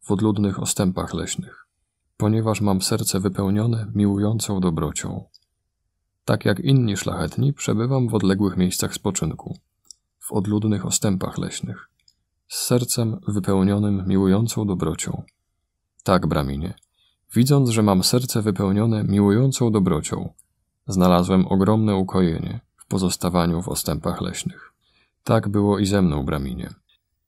w odludnych ostępach leśnych, ponieważ mam serce wypełnione miłującą dobrocią. Tak jak inni szlachetni, przebywam w odległych miejscach spoczynku, w odludnych ostępach leśnych, z sercem wypełnionym miłującą dobrocią. Tak, Braminie. Widząc, że mam serce wypełnione miłującą dobrocią, znalazłem ogromne ukojenie w pozostawaniu w ostępach leśnych. Tak było i ze mną, Braminie.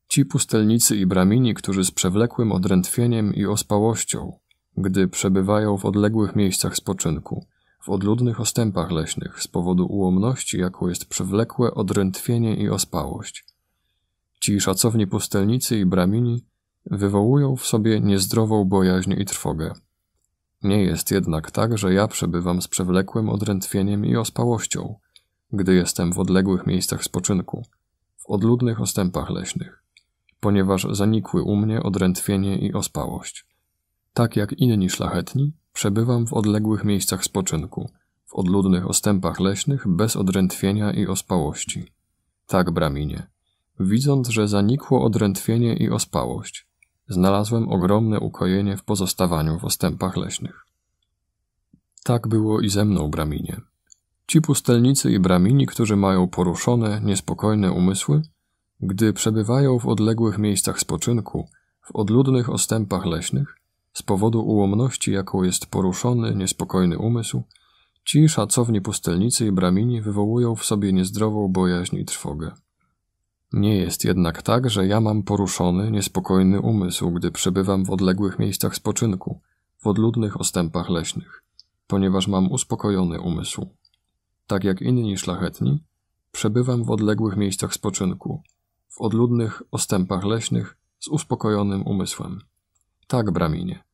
Ci pustelnicy i bramini, którzy z przewlekłym odrętwieniem i ospałością, gdy przebywają w odległych miejscach spoczynku, w odludnych ostępach leśnych z powodu ułomności, jaką jest przewlekłe odrętwienie i ospałość. Ci szacowni pustelnicy i bramini wywołują w sobie niezdrową bojaźń i trwogę. Nie jest jednak tak, że ja przebywam z przewlekłym odrętwieniem i ospałością, gdy jestem w odległych miejscach spoczynku, w odludnych ostępach leśnych, ponieważ zanikły u mnie odrętwienie i ospałość. Tak jak inni szlachetni, przebywam w odległych miejscach spoczynku, w odludnych ostępach leśnych bez odrętwienia i ospałości. Tak, Braminie, widząc, że zanikło odrętwienie i ospałość, znalazłem ogromne ukojenie w pozostawaniu w ostępach leśnych. Tak było i ze mną, Braminie. Ci pustelnicy i Bramini, którzy mają poruszone, niespokojne umysły, gdy przebywają w odległych miejscach spoczynku, w odludnych ostępach leśnych, z powodu ułomności, jaką jest poruszony, niespokojny umysł, ci szacowni pustelnicy i Bramini wywołują w sobie niezdrową bojaźń i trwogę. Nie jest jednak tak, że ja mam poruszony, niespokojny umysł, gdy przebywam w odległych miejscach spoczynku, w odludnych ostępach leśnych, ponieważ mam uspokojony umysł. Tak jak inni szlachetni, przebywam w odległych miejscach spoczynku, w odludnych ostępach leśnych z uspokojonym umysłem. Tak, Braminie.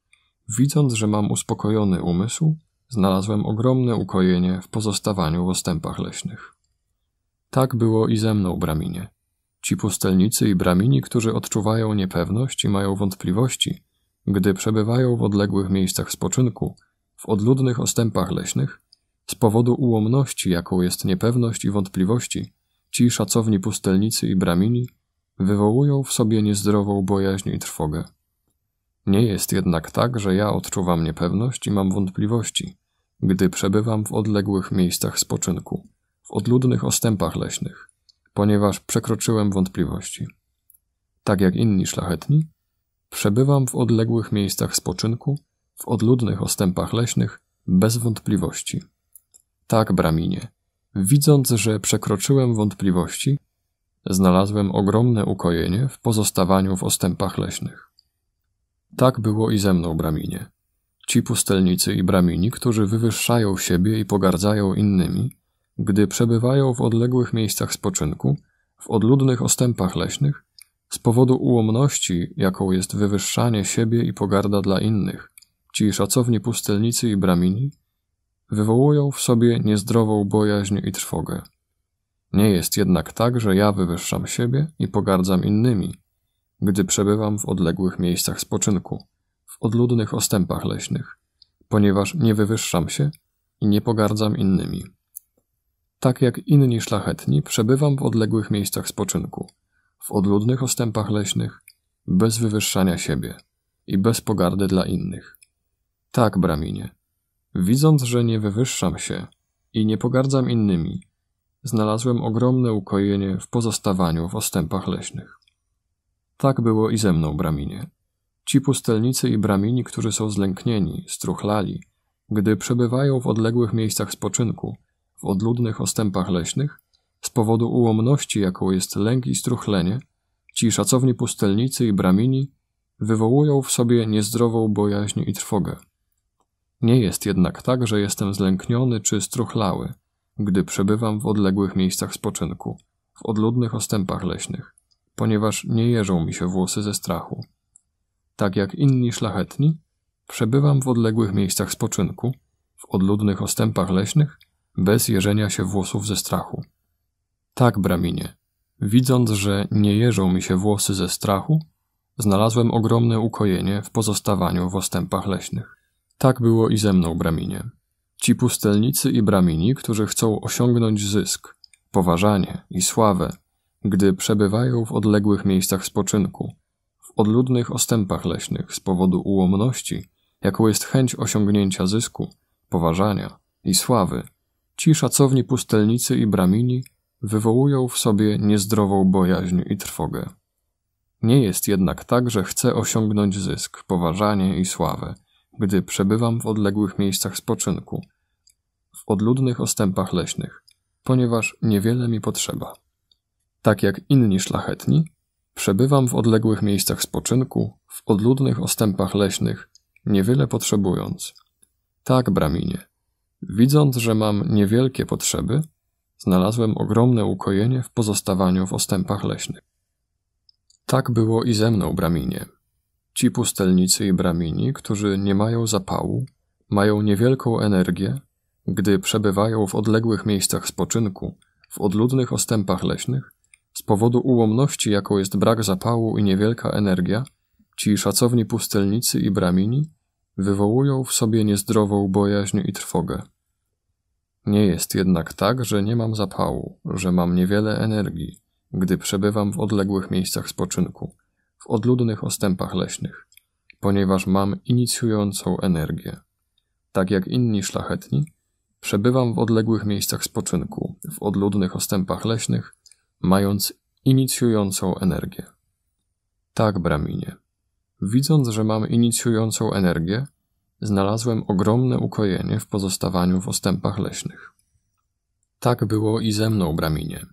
Widząc, że mam uspokojony umysł, znalazłem ogromne ukojenie w pozostawaniu w ostępach leśnych. Tak było i ze mną, Braminie. Ci pustelnicy i bramini, którzy odczuwają niepewność i mają wątpliwości, gdy przebywają w odległych miejscach spoczynku, w odludnych ostępach leśnych, z powodu ułomności, jaką jest niepewność i wątpliwości, ci szacowni pustelnicy i bramini wywołują w sobie niezdrową bojaźń i trwogę. Nie jest jednak tak, że ja odczuwam niepewność i mam wątpliwości, gdy przebywam w odległych miejscach spoczynku, w odludnych ostępach leśnych, ponieważ przekroczyłem wątpliwości. Tak jak inni szlachetni, przebywam w odległych miejscach spoczynku, w odludnych ostępach leśnych, bez wątpliwości. Tak, Braminie, widząc, że przekroczyłem wątpliwości, znalazłem ogromne ukojenie w pozostawaniu w ostępach leśnych. Tak było i ze mną, Braminie. Ci pustelnicy i Bramini, którzy wywyższają siebie i pogardzają innymi, gdy przebywają w odległych miejscach spoczynku, w odludnych ostępach leśnych, z powodu ułomności, jaką jest wywyższanie siebie i pogarda dla innych, ci szacowni pustelnicy i bramini, wywołują w sobie niezdrową bojaźń i trwogę. Nie jest jednak tak, że ja wywyższam siebie i pogardzam innymi, gdy przebywam w odległych miejscach spoczynku, w odludnych ostępach leśnych, ponieważ nie wywyższam się i nie pogardzam innymi. Tak jak inni szlachetni, przebywam w odległych miejscach spoczynku, w odludnych ostępach leśnych, bez wywyższania siebie i bez pogardy dla innych. Tak, Braminie, widząc, że nie wywyższam się i nie pogardzam innymi, znalazłem ogromne ukojenie w pozostawaniu w ostępach leśnych. Tak było i ze mną, Braminie. Ci pustelnicy i Bramini, którzy są zlęknieni, struchlali, gdy przebywają w odległych miejscach spoczynku – w odludnych ostępach leśnych, z powodu ułomności, jaką jest lęk i struchlenie, ci szacowni pustelnicy i bramini wywołują w sobie niezdrową bojaźń i trwogę. Nie jest jednak tak, że jestem zlękniony czy struchlały, gdy przebywam w odległych miejscach spoczynku, w odludnych ostępach leśnych, ponieważ nie jeżą mi się włosy ze strachu. Tak jak inni szlachetni, przebywam w odległych miejscach spoczynku, w odludnych ostępach leśnych, bez jeżenia się włosów ze strachu. Tak, Braminie. Widząc, że nie jeżą mi się włosy ze strachu, znalazłem ogromne ukojenie w pozostawaniu w ostępach leśnych. Tak było i ze mną, Braminie. Ci pustelnicy i bramini, którzy chcą osiągnąć zysk, poważanie i sławę, gdy przebywają w odległych miejscach spoczynku, w odludnych ostępach leśnych z powodu ułomności, jaką jest chęć osiągnięcia zysku, poważania i sławy, Ci szacowni pustelnicy i bramini wywołują w sobie niezdrową bojaźń i trwogę. Nie jest jednak tak, że chcę osiągnąć zysk, poważanie i sławę, gdy przebywam w odległych miejscach spoczynku, w odludnych ostępach leśnych, ponieważ niewiele mi potrzeba. Tak jak inni szlachetni, przebywam w odległych miejscach spoczynku, w odludnych ostępach leśnych, niewiele potrzebując. Tak, braminie, Widząc, że mam niewielkie potrzeby, znalazłem ogromne ukojenie w pozostawaniu w ostępach leśnych. Tak było i ze mną, Braminie. Ci pustelnicy i Bramini, którzy nie mają zapału, mają niewielką energię, gdy przebywają w odległych miejscach spoczynku, w odludnych ostępach leśnych, z powodu ułomności, jaką jest brak zapału i niewielka energia, ci szacowni pustelnicy i Bramini wywołują w sobie niezdrową bojaźń i trwogę. Nie jest jednak tak, że nie mam zapału, że mam niewiele energii, gdy przebywam w odległych miejscach spoczynku, w odludnych ostępach leśnych, ponieważ mam inicjującą energię. Tak jak inni szlachetni, przebywam w odległych miejscach spoczynku, w odludnych ostępach leśnych, mając inicjującą energię. Tak, Braminie. Widząc, że mam inicjującą energię, znalazłem ogromne ukojenie w pozostawaniu w ostępach leśnych. Tak było i ze mną, Braminie.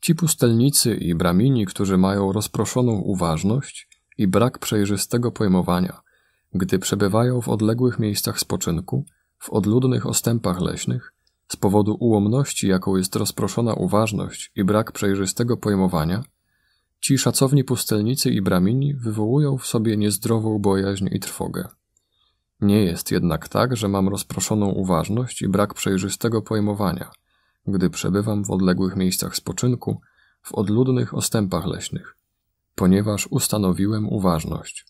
Ci pustelnicy i Bramini, którzy mają rozproszoną uważność i brak przejrzystego pojmowania, gdy przebywają w odległych miejscach spoczynku, w odludnych ostępach leśnych, z powodu ułomności, jaką jest rozproszona uważność i brak przejrzystego pojmowania, ci szacowni pustelnicy i bramini wywołują w sobie niezdrową bojaźń i trwogę. Nie jest jednak tak, że mam rozproszoną uważność i brak przejrzystego pojmowania, gdy przebywam w odległych miejscach spoczynku, w odludnych ostępach leśnych, ponieważ ustanowiłem uważność.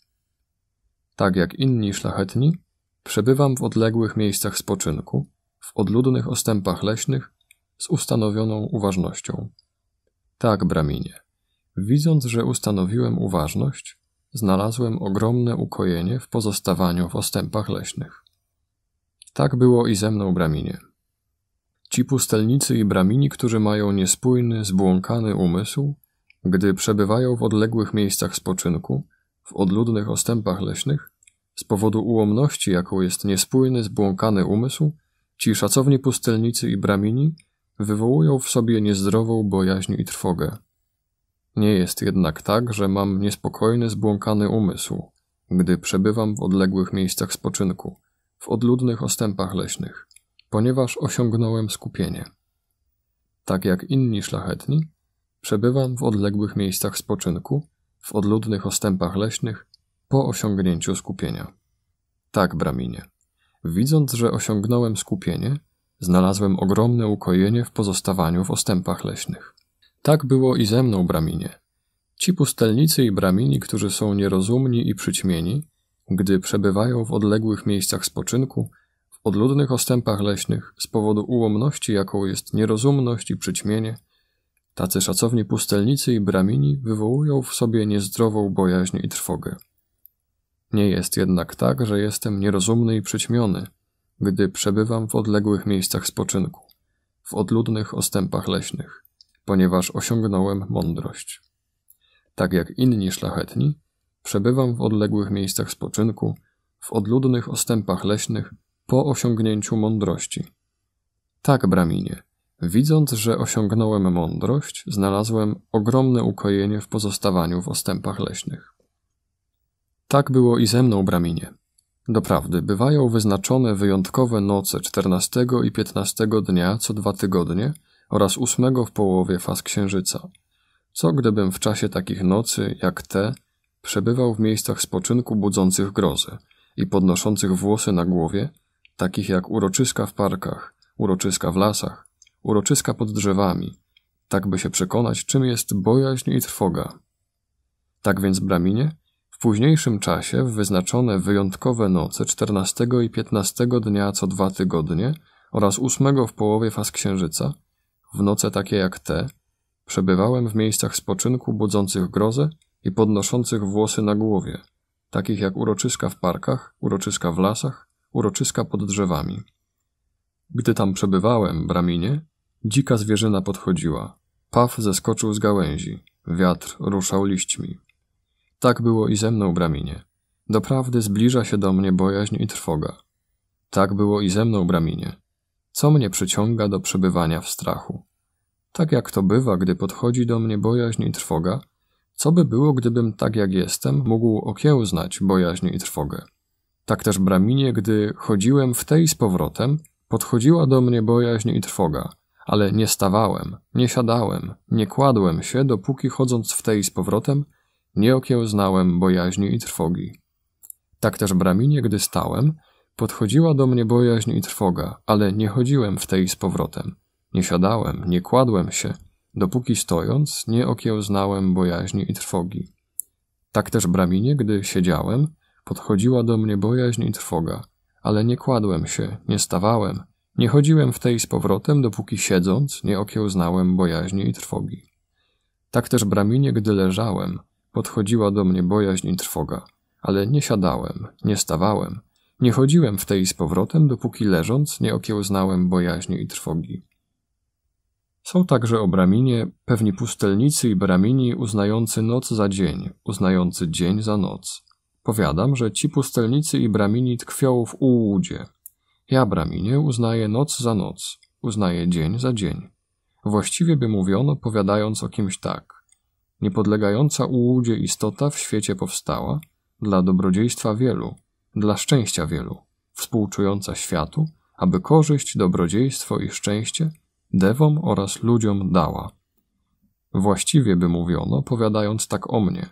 Tak jak inni szlachetni, przebywam w odległych miejscach spoczynku, w odludnych ostępach leśnych, z ustanowioną uważnością. Tak, Braminie, widząc, że ustanowiłem uważność, znalazłem ogromne ukojenie w pozostawaniu w ostępach leśnych. Tak było i ze mną Braminie. Ci pustelnicy i Bramini, którzy mają niespójny, zbłąkany umysł, gdy przebywają w odległych miejscach spoczynku, w odludnych ostępach leśnych, z powodu ułomności, jaką jest niespójny, zbłąkany umysł, ci szacowni pustelnicy i Bramini wywołują w sobie niezdrową bojaźń i trwogę, nie jest jednak tak, że mam niespokojny, zbłąkany umysł, gdy przebywam w odległych miejscach spoczynku, w odludnych ostępach leśnych, ponieważ osiągnąłem skupienie. Tak jak inni szlachetni, przebywam w odległych miejscach spoczynku, w odludnych ostępach leśnych, po osiągnięciu skupienia. Tak, Braminie. Widząc, że osiągnąłem skupienie, znalazłem ogromne ukojenie w pozostawaniu w ostępach leśnych. Tak było i ze mną, Braminie. Ci pustelnicy i Bramini, którzy są nierozumni i przyćmieni, gdy przebywają w odległych miejscach spoczynku, w odludnych ostępach leśnych, z powodu ułomności, jaką jest nierozumność i przyćmienie, tacy szacowni pustelnicy i Bramini wywołują w sobie niezdrową bojaźń i trwogę. Nie jest jednak tak, że jestem nierozumny i przyćmiony, gdy przebywam w odległych miejscach spoczynku, w odludnych ostępach leśnych ponieważ osiągnąłem mądrość. Tak jak inni szlachetni, przebywam w odległych miejscach spoczynku, w odludnych ostępach leśnych po osiągnięciu mądrości. Tak, Braminie, widząc, że osiągnąłem mądrość, znalazłem ogromne ukojenie w pozostawaniu w ostępach leśnych. Tak było i ze mną, Braminie. Doprawdy, bywają wyznaczone wyjątkowe noce 14 i 15 dnia co dwa tygodnie – oraz ósmego w połowie faz księżyca. Co gdybym w czasie takich nocy jak te przebywał w miejscach spoczynku budzących grozę i podnoszących włosy na głowie, takich jak uroczyska w parkach, uroczyska w lasach, uroczyska pod drzewami, tak by się przekonać, czym jest bojaźń i trwoga. Tak więc, Braminie, w późniejszym czasie, w wyznaczone wyjątkowe noce 14 i 15 dnia co dwa tygodnie oraz 8 w połowie faz księżyca, w noce takie jak te przebywałem w miejscach spoczynku budzących grozę i podnoszących włosy na głowie, takich jak uroczyska w parkach, uroczyska w lasach, uroczyska pod drzewami. Gdy tam przebywałem, braminie, dzika zwierzyna podchodziła. Paw zeskoczył z gałęzi, wiatr ruszał liśćmi. Tak było i ze mną, braminie. Doprawdy zbliża się do mnie bojaźń i trwoga. Tak było i ze mną, braminie co mnie przyciąga do przebywania w strachu. Tak jak to bywa, gdy podchodzi do mnie bojaźń i trwoga, co by było, gdybym tak jak jestem mógł okiełznać bojaźń i trwogę? Tak też Braminie, gdy chodziłem w tej z powrotem, podchodziła do mnie bojaźń i trwoga, ale nie stawałem, nie siadałem, nie kładłem się, dopóki chodząc w tej z powrotem, nie okiełznałem bojaźni i trwogi. Tak też Braminie, gdy stałem, Podchodziła do mnie bojaźń i trwoga, ale nie chodziłem w tej z powrotem. Nie siadałem, nie kładłem się, dopóki stojąc nie okiełznałem bojaźni i trwogi. Tak też braminie, gdy siedziałem, podchodziła do mnie bojaźń i trwoga, ale nie kładłem się, nie stawałem, nie chodziłem w tej z powrotem, dopóki siedząc nie okiełznałem bojaźni i trwogi. Tak też braminie, gdy leżałem, podchodziła do mnie bojaźń i trwoga, ale nie siadałem, nie stawałem, nie chodziłem w tej z powrotem, dopóki leżąc nie okiełznałem bojaźni i trwogi. Są także braminie, pewni pustelnicy i bramini uznający noc za dzień, uznający dzień za noc. Powiadam, że ci pustelnicy i bramini tkwią w ułudzie. Ja, braminie, uznaję noc za noc, uznaję dzień za dzień. Właściwie by mówiono, powiadając o kimś tak. Niepodlegająca ułudzie istota w świecie powstała, dla dobrodziejstwa wielu, dla szczęścia wielu, współczująca światu, aby korzyść, dobrodziejstwo i szczęście dewom oraz ludziom dała. Właściwie by mówiono, powiadając tak o mnie,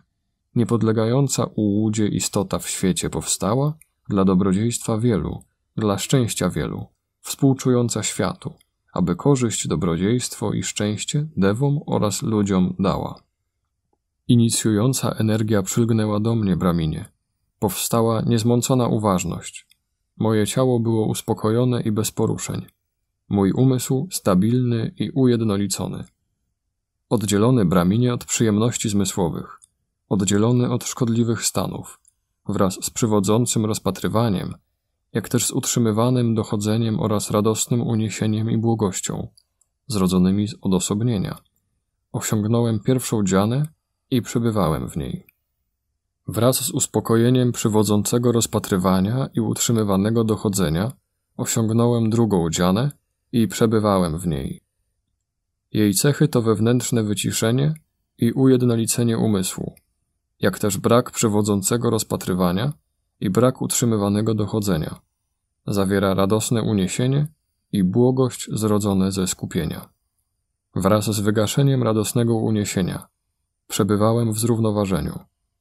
niepodlegająca ułudzie istota w świecie powstała dla dobrodziejstwa wielu, dla szczęścia wielu, współczująca światu, aby korzyść, dobrodziejstwo i szczęście dewom oraz ludziom dała. Inicjująca energia przylgnęła do mnie, Braminie, powstała niezmącona uważność. Moje ciało było uspokojone i bez poruszeń. Mój umysł stabilny i ujednolicony. Oddzielony braminie od przyjemności zmysłowych, oddzielony od szkodliwych stanów, wraz z przywodzącym rozpatrywaniem, jak też z utrzymywanym dochodzeniem oraz radosnym uniesieniem i błogością, zrodzonymi z odosobnienia. Osiągnąłem pierwszą dzianę i przebywałem w niej. Wraz z uspokojeniem przywodzącego rozpatrywania i utrzymywanego dochodzenia, osiągnąłem drugą dzianę i przebywałem w niej. Jej cechy to wewnętrzne wyciszenie i ujednolicenie umysłu, jak też brak przywodzącego rozpatrywania i brak utrzymywanego dochodzenia. Zawiera radosne uniesienie i błogość zrodzone ze skupienia. Wraz z wygaszeniem radosnego uniesienia przebywałem w zrównoważeniu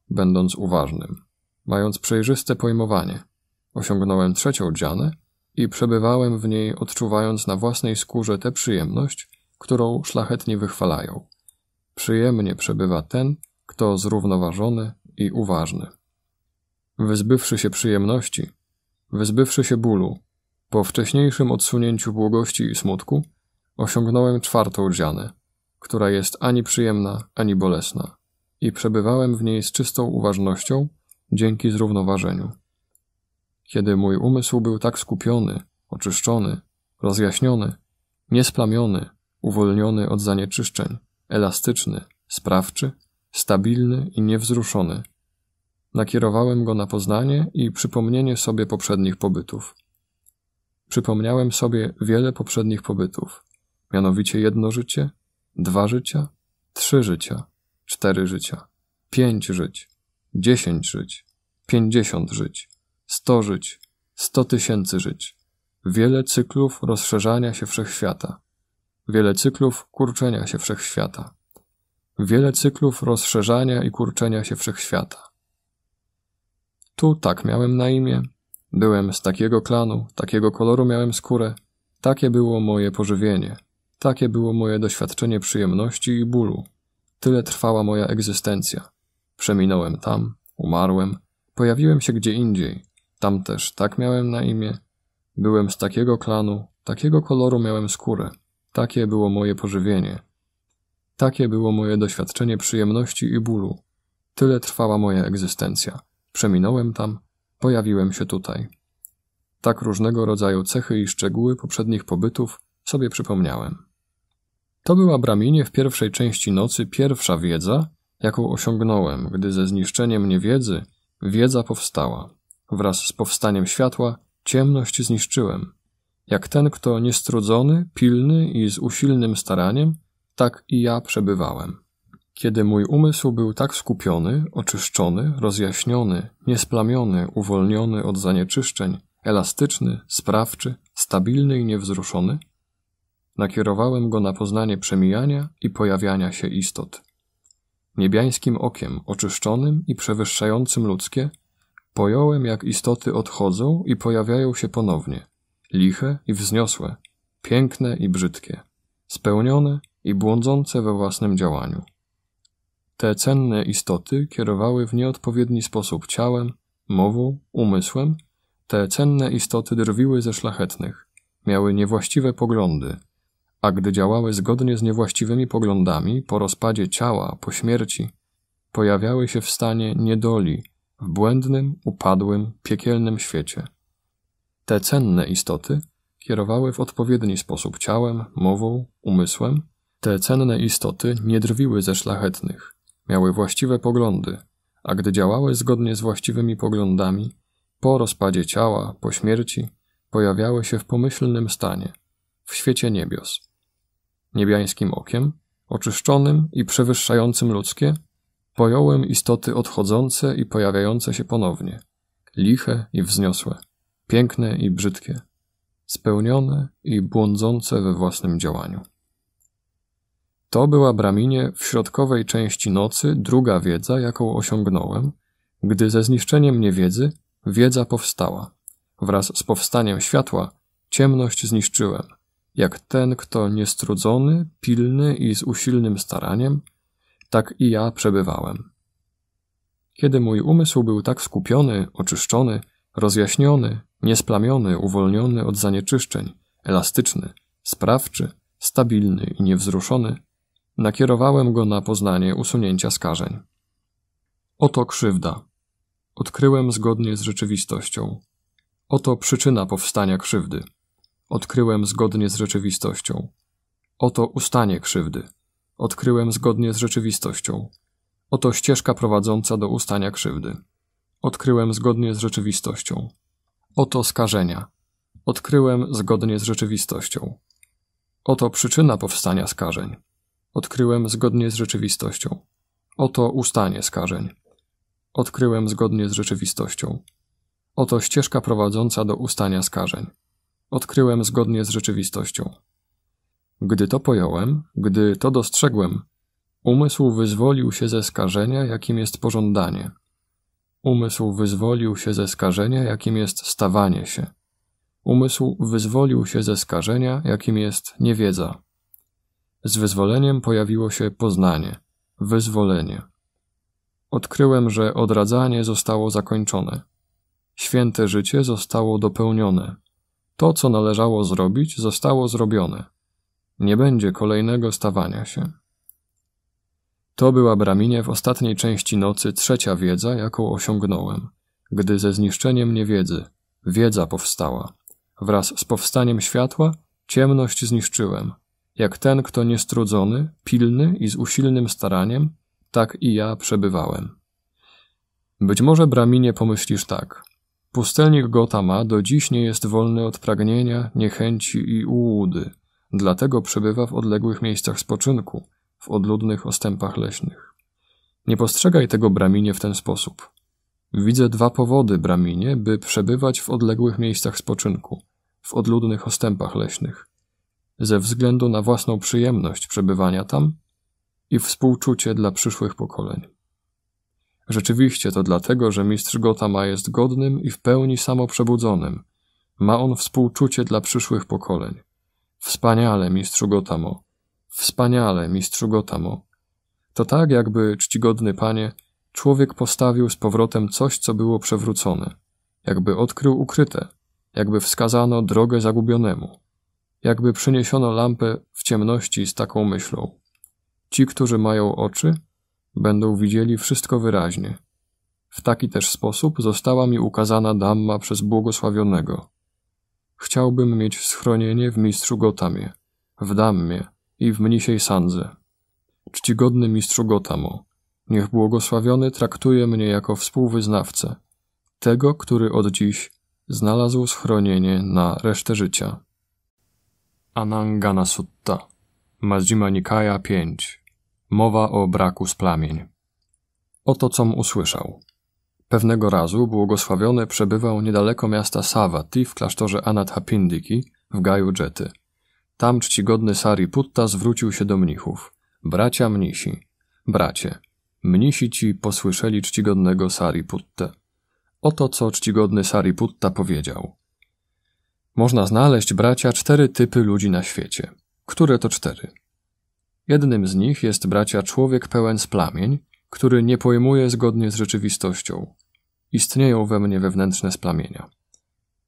będąc uważnym, mając przejrzyste pojmowanie. Osiągnąłem trzecią dzianę i przebywałem w niej, odczuwając na własnej skórze tę przyjemność, którą szlachetni wychwalają. Przyjemnie przebywa ten, kto zrównoważony i uważny. Wyzbywszy się przyjemności, wyzbywszy się bólu, po wcześniejszym odsunięciu błogości i smutku, osiągnąłem czwartą dzianę, która jest ani przyjemna, ani bolesna i przebywałem w niej z czystą uważnością dzięki zrównoważeniu. Kiedy mój umysł był tak skupiony, oczyszczony, rozjaśniony, niesplamiony, uwolniony od zanieczyszczeń, elastyczny, sprawczy, stabilny i niewzruszony, nakierowałem go na poznanie i przypomnienie sobie poprzednich pobytów. Przypomniałem sobie wiele poprzednich pobytów, mianowicie jedno życie, dwa życia, trzy życia cztery życia, pięć żyć, dziesięć żyć, pięćdziesiąt żyć, sto żyć, sto tysięcy żyć, wiele cyklów rozszerzania się wszechświata, wiele cyklów kurczenia się wszechświata, wiele cyklów rozszerzania i kurczenia się wszechświata. Tu tak miałem na imię, byłem z takiego klanu, takiego koloru miałem skórę, takie było moje pożywienie, takie było moje doświadczenie przyjemności i bólu. Tyle trwała moja egzystencja. Przeminąłem tam, umarłem, pojawiłem się gdzie indziej. Tam też tak miałem na imię. Byłem z takiego klanu, takiego koloru miałem skórę. Takie było moje pożywienie. Takie było moje doświadczenie przyjemności i bólu. Tyle trwała moja egzystencja. Przeminąłem tam, pojawiłem się tutaj. Tak różnego rodzaju cechy i szczegóły poprzednich pobytów sobie przypomniałem. To była Braminie w pierwszej części nocy pierwsza wiedza, jaką osiągnąłem, gdy ze zniszczeniem niewiedzy wiedza powstała. Wraz z powstaniem światła ciemność zniszczyłem. Jak ten, kto niestrudzony, pilny i z usilnym staraniem, tak i ja przebywałem. Kiedy mój umysł był tak skupiony, oczyszczony, rozjaśniony, niesplamiony, uwolniony od zanieczyszczeń, elastyczny, sprawczy, stabilny i niewzruszony, nakierowałem go na poznanie przemijania i pojawiania się istot. Niebiańskim okiem oczyszczonym i przewyższającym ludzkie, pojąłem jak istoty odchodzą i pojawiają się ponownie, liche i wzniosłe, piękne i brzydkie, spełnione i błądzące we własnym działaniu. Te cenne istoty kierowały w nieodpowiedni sposób ciałem, mową, umysłem, te cenne istoty drwiły ze szlachetnych, miały niewłaściwe poglądy, a gdy działały zgodnie z niewłaściwymi poglądami, po rozpadzie ciała, po śmierci, pojawiały się w stanie niedoli, w błędnym, upadłym, piekielnym świecie. Te cenne istoty kierowały w odpowiedni sposób ciałem, mową, umysłem. Te cenne istoty nie drwiły ze szlachetnych, miały właściwe poglądy, a gdy działały zgodnie z właściwymi poglądami, po rozpadzie ciała, po śmierci, pojawiały się w pomyślnym stanie, w świecie niebios niebiańskim okiem, oczyszczonym i przewyższającym ludzkie, pojąłem istoty odchodzące i pojawiające się ponownie, liche i wzniosłe, piękne i brzydkie, spełnione i błądzące we własnym działaniu. To była Braminie w środkowej części nocy druga wiedza, jaką osiągnąłem, gdy ze zniszczeniem niewiedzy wiedza powstała. Wraz z powstaniem światła ciemność zniszczyłem jak ten, kto niestrudzony, pilny i z usilnym staraniem, tak i ja przebywałem. Kiedy mój umysł był tak skupiony, oczyszczony, rozjaśniony, niesplamiony, uwolniony od zanieczyszczeń, elastyczny, sprawczy, stabilny i niewzruszony, nakierowałem go na poznanie usunięcia skażeń. Oto krzywda. Odkryłem zgodnie z rzeczywistością. Oto przyczyna powstania krzywdy odkryłem zgodnie z rzeczywistością. Oto ustanie krzywdy, odkryłem zgodnie z rzeczywistością. Oto ścieżka prowadząca do ustania krzywdy, odkryłem zgodnie z rzeczywistością. Oto skażenia, odkryłem zgodnie z rzeczywistością. Oto przyczyna powstania skażeń, odkryłem zgodnie z rzeczywistością. Oto ustanie skażeń, odkryłem zgodnie z rzeczywistością. Oto ścieżka prowadząca do ustania skażeń odkryłem zgodnie z rzeczywistością. Gdy to pojąłem, gdy to dostrzegłem, umysł wyzwolił się ze skażenia, jakim jest pożądanie. Umysł wyzwolił się ze skażenia, jakim jest stawanie się. Umysł wyzwolił się ze skażenia, jakim jest niewiedza. Z wyzwoleniem pojawiło się poznanie, wyzwolenie. Odkryłem, że odradzanie zostało zakończone. Święte życie zostało dopełnione, to, co należało zrobić, zostało zrobione. Nie będzie kolejnego stawania się. To była Braminie w ostatniej części nocy trzecia wiedza, jaką osiągnąłem, gdy ze zniszczeniem niewiedzy wiedza powstała. Wraz z powstaniem światła ciemność zniszczyłem. Jak ten, kto niestrudzony, pilny i z usilnym staraniem, tak i ja przebywałem. Być może Braminie pomyślisz tak. Pustelnik Gotama do dziś nie jest wolny od pragnienia, niechęci i ułudy, dlatego przebywa w odległych miejscach spoczynku, w odludnych ostępach leśnych. Nie postrzegaj tego Braminie w ten sposób. Widzę dwa powody, Braminie, by przebywać w odległych miejscach spoczynku, w odludnych ostępach leśnych. Ze względu na własną przyjemność przebywania tam i współczucie dla przyszłych pokoleń. Rzeczywiście to dlatego, że mistrz Gotama jest godnym i w pełni samoprzebudzonym. Ma on współczucie dla przyszłych pokoleń. Wspaniale, mistrzu Gotamo. Wspaniale, mistrzu Gotamo. To tak, jakby, czcigodny panie, człowiek postawił z powrotem coś, co było przewrócone. Jakby odkrył ukryte. Jakby wskazano drogę zagubionemu. Jakby przyniesiono lampę w ciemności z taką myślą. Ci, którzy mają oczy, będą widzieli wszystko wyraźnie. W taki też sposób została mi ukazana damma przez błogosławionego. Chciałbym mieć schronienie w mistrzu Gotamie, w Dammie i w mnisiej Sandze. Czcigodny mistrzu Gotamo, niech błogosławiony traktuje mnie jako współwyznawcę, tego, który od dziś znalazł schronienie na resztę życia. Anangana Sutta Majjhima Nikaya 5 Mowa o braku splamień. Oto com usłyszał. Pewnego razu błogosławiony przebywał niedaleko miasta Savati w klasztorze Anathapindiki w gaju Dżety. Tam czcigodny Sariputta zwrócił się do mnichów. Bracia mnisi, bracie, mnisi ci posłyszeli czcigodnego Sariputte. Oto co czcigodny Sariputta powiedział. Można znaleźć, bracia, cztery typy ludzi na świecie. Które to cztery? Jednym z nich jest bracia człowiek pełen splamień, który nie pojmuje zgodnie z rzeczywistością. Istnieją we mnie wewnętrzne splamienia.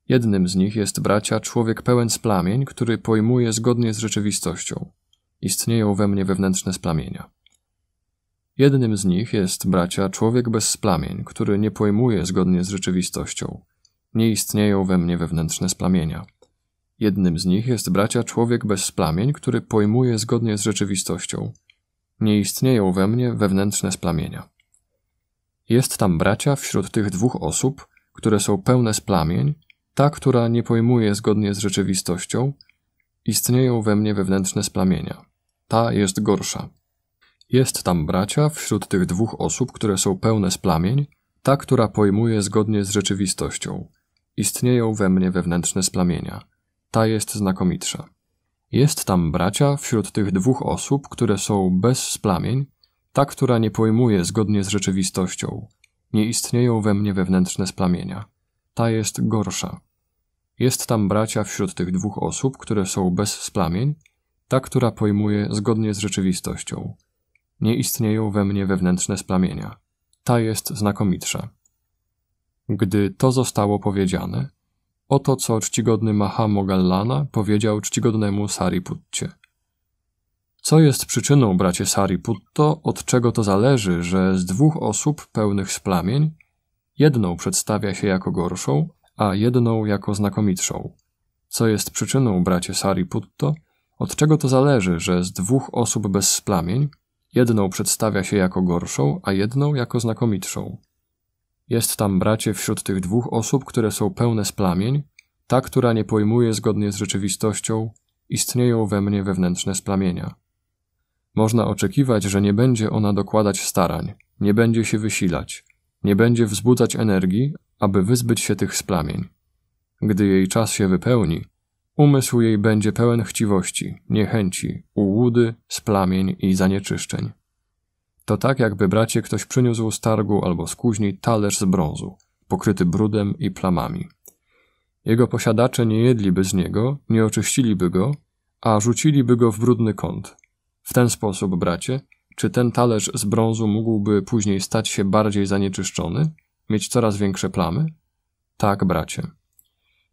Jednym z nich jest bracia człowiek pełen splamień, który pojmuje zgodnie z rzeczywistością. Istnieją we mnie wewnętrzne splamienia. Jednym z nich jest bracia człowiek bez splamień, który nie pojmuje zgodnie z rzeczywistością. Nie istnieją we mnie wewnętrzne splamienia. Jednym z nich jest bracia człowiek bez splamień, który pojmuje zgodnie z rzeczywistością. Nie istnieją we mnie wewnętrzne splamienia. Jest tam bracia wśród tych dwóch osób, które są pełne splamień, ta, która nie pojmuje zgodnie z rzeczywistością, istnieją we mnie wewnętrzne splamienia. Ta jest gorsza. Jest tam bracia wśród tych dwóch osób, które są pełne splamień, ta, która pojmuje zgodnie z rzeczywistością. Istnieją we mnie wewnętrzne splamienia ta jest znakomitsza. Jest tam bracia wśród tych dwóch osób, które są bez splamień, ta, która nie pojmuje zgodnie z rzeczywistością. Nie istnieją we mnie wewnętrzne splamienia. Ta jest gorsza. Jest tam bracia wśród tych dwóch osób, które są bez splamień, ta, która pojmuje zgodnie z rzeczywistością. Nie istnieją we mnie wewnętrzne splamienia. Ta jest znakomitsza. Gdy to zostało powiedziane, Oto co czcigodny Maha Mogallana powiedział czcigodnemu Sariputcie. Co jest przyczyną, bracie Sariputto, od czego to zależy, że z dwóch osób pełnych splamień jedną przedstawia się jako gorszą, a jedną jako znakomitszą? Co jest przyczyną, bracie Sariputto, od czego to zależy, że z dwóch osób bez splamień jedną przedstawia się jako gorszą, a jedną jako znakomitszą? Jest tam bracie wśród tych dwóch osób, które są pełne splamień, ta, która nie pojmuje zgodnie z rzeczywistością, istnieją we mnie wewnętrzne splamienia. Można oczekiwać, że nie będzie ona dokładać starań, nie będzie się wysilać, nie będzie wzbudzać energii, aby wyzbyć się tych splamień. Gdy jej czas się wypełni, umysł jej będzie pełen chciwości, niechęci, ułudy, splamień i zanieczyszczeń. To tak, jakby bracie ktoś przyniósł z targu albo z kuźni talerz z brązu, pokryty brudem i plamami. Jego posiadacze nie jedliby z niego, nie oczyściliby go, a rzuciliby go w brudny kąt. W ten sposób, bracie, czy ten talerz z brązu mógłby później stać się bardziej zanieczyszczony, mieć coraz większe plamy? Tak, bracie.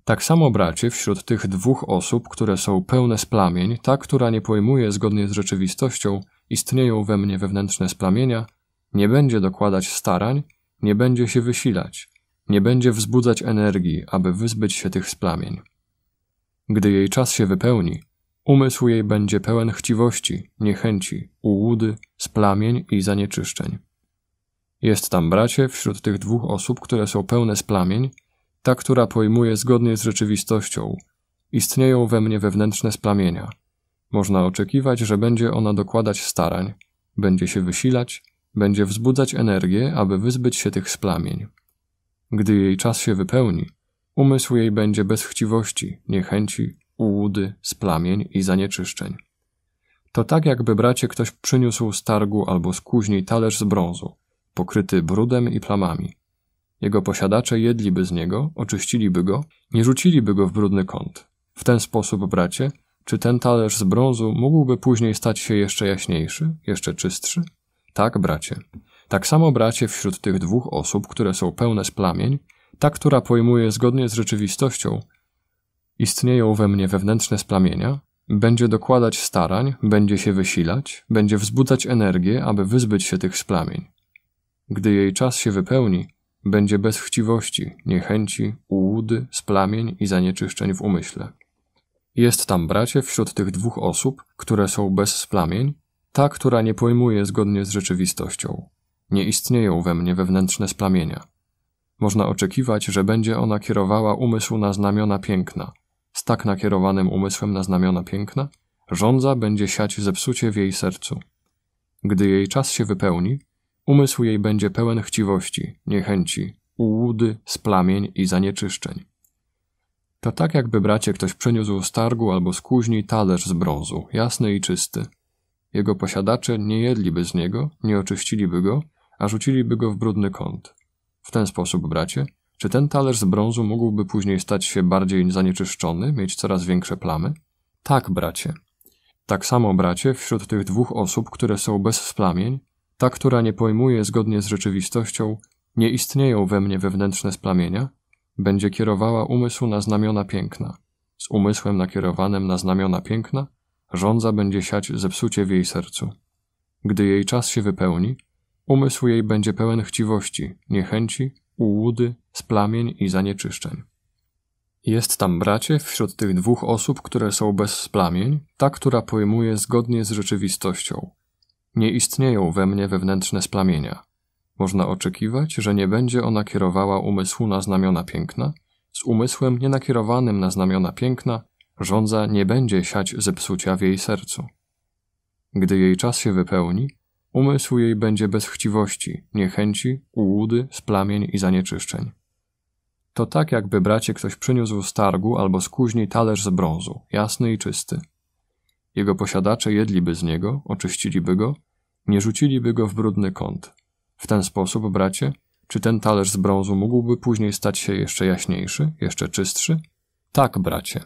Tak samo, bracie, wśród tych dwóch osób, które są pełne splamień, ta, która nie pojmuje zgodnie z rzeczywistością istnieją we mnie wewnętrzne splamienia, nie będzie dokładać starań, nie będzie się wysilać, nie będzie wzbudzać energii, aby wyzbyć się tych splamień. Gdy jej czas się wypełni, umysł jej będzie pełen chciwości, niechęci, ułudy, splamień i zanieczyszczeń. Jest tam, bracie, wśród tych dwóch osób, które są pełne splamień, ta, która pojmuje zgodnie z rzeczywistością, istnieją we mnie wewnętrzne splamienia – można oczekiwać, że będzie ona dokładać starań, będzie się wysilać, będzie wzbudzać energię, aby wyzbyć się tych splamień. Gdy jej czas się wypełni, umysł jej będzie bez chciwości, niechęci, ułudy, splamień i zanieczyszczeń. To tak, jakby bracie ktoś przyniósł z targu albo z kuźni talerz z brązu, pokryty brudem i plamami. Jego posiadacze jedliby z niego, oczyściliby go, nie rzuciliby go w brudny kąt. W ten sposób, bracie, czy ten talerz z brązu mógłby później stać się jeszcze jaśniejszy, jeszcze czystszy? Tak, bracie. Tak samo, bracie, wśród tych dwóch osób, które są pełne splamień, ta, która pojmuje zgodnie z rzeczywistością, istnieją we mnie wewnętrzne splamienia, będzie dokładać starań, będzie się wysilać, będzie wzbudzać energię, aby wyzbyć się tych splamień. Gdy jej czas się wypełni, będzie bez chciwości, niechęci, ułudy, splamień i zanieczyszczeń w umyśle. Jest tam bracie wśród tych dwóch osób, które są bez splamień, ta, która nie pojmuje zgodnie z rzeczywistością. Nie istnieją we mnie wewnętrzne splamienia. Można oczekiwać, że będzie ona kierowała umysł na znamiona piękna. Z tak nakierowanym umysłem na znamiona piękna, żądza będzie siać zepsucie w jej sercu. Gdy jej czas się wypełni, umysł jej będzie pełen chciwości, niechęci, ułudy, splamień i zanieczyszczeń. To tak jakby bracie ktoś przyniósł z targu albo z kuźni talerz z brązu, jasny i czysty. Jego posiadacze nie jedliby z niego, nie oczyściliby go, a rzuciliby go w brudny kąt. W ten sposób, bracie, czy ten talerz z brązu mógłby później stać się bardziej zanieczyszczony, mieć coraz większe plamy? Tak, bracie. Tak samo, bracie, wśród tych dwóch osób, które są bez splamień, ta, która nie pojmuje zgodnie z rzeczywistością, nie istnieją we mnie wewnętrzne splamienia, będzie kierowała umysł na znamiona piękna. Z umysłem nakierowanym na znamiona piękna, żądza będzie siać zepsucie w jej sercu. Gdy jej czas się wypełni, umysł jej będzie pełen chciwości, niechęci, ułudy, splamień i zanieczyszczeń. Jest tam bracie wśród tych dwóch osób, które są bez splamień, ta, która pojmuje zgodnie z rzeczywistością. Nie istnieją we mnie wewnętrzne splamienia. Można oczekiwać, że nie będzie ona kierowała umysłu na znamiona piękna, z umysłem nienakierowanym na znamiona piękna, żądza nie będzie siać zepsucia w jej sercu. Gdy jej czas się wypełni, umysł jej będzie bez chciwości, niechęci, ułudy, splamień i zanieczyszczeń. To tak, jakby bracie ktoś przyniósł z targu albo z kuźni talerz z brązu, jasny i czysty. Jego posiadacze jedliby z niego, oczyściliby go, nie rzuciliby go w brudny kąt, w ten sposób, bracie, czy ten talerz z brązu mógłby później stać się jeszcze jaśniejszy, jeszcze czystszy? Tak, bracie.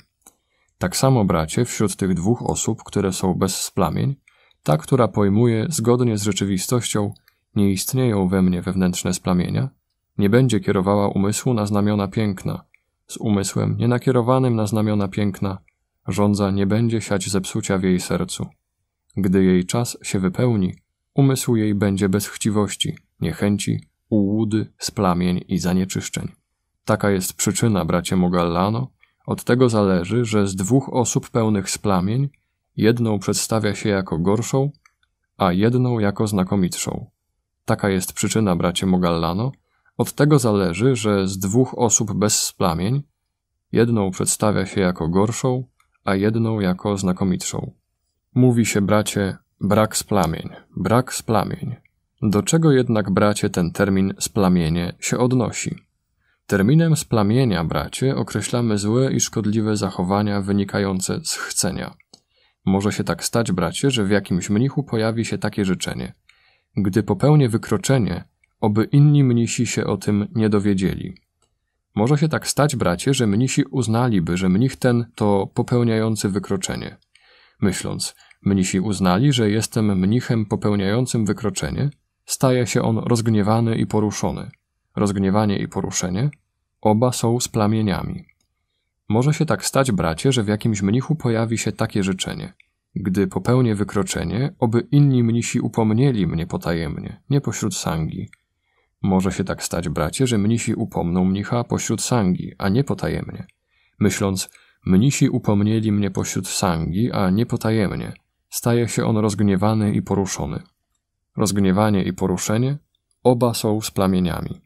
Tak samo, bracie, wśród tych dwóch osób, które są bez splamień, ta, która pojmuje zgodnie z rzeczywistością, nie istnieją we mnie wewnętrzne splamienia, nie będzie kierowała umysłu na znamiona piękna, z umysłem nienakierowanym na znamiona piękna, rządza nie będzie siać zepsucia w jej sercu. Gdy jej czas się wypełni, Umysł jej będzie bez chciwości, niechęci, ułudy, splamień i zanieczyszczeń. Taka jest przyczyna, bracie Mogallano. Od tego zależy, że z dwóch osób pełnych splamień, jedną przedstawia się jako gorszą, a jedną jako znakomitszą. Taka jest przyczyna, bracie Mogallano. Od tego zależy, że z dwóch osób bez splamień, jedną przedstawia się jako gorszą, a jedną jako znakomitszą. Mówi się, bracie, Brak splamień, brak splamień. Do czego jednak, bracie, ten termin splamienie się odnosi? Terminem splamienia, bracie, określamy złe i szkodliwe zachowania wynikające z chcenia. Może się tak stać, bracie, że w jakimś mnichu pojawi się takie życzenie. Gdy popełnię wykroczenie, oby inni mnisi się o tym nie dowiedzieli. Może się tak stać, bracie, że mnisi uznaliby, że mnich ten to popełniający wykroczenie. Myśląc, Mnisi uznali, że jestem mnichem popełniającym wykroczenie, staje się on rozgniewany i poruszony. Rozgniewanie i poruszenie oba są z plamieniami. Może się tak stać, bracie, że w jakimś mnichu pojawi się takie życzenie. Gdy popełnię wykroczenie, oby inni mnisi upomnieli mnie potajemnie, nie pośród sangi. Może się tak stać, bracie, że mnisi upomną mnicha pośród sangi, a nie potajemnie. Myśląc, mnisi upomnieli mnie pośród sangi, a nie potajemnie, staje się on rozgniewany i poruszony. Rozgniewanie i poruszenie oba są z plamieniami.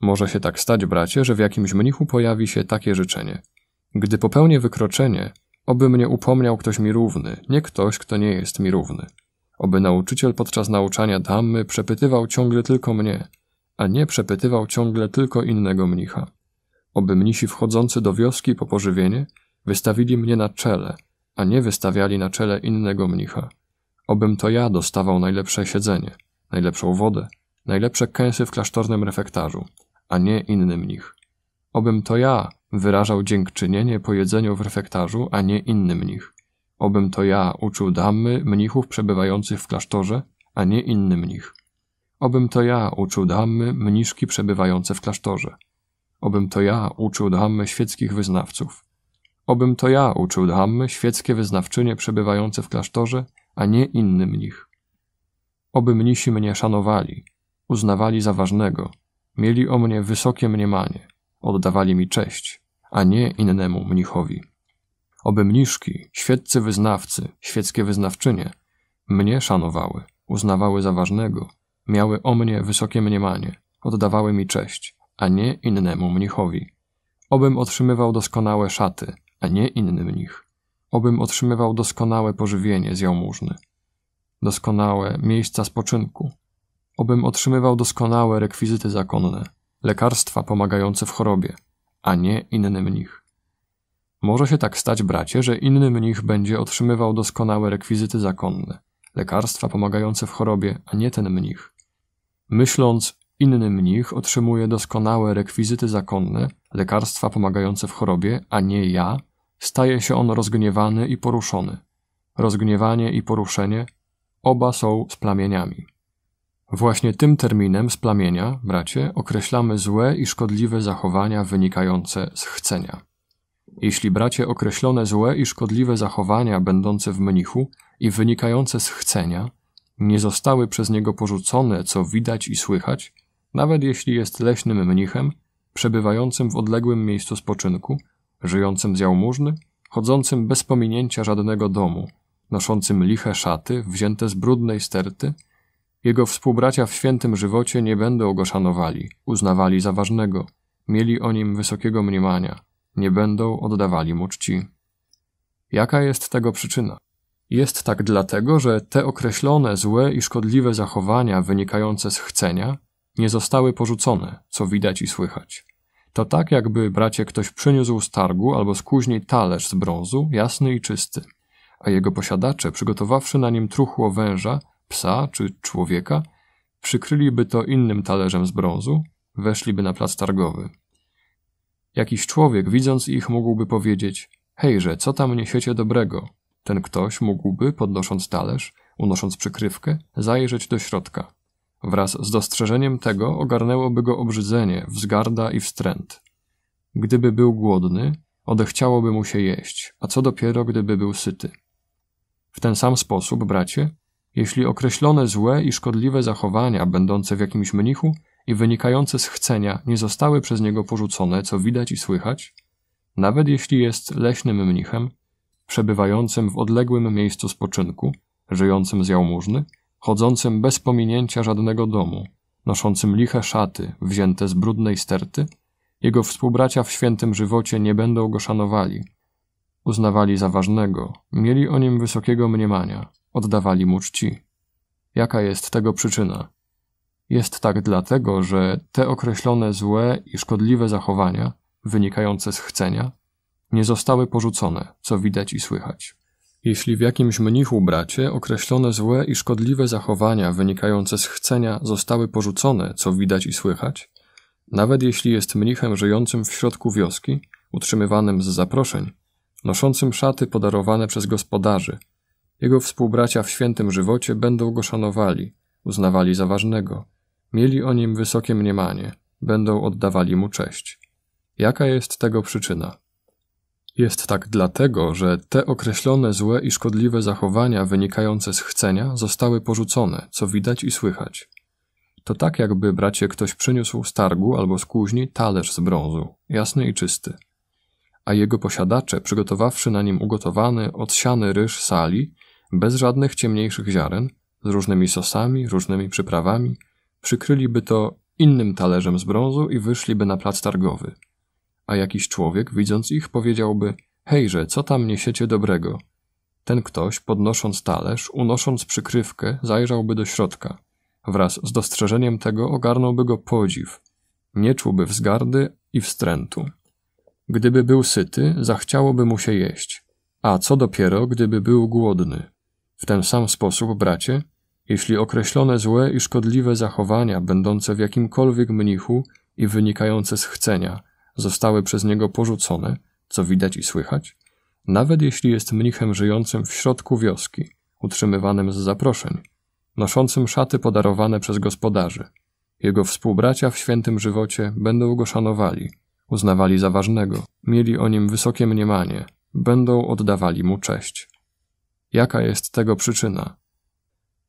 Może się tak stać, bracie, że w jakimś mnichu pojawi się takie życzenie. Gdy popełnię wykroczenie, oby mnie upomniał ktoś mi równy, nie ktoś, kto nie jest mi równy. Oby nauczyciel podczas nauczania damy przepytywał ciągle tylko mnie, a nie przepytywał ciągle tylko innego mnicha. Oby mnisi wchodzący do wioski po pożywienie wystawili mnie na czele – a nie wystawiali na czele innego mnicha. Obym to ja dostawał najlepsze siedzenie, najlepszą wodę, najlepsze kęsy w klasztornym refektarzu, a nie inny mnich. Obym to ja wyrażał dziękczynienie po jedzeniu w refektarzu, a nie inny mnich. Obym to ja uczył damy mnichów przebywających w klasztorze, a nie inny mnich. Obym to ja uczył damy mniszki przebywające w klasztorze. Obym to ja uczył damy świeckich wyznawców. Obym to ja uczył Dhammy świeckie wyznawczynie przebywające w klasztorze, a nie inny mnich. Oby mnisi mnie szanowali, uznawali za ważnego, mieli o mnie wysokie mniemanie, oddawali mi cześć, a nie innemu mnichowi. Oby mniszki, świeccy wyznawcy, świeckie wyznawczynie, mnie szanowały, uznawały za ważnego, miały o mnie wysokie mniemanie, oddawały mi cześć, a nie innemu mnichowi. Obym otrzymywał doskonałe szaty, a nie inny mnich. Obym otrzymywał doskonałe pożywienie z jałmużny, doskonałe miejsca spoczynku, obym otrzymywał doskonałe rekwizyty zakonne, lekarstwa pomagające w chorobie, a nie inny mnich. Może się tak stać, bracie, że inny mnich będzie otrzymywał doskonałe rekwizyty zakonne, lekarstwa pomagające w chorobie, a nie ten mnich. Myśląc, inny mnich otrzymuje doskonałe rekwizyty zakonne, lekarstwa pomagające w chorobie, a nie ja, staje się on rozgniewany i poruszony. Rozgniewanie i poruszenie oba są splamieniami. Właśnie tym terminem splamienia, bracie, określamy złe i szkodliwe zachowania wynikające z chcenia. Jeśli bracie określone złe i szkodliwe zachowania będące w mnichu i wynikające z chcenia nie zostały przez niego porzucone, co widać i słychać, nawet jeśli jest leśnym mnichem, przebywającym w odległym miejscu spoczynku, żyjącym z jałmużny, chodzącym bez pominięcia żadnego domu, noszącym liche szaty, wzięte z brudnej sterty, jego współbracia w świętym żywocie nie będą go szanowali, uznawali za ważnego, mieli o nim wysokiego mniemania, nie będą oddawali mu czci. Jaka jest tego przyczyna? Jest tak dlatego, że te określone złe i szkodliwe zachowania wynikające z chcenia nie zostały porzucone, co widać i słychać. To tak, jakby bracie ktoś przyniósł z targu albo z kuźni talerz z brązu, jasny i czysty, a jego posiadacze, przygotowawszy na nim truchło węża, psa czy człowieka, przykryliby to innym talerzem z brązu, weszliby na plac targowy. Jakiś człowiek, widząc ich, mógłby powiedzieć: Hejże, co tam niesiecie dobrego? Ten ktoś mógłby, podnosząc talerz, unosząc przykrywkę, zajrzeć do środka. Wraz z dostrzeżeniem tego ogarnęłoby go obrzydzenie, wzgarda i wstręt. Gdyby był głodny, odechciałoby mu się jeść, a co dopiero gdyby był syty. W ten sam sposób, bracie, jeśli określone złe i szkodliwe zachowania będące w jakimś mnichu i wynikające z chcenia nie zostały przez niego porzucone, co widać i słychać, nawet jeśli jest leśnym mnichem, przebywającym w odległym miejscu spoczynku, żyjącym z jałmużny, chodzącym bez pominięcia żadnego domu, noszącym liche szaty wzięte z brudnej sterty, jego współbracia w świętym żywocie nie będą go szanowali. Uznawali za ważnego, mieli o nim wysokiego mniemania, oddawali mu czci. Jaka jest tego przyczyna? Jest tak dlatego, że te określone złe i szkodliwe zachowania, wynikające z chcenia, nie zostały porzucone, co widać i słychać. Jeśli w jakimś mnichu bracie określone złe i szkodliwe zachowania wynikające z chcenia zostały porzucone, co widać i słychać, nawet jeśli jest mnichem żyjącym w środku wioski, utrzymywanym z zaproszeń, noszącym szaty podarowane przez gospodarzy, jego współbracia w świętym żywocie będą go szanowali, uznawali za ważnego, mieli o nim wysokie mniemanie, będą oddawali mu cześć. Jaka jest tego przyczyna? Jest tak dlatego, że te określone złe i szkodliwe zachowania wynikające z chcenia zostały porzucone, co widać i słychać. To tak jakby bracie ktoś przyniósł z targu albo z kuźni talerz z brązu, jasny i czysty. A jego posiadacze, przygotowawszy na nim ugotowany, odsiany ryż sali, bez żadnych ciemniejszych ziaren, z różnymi sosami, różnymi przyprawami, przykryliby to innym talerzem z brązu i wyszliby na plac targowy – a jakiś człowiek, widząc ich, powiedziałby: Hejże, co tam niesiecie dobrego? Ten ktoś, podnosząc talerz, unosząc przykrywkę, zajrzałby do środka. Wraz z dostrzeżeniem tego ogarnąłby go podziw. Nie czułby wzgardy i wstrętu. Gdyby był syty, zachciałoby mu się jeść. A co dopiero, gdyby był głodny? W ten sam sposób, bracie, jeśli określone złe i szkodliwe zachowania, będące w jakimkolwiek mnichu i wynikające z chcenia, zostały przez niego porzucone, co widać i słychać, nawet jeśli jest mnichem żyjącym w środku wioski, utrzymywanym z zaproszeń, noszącym szaty podarowane przez gospodarzy. Jego współbracia w świętym żywocie będą go szanowali, uznawali za ważnego, mieli o nim wysokie mniemanie, będą oddawali mu cześć. Jaka jest tego przyczyna?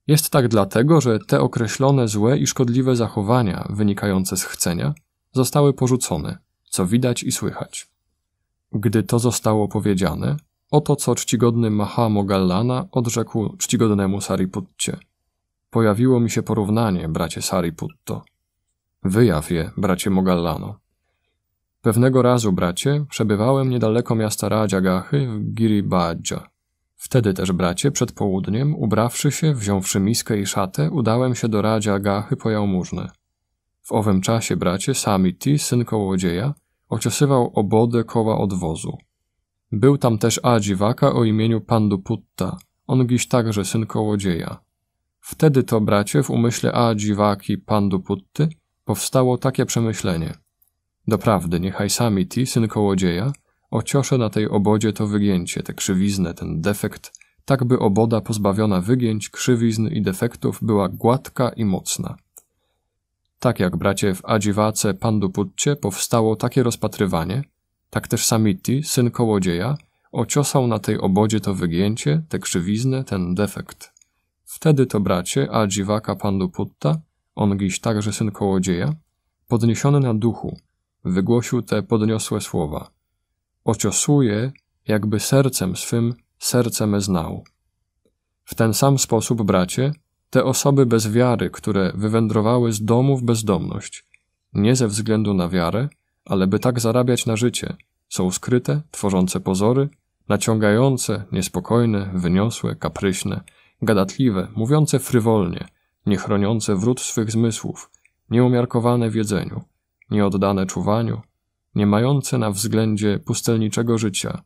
Jest tak dlatego, że te określone złe i szkodliwe zachowania wynikające z chcenia zostały porzucone, co widać i słychać. Gdy to zostało powiedziane, oto co czcigodny Maha Mogallana odrzekł czcigodnemu Sariputcie. Pojawiło mi się porównanie, bracie Sariputto. Wyjaw je, bracie Mogallano. Pewnego razu, bracie, przebywałem niedaleko miasta Radziagachy w Giribadża. Wtedy też, bracie, przed południem, ubrawszy się, wziąwszy miskę i szatę, udałem się do Radziagachy po jałmużnę. W owym czasie, bracie, Samiti, syn kołodzieja, ociosywał obodę koła odwozu. Był tam też Adziwaka o imieniu Panduputta, on dziś także syn kołodzieja. Wtedy to, bracie, w umyśle Adziwaki Panduputty powstało takie przemyślenie. Doprawdy, niechaj sami ty, syn kołodzieja, ociosze na tej obodzie to wygięcie, tę krzywiznę, ten defekt, tak by oboda pozbawiona wygięć, krzywizn i defektów była gładka i mocna. Tak jak bracie w Adziwace Panduputcie powstało takie rozpatrywanie, tak też Samiti, syn kołodzieja, ociosał na tej obodzie to wygięcie, tę krzywiznę, ten defekt. Wtedy to bracie Adziwaka Panduputta, on giś także syn kołodzieja, podniesiony na duchu, wygłosił te podniosłe słowa. Ociosuje, jakby sercem swym serce me znał. W ten sam sposób, bracie, te osoby bez wiary, które wywędrowały z domu w bezdomność, nie ze względu na wiarę, ale by tak zarabiać na życie, są skryte, tworzące pozory, naciągające, niespokojne, wyniosłe, kapryśne, gadatliwe, mówiące frywolnie, niechroniące wrót swych zmysłów, nieumiarkowane w jedzeniu, nieoddane czuwaniu, nie mające na względzie pustelniczego życia,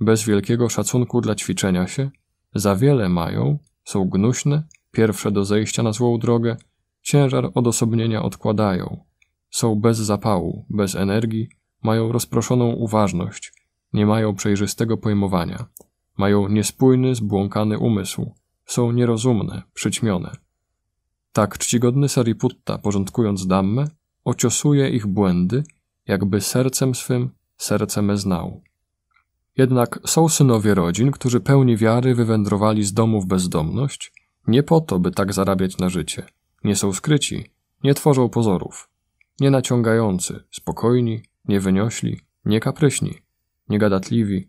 bez wielkiego szacunku dla ćwiczenia się, za wiele mają, są gnuśne, pierwsze do zejścia na złą drogę, ciężar odosobnienia odkładają. Są bez zapału, bez energii, mają rozproszoną uważność, nie mają przejrzystego pojmowania, mają niespójny, zbłąkany umysł, są nierozumne, przyćmione. Tak czcigodny Sariputta, porządkując dammę, ociosuje ich błędy, jakby sercem swym serce me znał. Jednak są synowie rodzin, którzy pełni wiary wywędrowali z domów bezdomność nie po to, by tak zarabiać na życie. Nie są skryci, nie tworzą pozorów. Nie naciągający, spokojni, niewyniośli, niekapryśni, niegadatliwi,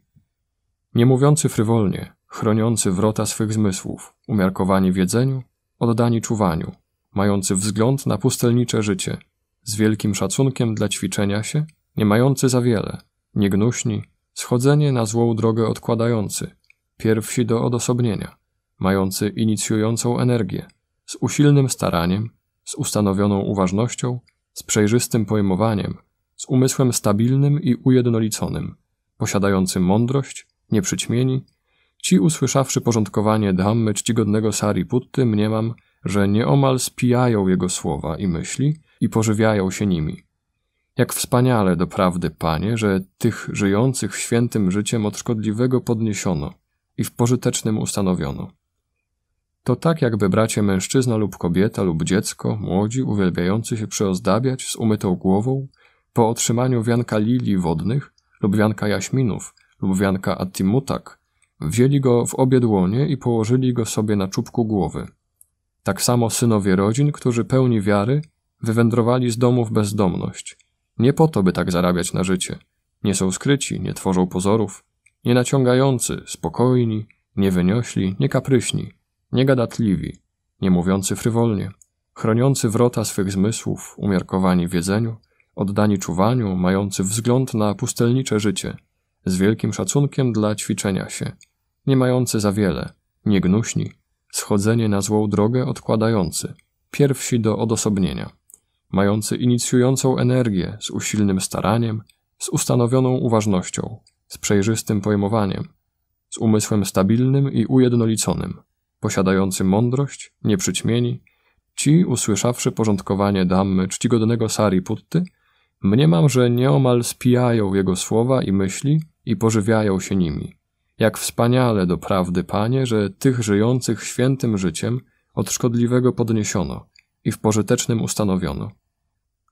nie mówiący frywolnie, chroniący wrota swych zmysłów, umiarkowani w jedzeniu, oddani czuwaniu, mający wzgląd na pustelnicze życie, z wielkim szacunkiem dla ćwiczenia się, nie mający za wiele, niegnuśni, schodzenie na złą drogę odkładający, pierwsi do odosobnienia mający inicjującą energię, z usilnym staraniem, z ustanowioną uważnością, z przejrzystym pojmowaniem, z umysłem stabilnym i ujednoliconym, posiadający mądrość, nieprzyćmieni, ci usłyszawszy porządkowanie Dhammy czcigodnego Sariputty mniemam, że nieomal spijają jego słowa i myśli i pożywiają się nimi. Jak wspaniale doprawdy, Panie, że tych żyjących świętym życiem od szkodliwego podniesiono i w pożytecznym ustanowiono. To tak jakby bracie mężczyzna lub kobieta lub dziecko, młodzi, uwielbiający się przyozdabiać z umytą głową, po otrzymaniu wianka lilii wodnych lub wianka jaśminów lub wianka attimutak, wzięli go w obie dłonie i położyli go sobie na czubku głowy. Tak samo synowie rodzin, którzy pełni wiary, wywędrowali z domów bezdomność. Nie po to, by tak zarabiać na życie. Nie są skryci, nie tworzą pozorów, nie naciągający, spokojni, nie nie kapryśni niegadatliwi, nie mówiący frywolnie, chroniący wrota swych zmysłów, umiarkowani w jedzeniu, oddani czuwaniu, mający wzgląd na pustelnicze życie, z wielkim szacunkiem dla ćwiczenia się, nie mający za wiele, niegnuśni, schodzenie na złą drogę odkładający, pierwsi do odosobnienia, mający inicjującą energię z usilnym staraniem, z ustanowioną uważnością, z przejrzystym pojmowaniem, z umysłem stabilnym i ujednoliconym, posiadający mądrość, nieprzyćmieni, ci usłyszawszy porządkowanie damy czcigodnego Sariputty, mniemam, że nieomal spijają jego słowa i myśli i pożywiają się nimi. Jak wspaniale doprawdy, Panie, że tych żyjących świętym życiem od szkodliwego podniesiono i w pożytecznym ustanowiono.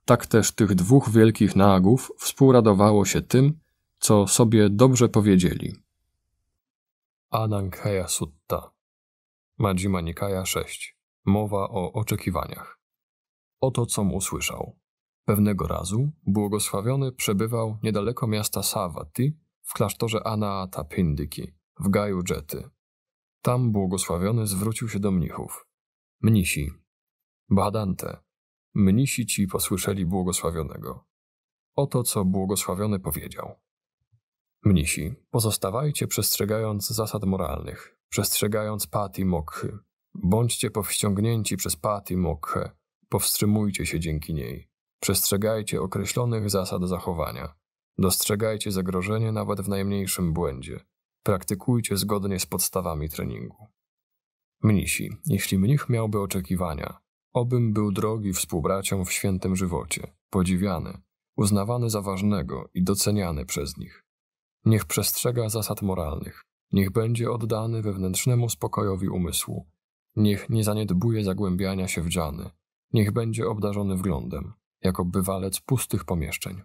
Tak też tych dwóch wielkich nagów współradowało się tym, co sobie dobrze powiedzieli. Anangheya Sutta Madzima Nikaja 6. Mowa o oczekiwaniach. Oto com usłyszał. Pewnego razu błogosławiony przebywał niedaleko miasta Savati w klasztorze Anahata Pindiki w Gaju Jety. Tam błogosławiony zwrócił się do mnichów. Mnisi. Badante. Mnisi ci posłyszeli błogosławionego. Oto co błogosławiony powiedział. Mnisi, pozostawajcie przestrzegając zasad moralnych, przestrzegając pati i mokhy. Bądźcie powściągnięci przez pati i powstrzymujcie się dzięki niej. Przestrzegajcie określonych zasad zachowania. Dostrzegajcie zagrożenie nawet w najmniejszym błędzie. Praktykujcie zgodnie z podstawami treningu. Mnisi, jeśli mnich miałby oczekiwania, obym był drogi współbraciom w świętym żywocie, podziwiany, uznawany za ważnego i doceniany przez nich. Niech przestrzega zasad moralnych, Niech będzie oddany wewnętrznemu spokojowi umysłu. Niech nie zaniedbuje zagłębiania się w dżany. Niech będzie obdarzony wglądem, jako bywalec pustych pomieszczeń.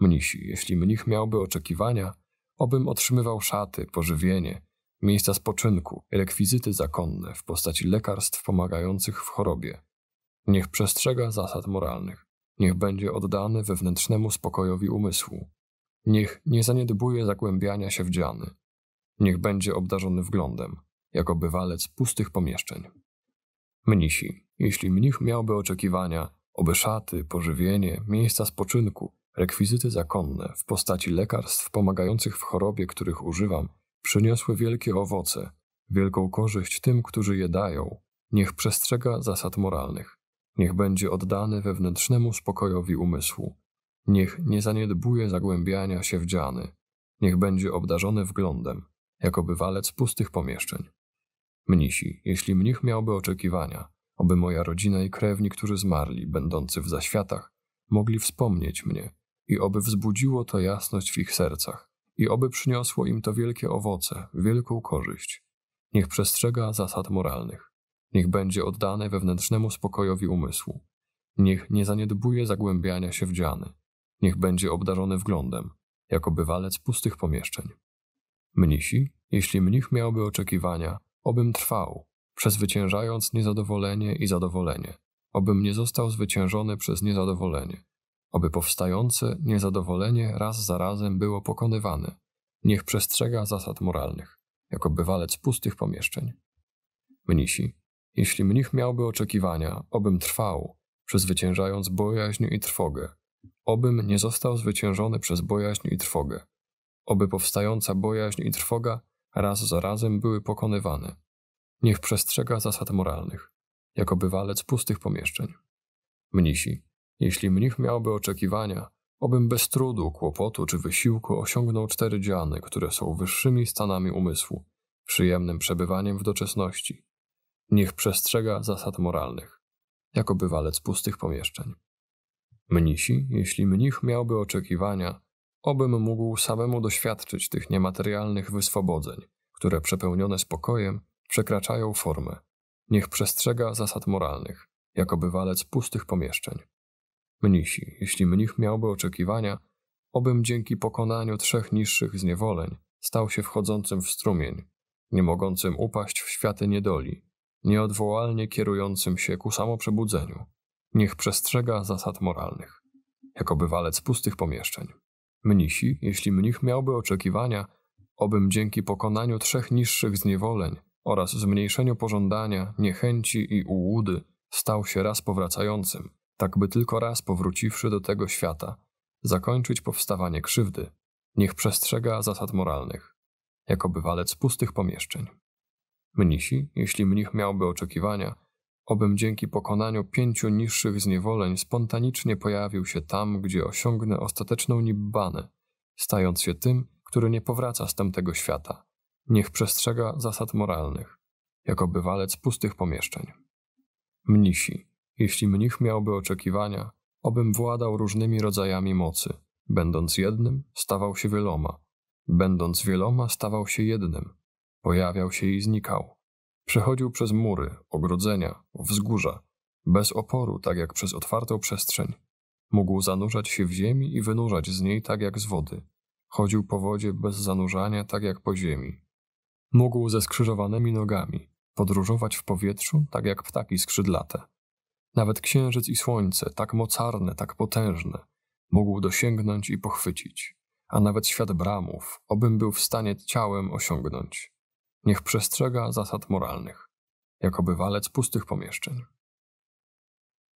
Mnisi, jeśli mnich miałby oczekiwania, obym otrzymywał szaty, pożywienie, miejsca spoczynku, rekwizyty zakonne w postaci lekarstw pomagających w chorobie. Niech przestrzega zasad moralnych. Niech będzie oddany wewnętrznemu spokojowi umysłu. Niech nie zaniedbuje zagłębiania się w dziany, niech będzie obdarzony wglądem, jako bywalec pustych pomieszczeń. Mnisi. Jeśli mnich miałby oczekiwania, oby szaty, pożywienie, miejsca spoczynku, rekwizyty zakonne w postaci lekarstw pomagających w chorobie, których używam, przyniosły wielkie owoce, wielką korzyść tym, którzy je dają, niech przestrzega zasad moralnych, niech będzie oddany wewnętrznemu spokojowi umysłu, niech nie zaniedbuje zagłębiania się w dziany, niech będzie obdarzony wglądem, Jakoby walec pustych pomieszczeń. Mnisi, jeśli mnich miałby oczekiwania, oby moja rodzina i krewni, którzy zmarli, będący w zaświatach, mogli wspomnieć mnie i oby wzbudziło to jasność w ich sercach i oby przyniosło im to wielkie owoce, wielką korzyść. Niech przestrzega zasad moralnych. Niech będzie oddane wewnętrznemu spokojowi umysłu. Niech nie zaniedbuje zagłębiania się w dziany. Niech będzie obdarzony wglądem, jako bywalec pustych pomieszczeń. Mnisi, jeśli mnich miałby oczekiwania, obym trwał, przezwyciężając niezadowolenie i zadowolenie, obym nie został zwyciężony przez niezadowolenie, oby powstające niezadowolenie raz za razem było pokonywane. Niech przestrzega zasad moralnych, jako bywalec pustych pomieszczeń. Mnisi, jeśli mnich miałby oczekiwania, obym trwał, przezwyciężając bojaźń i trwogę, obym nie został zwyciężony przez bojaźń i trwogę, oby powstająca bojaźń i trwoga raz za razem były pokonywane. Niech przestrzega zasad moralnych, jako bywalec pustych pomieszczeń. Mnisi, jeśli mnich miałby oczekiwania, obym bez trudu, kłopotu czy wysiłku osiągnął cztery dziany, które są wyższymi stanami umysłu, przyjemnym przebywaniem w doczesności. Niech przestrzega zasad moralnych, jako bywalec pustych pomieszczeń. Mnisi, jeśli mnich miałby oczekiwania, Obym mógł samemu doświadczyć tych niematerialnych wyswobodzeń, które przepełnione spokojem przekraczają formę. Niech przestrzega zasad moralnych, jako bywalec pustych pomieszczeń. Mnisi, jeśli mnich miałby oczekiwania, obym dzięki pokonaniu trzech niższych zniewoleń stał się wchodzącym w strumień, nie mogącym upaść w światy niedoli, nieodwołalnie kierującym się ku samoprzebudzeniu. Niech przestrzega zasad moralnych, jako bywalec pustych pomieszczeń. Mnisi, jeśli mnich miałby oczekiwania, obym dzięki pokonaniu trzech niższych zniewoleń oraz zmniejszeniu pożądania, niechęci i ułudy stał się raz powracającym, tak by tylko raz powróciwszy do tego świata, zakończyć powstawanie krzywdy. Niech przestrzega zasad moralnych, jako bywalec pustych pomieszczeń. Mnisi, jeśli mnich miałby oczekiwania, obym dzięki pokonaniu pięciu niższych zniewoleń spontanicznie pojawił się tam, gdzie osiągnę ostateczną nibbanę, stając się tym, który nie powraca z tamtego świata. Niech przestrzega zasad moralnych, jako bywalec pustych pomieszczeń. Mnisi, jeśli mnich miałby oczekiwania, obym władał różnymi rodzajami mocy. Będąc jednym, stawał się wieloma. Będąc wieloma, stawał się jednym. Pojawiał się i znikał. Przechodził przez mury, ogrodzenia, wzgórza, bez oporu, tak jak przez otwartą przestrzeń. Mógł zanurzać się w ziemi i wynurzać z niej tak jak z wody. Chodził po wodzie bez zanurzania, tak jak po ziemi. Mógł ze skrzyżowanymi nogami podróżować w powietrzu, tak jak ptaki skrzydlate. Nawet księżyc i słońce, tak mocarne, tak potężne, mógł dosięgnąć i pochwycić, a nawet świat bramów, obym był w stanie ciałem osiągnąć. Niech przestrzega zasad moralnych, jakoby walec pustych pomieszczeń.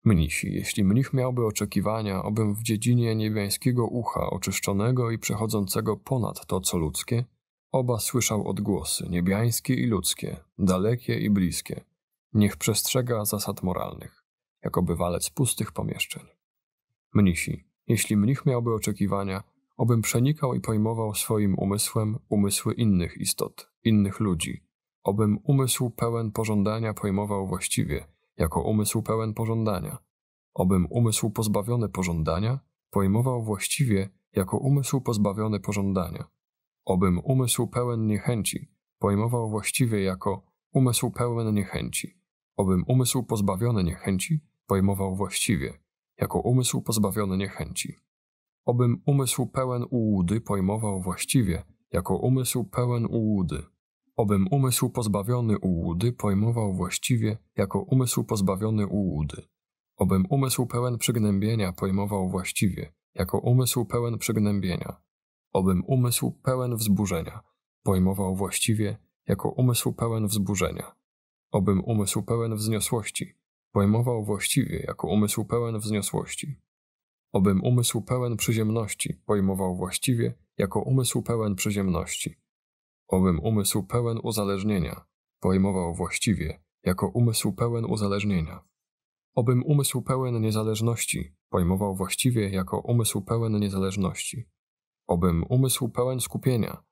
Mnisi, jeśli mnich miałby oczekiwania, obym w dziedzinie niebiańskiego ucha oczyszczonego i przechodzącego ponad to, co ludzkie, oba słyszał odgłosy, niebiańskie i ludzkie, dalekie i bliskie. Niech przestrzega zasad moralnych, jakoby walec pustych pomieszczeń. Mnisi, jeśli mnich miałby oczekiwania, obym przenikał i pojmował swoim umysłem umysły innych istot, innych ludzi, obym umysł pełen pożądania pojmował właściwie, jako umysł pełen pożądania, obym umysł pozbawiony pożądania pojmował właściwie jako umysł pozbawiony pożądania, obym umysł pełen niechęci pojmował właściwie jako umysł pełen niechęci, obym umysł pozbawiony niechęci pojmował właściwie jako umysł pozbawiony niechęci obym umysł pełen ułudy pojmował właściwie, jako umysł pełen ułudy. Obym umysł pozbawiony ułudy pojmował właściwie, jako umysł pozbawiony ułudy. Obym umysł pełen przygnębienia pojmował właściwie, jako umysł pełen przygnębienia. Obym umysł pełen wzburzenia pojmował właściwie, jako umysł pełen wzburzenia. Obym umysł pełen wzniosłości pojmował właściwie, jako umysł pełen wzniosłości obym umysł pełen przyziemności pojmował właściwie jako umysł pełen przyziemności, obym umysł pełen uzależnienia pojmował właściwie jako umysł pełen uzależnienia, obym umysł pełen niezależności pojmował właściwie jako umysł pełen niezależności, obym umysł pełen skupienia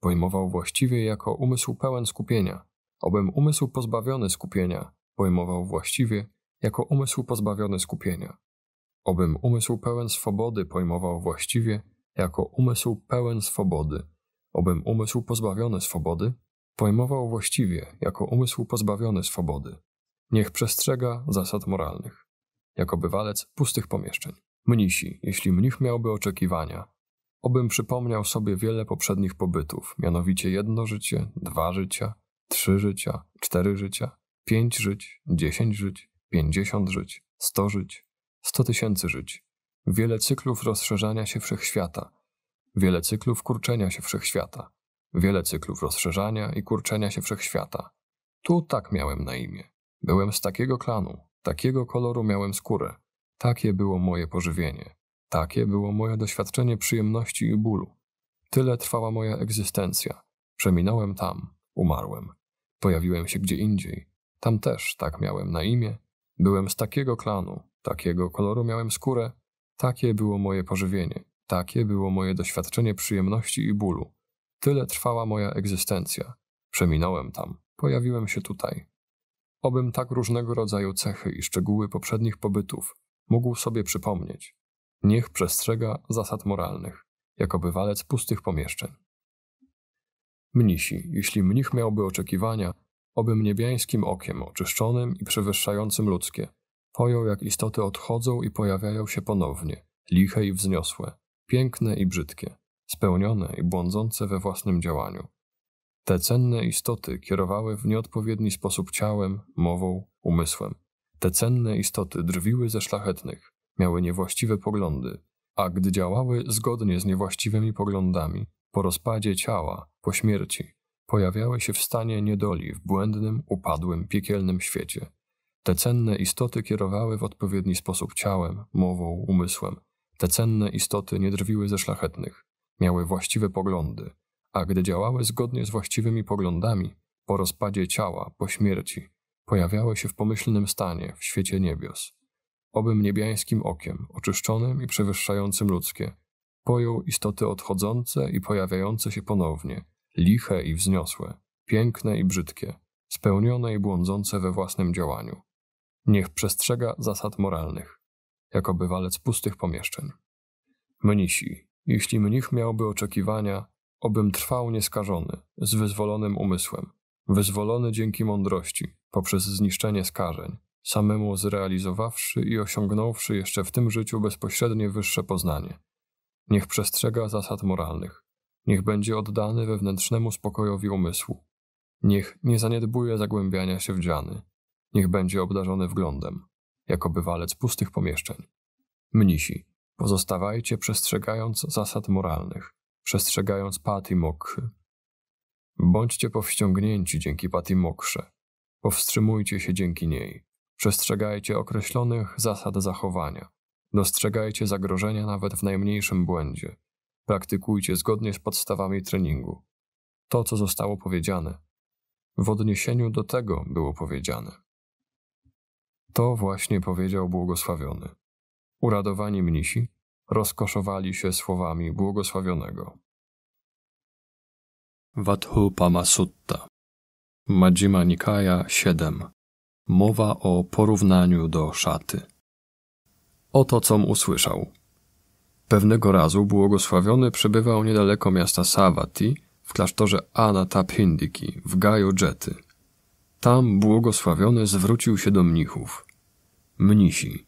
pojmował właściwie jako umysł pełen skupienia, obym umysł pozbawiony skupienia pojmował właściwie jako umysł pozbawiony skupienia obym umysł pełen swobody pojmował właściwie jako umysł pełen swobody, obym umysł pozbawiony swobody pojmował właściwie jako umysł pozbawiony swobody. Niech przestrzega zasad moralnych, jako bywalec pustych pomieszczeń. Mnisi, jeśli mnich miałby oczekiwania, obym przypomniał sobie wiele poprzednich pobytów, mianowicie jedno życie, dwa życia, trzy życia, cztery życia, pięć żyć, dziesięć żyć, pięćdziesiąt żyć, sto żyć, 100 tysięcy żyć, wiele cyklów rozszerzania się wszechświata, wiele cyklów kurczenia się wszechświata, wiele cyklów rozszerzania i kurczenia się wszechświata. Tu tak miałem na imię. Byłem z takiego klanu, takiego koloru miałem skórę. Takie było moje pożywienie. Takie było moje doświadczenie przyjemności i bólu. Tyle trwała moja egzystencja. Przeminąłem tam, umarłem. Pojawiłem się gdzie indziej. Tam też tak miałem na imię. Byłem z takiego klanu, Takiego koloru miałem skórę, takie było moje pożywienie, takie było moje doświadczenie przyjemności i bólu. Tyle trwała moja egzystencja. Przeminąłem tam, pojawiłem się tutaj. Obym tak różnego rodzaju cechy i szczegóły poprzednich pobytów mógł sobie przypomnieć. Niech przestrzega zasad moralnych, jako bywalec pustych pomieszczeń. Mnisi, jeśli mnich miałby oczekiwania, obym niebiańskim okiem oczyszczonym i przewyższającym ludzkie, Poją, jak istoty odchodzą i pojawiają się ponownie, liche i wzniosłe, piękne i brzydkie, spełnione i błądzące we własnym działaniu. Te cenne istoty kierowały w nieodpowiedni sposób ciałem, mową, umysłem. Te cenne istoty drwiły ze szlachetnych, miały niewłaściwe poglądy, a gdy działały zgodnie z niewłaściwymi poglądami, po rozpadzie ciała, po śmierci, pojawiały się w stanie niedoli w błędnym, upadłym, piekielnym świecie, te cenne istoty kierowały w odpowiedni sposób ciałem, mową, umysłem. Te cenne istoty nie drwiły ze szlachetnych, miały właściwe poglądy, a gdy działały zgodnie z właściwymi poglądami, po rozpadzie ciała, po śmierci, pojawiały się w pomyślnym stanie, w świecie niebios. Obym niebiańskim okiem, oczyszczonym i przewyższającym ludzkie, pojął istoty odchodzące i pojawiające się ponownie, liche i wzniosłe, piękne i brzydkie, spełnione i błądzące we własnym działaniu. Niech przestrzega zasad moralnych, jako bywalec pustych pomieszczeń. Mnisi, jeśli mnich miałby oczekiwania, obym trwał nieskażony, z wyzwolonym umysłem, wyzwolony dzięki mądrości, poprzez zniszczenie skażeń, samemu zrealizowawszy i osiągnąwszy jeszcze w tym życiu bezpośrednie wyższe poznanie. Niech przestrzega zasad moralnych, niech będzie oddany wewnętrznemu spokojowi umysłu, niech nie zaniedbuje zagłębiania się w dziany, niech będzie obdarzony wglądem, jako bywalec pustych pomieszczeń. Mnisi, pozostawajcie przestrzegając zasad moralnych, przestrzegając pati mokszy. Bądźcie powściągnięci dzięki pati mokrze, powstrzymujcie się dzięki niej, przestrzegajcie określonych zasad zachowania, dostrzegajcie zagrożenia nawet w najmniejszym błędzie, praktykujcie zgodnie z podstawami treningu. To, co zostało powiedziane, w odniesieniu do tego było powiedziane. To właśnie powiedział błogosławiony. Uradowani mnisi rozkoszowali się słowami błogosławionego. Vathupama Masutta, Majjima Nikaya 7 Mowa o porównaniu do szaty. Oto com usłyszał. Pewnego razu błogosławiony przebywał niedaleko miasta Savati w klasztorze Anatapindiki w Gaju Jety. Tam błogosławiony zwrócił się do mnichów. Mnisi.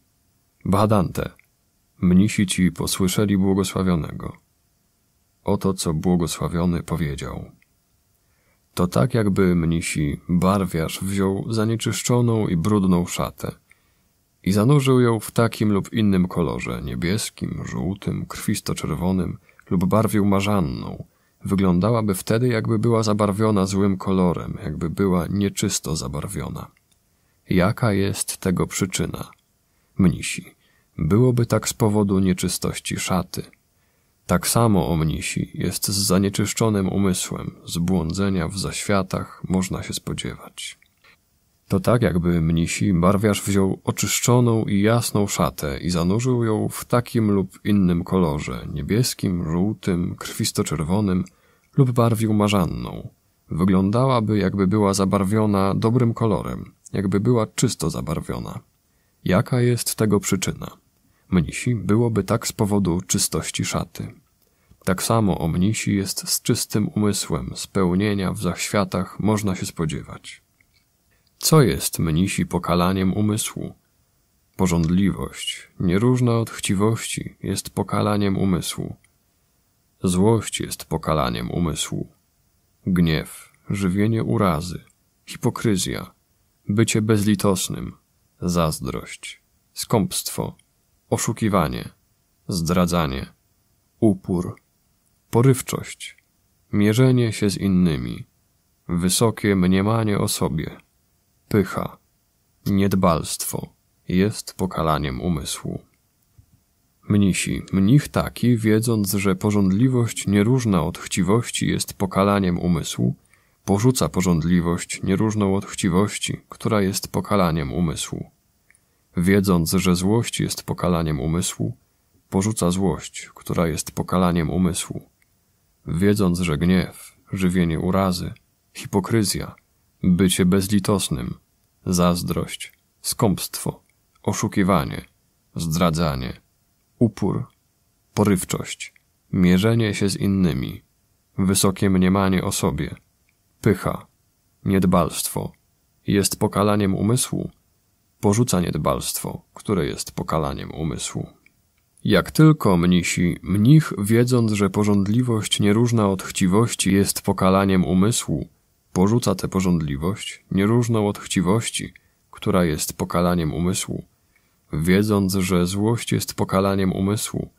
Badante. Mnisi ci posłyszeli błogosławionego. Oto co błogosławiony powiedział. To tak jakby mnisi barwiarz wziął zanieczyszczoną i brudną szatę i zanurzył ją w takim lub innym kolorze, niebieskim, żółtym, krwisto-czerwonym lub barwił marzanną. Wyglądałaby wtedy, jakby była zabarwiona złym kolorem, jakby była nieczysto zabarwiona. Jaka jest tego przyczyna? Mnisi. Byłoby tak z powodu nieczystości szaty. Tak samo o mnisi jest z zanieczyszczonym umysłem, z błądzenia w zaświatach można się spodziewać. To tak jakby mnisi barwiarz wziął oczyszczoną i jasną szatę i zanurzył ją w takim lub innym kolorze, niebieskim, żółtym, krwisto-czerwonym lub barwił marzanną. Wyglądałaby jakby była zabarwiona dobrym kolorem, jakby była czysto zabarwiona. Jaka jest tego przyczyna? Mnisi byłoby tak z powodu czystości szaty. Tak samo o mnisi jest z czystym umysłem, spełnienia w zachświatach można się spodziewać. Co jest mnisi pokalaniem umysłu? Porządliwość, nieróżna od chciwości, jest pokalaniem umysłu. Złość jest pokalaniem umysłu. Gniew, żywienie urazy, hipokryzja – bycie bezlitosnym, zazdrość, skąpstwo, oszukiwanie, zdradzanie, upór, porywczość, mierzenie się z innymi, wysokie mniemanie o sobie, pycha, niedbalstwo jest pokalaniem umysłu. Mnisi, mnich taki, wiedząc, że porządliwość nieróżna od chciwości jest pokalaniem umysłu, porzuca porządliwość nieróżną od chciwości, która jest pokalaniem umysłu. Wiedząc, że złość jest pokalaniem umysłu, porzuca złość, która jest pokalaniem umysłu. Wiedząc, że gniew, żywienie urazy, hipokryzja, bycie bezlitosnym, zazdrość, skąpstwo, oszukiwanie, zdradzanie, upór, porywczość, mierzenie się z innymi, wysokie mniemanie o sobie – pycha, niedbalstwo jest pokalaniem umysłu, porzuca niedbalstwo, które jest pokalaniem umysłu. Jak tylko mnisi, mnich wiedząc, że porządliwość nieróżna od chciwości jest pokalaniem umysłu, porzuca tę porządliwość nieróżną od chciwości, która jest pokalaniem umysłu. Wiedząc, że złość jest pokalaniem umysłu,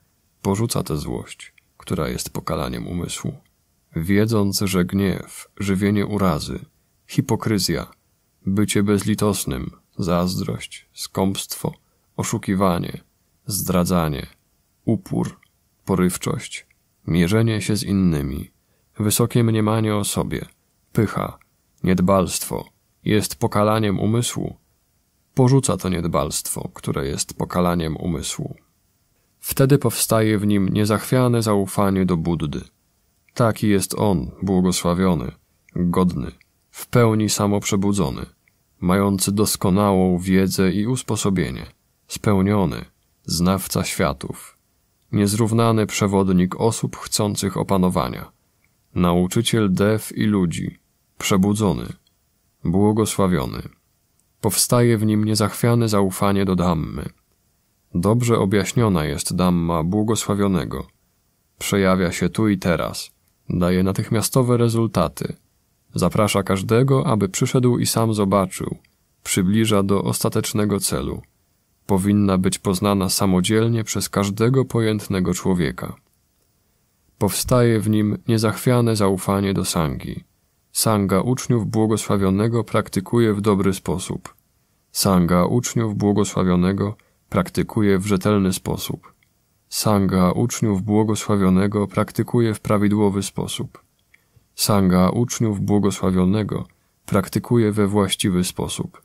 porzuca tę złość, która jest pokalaniem umysłu wiedząc, że gniew, żywienie urazy, hipokryzja, bycie bezlitosnym, zazdrość, skąpstwo, oszukiwanie, zdradzanie, upór, porywczość, mierzenie się z innymi, wysokie mniemanie o sobie, pycha, niedbalstwo, jest pokalaniem umysłu, porzuca to niedbalstwo, które jest pokalaniem umysłu. Wtedy powstaje w nim niezachwiane zaufanie do Buddy – Taki jest on, błogosławiony, godny, w pełni samoprzebudzony, mający doskonałą wiedzę i usposobienie, spełniony, znawca światów, niezrównany przewodnik osób chcących opanowania, nauczyciel dew i ludzi, przebudzony, błogosławiony. Powstaje w nim niezachwiane zaufanie do Dhammy. Dobrze objaśniona jest damma błogosławionego. Przejawia się tu i teraz – daje natychmiastowe rezultaty. Zaprasza każdego, aby przyszedł i sam zobaczył, przybliża do ostatecznego celu. Powinna być poznana samodzielnie przez każdego pojętnego człowieka. Powstaje w nim niezachwiane zaufanie do sangi. Sanga uczniów błogosławionego praktykuje w dobry sposób. Sanga uczniów błogosławionego praktykuje w rzetelny sposób. Sanga uczniów błogosławionego praktykuje w prawidłowy sposób. Sanga uczniów błogosławionego praktykuje we właściwy sposób.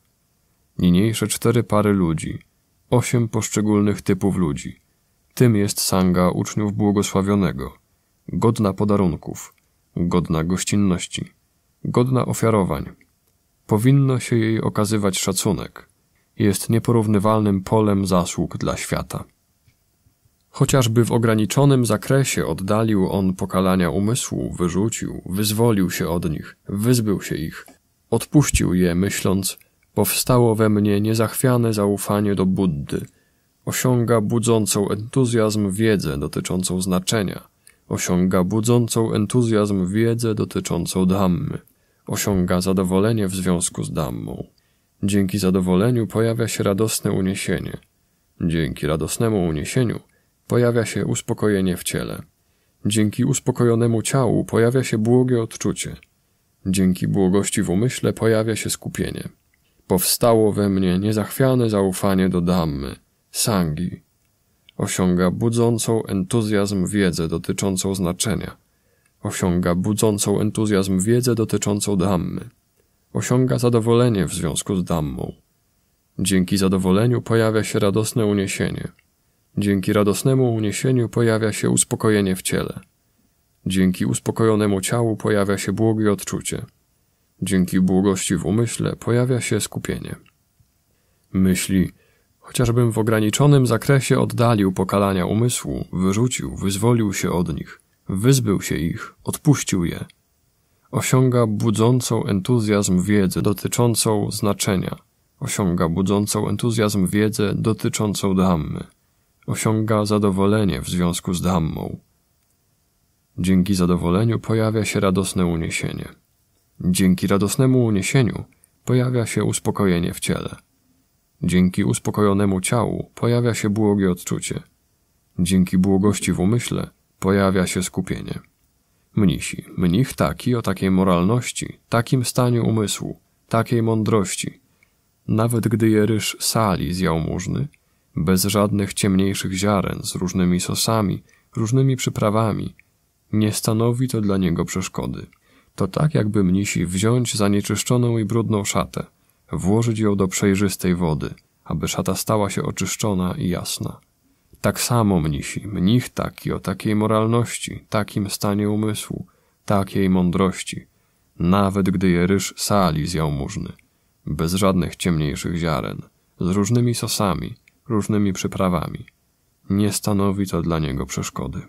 Niniejsze cztery pary ludzi, osiem poszczególnych typów ludzi. Tym jest Sanga uczniów błogosławionego, godna podarunków, godna gościnności, godna ofiarowań. Powinno się jej okazywać szacunek. Jest nieporównywalnym polem zasług dla świata. Chociażby w ograniczonym zakresie oddalił on pokalania umysłu, wyrzucił, wyzwolił się od nich, wyzbył się ich, odpuścił je, myśląc, powstało we mnie niezachwiane zaufanie do Buddy, osiąga budzącą entuzjazm wiedzę dotyczącą znaczenia, osiąga budzącą entuzjazm wiedzę dotyczącą Dhammy, osiąga zadowolenie w związku z Dhammą. Dzięki zadowoleniu pojawia się radosne uniesienie. Dzięki radosnemu uniesieniu – pojawia się uspokojenie w ciele. Dzięki uspokojonemu ciału pojawia się błogie odczucie. Dzięki błogości w umyśle pojawia się skupienie. Powstało we mnie niezachwiane zaufanie do dammy, Sangi. Osiąga budzącą entuzjazm wiedzę dotyczącą znaczenia. Osiąga budzącą entuzjazm wiedzę dotyczącą dammy, Osiąga zadowolenie w związku z dammą. Dzięki zadowoleniu pojawia się radosne uniesienie – Dzięki radosnemu uniesieniu pojawia się uspokojenie w ciele. Dzięki uspokojonemu ciału pojawia się błogie odczucie. Dzięki błogości w umyśle pojawia się skupienie. Myśli, chociażbym w ograniczonym zakresie oddalił pokalania umysłu, wyrzucił, wyzwolił się od nich, wyzbył się ich, odpuścił je. Osiąga budzącą entuzjazm wiedzę dotyczącą znaczenia, osiąga budzącą entuzjazm wiedzę dotyczącą Dhammy osiąga zadowolenie w związku z damą. Dzięki zadowoleniu pojawia się radosne uniesienie. Dzięki radosnemu uniesieniu pojawia się uspokojenie w ciele. Dzięki uspokojonemu ciału pojawia się błogie odczucie. Dzięki błogości w umyśle pojawia się skupienie. Mnisi, mnich taki o takiej moralności, takim stanie umysłu, takiej mądrości. Nawet gdy je ryż sali z jałmużny, bez żadnych ciemniejszych ziaren, z różnymi sosami, różnymi przyprawami. Nie stanowi to dla niego przeszkody. To tak, jakby mnisi wziąć zanieczyszczoną i brudną szatę, włożyć ją do przejrzystej wody, aby szata stała się oczyszczona i jasna. Tak samo mnisi, mnich taki o takiej moralności, takim stanie umysłu, takiej mądrości, nawet gdy je ryż sali z jałmużny, bez żadnych ciemniejszych ziaren, z różnymi sosami, różnymi przyprawami. Nie stanowi to dla niego przeszkody.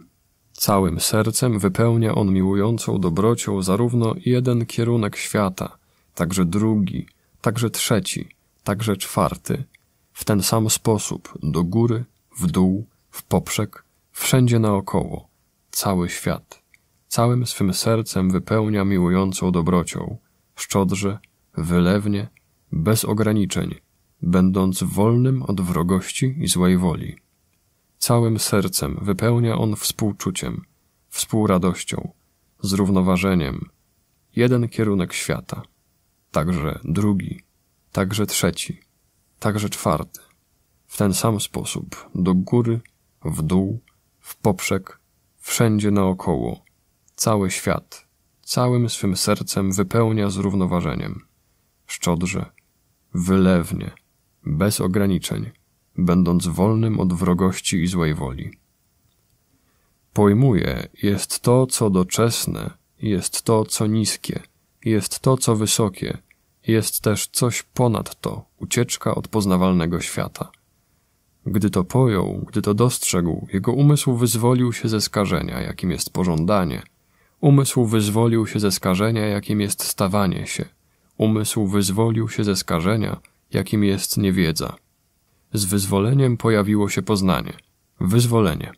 Całym sercem wypełnia on miłującą dobrocią zarówno jeden kierunek świata, także drugi, także trzeci, także czwarty. W ten sam sposób do góry, w dół, w poprzek, wszędzie naokoło, cały świat. Całym swym sercem wypełnia miłującą dobrocią, szczodrze, wylewnie, bez ograniczeń, będąc wolnym od wrogości i złej woli. Całym sercem wypełnia on współczuciem, współradością, zrównoważeniem, jeden kierunek świata, także drugi, także trzeci, także czwarty. W ten sam sposób do góry, w dół, w poprzek, wszędzie naokoło, cały świat, całym swym sercem wypełnia zrównoważeniem, szczodrze, wylewnie bez ograniczeń, będąc wolnym od wrogości i złej woli. Pojmuje, jest to, co doczesne, jest to, co niskie, jest to, co wysokie, jest też coś ponad to, ucieczka od poznawalnego świata. Gdy to pojął, gdy to dostrzegł, jego umysł wyzwolił się ze skażenia, jakim jest pożądanie. Umysł wyzwolił się ze skażenia, jakim jest stawanie się. Umysł wyzwolił się ze skażenia, jakim jest niewiedza. Z wyzwoleniem pojawiło się poznanie. Wyzwolenie.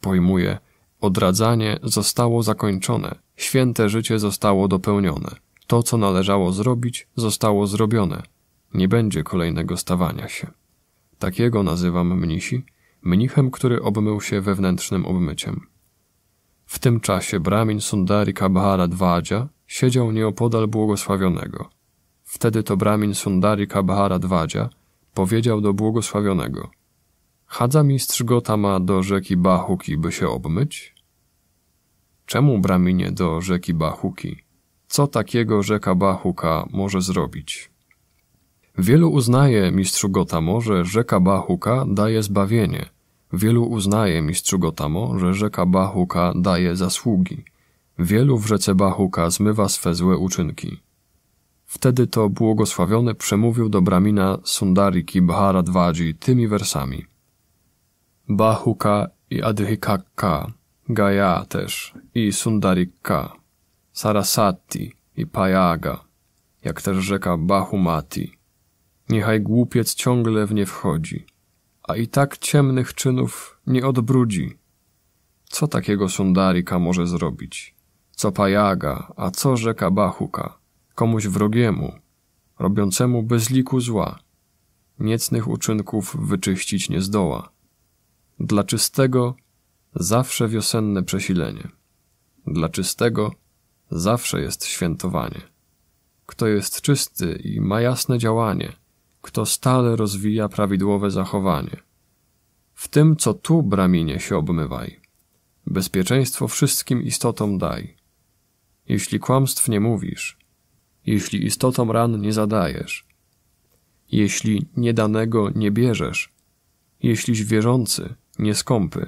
Pojmuje, odradzanie zostało zakończone, święte życie zostało dopełnione. To, co należało zrobić, zostało zrobione. Nie będzie kolejnego stawania się. Takiego nazywam mnisi, mnichem, który obmył się wewnętrznym obmyciem. W tym czasie bramin Sundari Kabhara Dwadzia siedział nieopodal błogosławionego – Wtedy to bramin Sundari Kabhara Dwadzia powiedział do błogosławionego Chadza mistrz Gotama do rzeki Bahuki, by się obmyć? Czemu braminie do rzeki Bahuki? Co takiego rzeka Bahuka może zrobić? Wielu uznaje, mistrzu Gotamo, że rzeka Bahuka daje zbawienie. Wielu uznaje, mistrzu Gotamo, że rzeka Bahuka daje zasługi. Wielu w rzece Bahuka zmywa swe złe uczynki. Wtedy to błogosławiony przemówił do Bramina Sundariki Bharadwaji tymi wersami. Bahuka i Adhikakka, Gaya też i Sundarika, Sarasati i Payaga, jak też rzeka Bahumati. Niechaj głupiec ciągle w nie wchodzi, a i tak ciemnych czynów nie odbrudzi. Co takiego Sundarika może zrobić? Co Payaga, a co rzeka Bahuka? komuś wrogiemu, robiącemu bez liku zła, niecnych uczynków wyczyścić nie zdoła. Dla czystego zawsze wiosenne przesilenie. Dla czystego zawsze jest świętowanie. Kto jest czysty i ma jasne działanie, kto stale rozwija prawidłowe zachowanie. W tym, co tu, braminie, się obmywaj. Bezpieczeństwo wszystkim istotom daj. Jeśli kłamstw nie mówisz, jeśli istotom ran nie zadajesz, jeśli niedanego nie bierzesz, jeśliś wierzący, skąpy.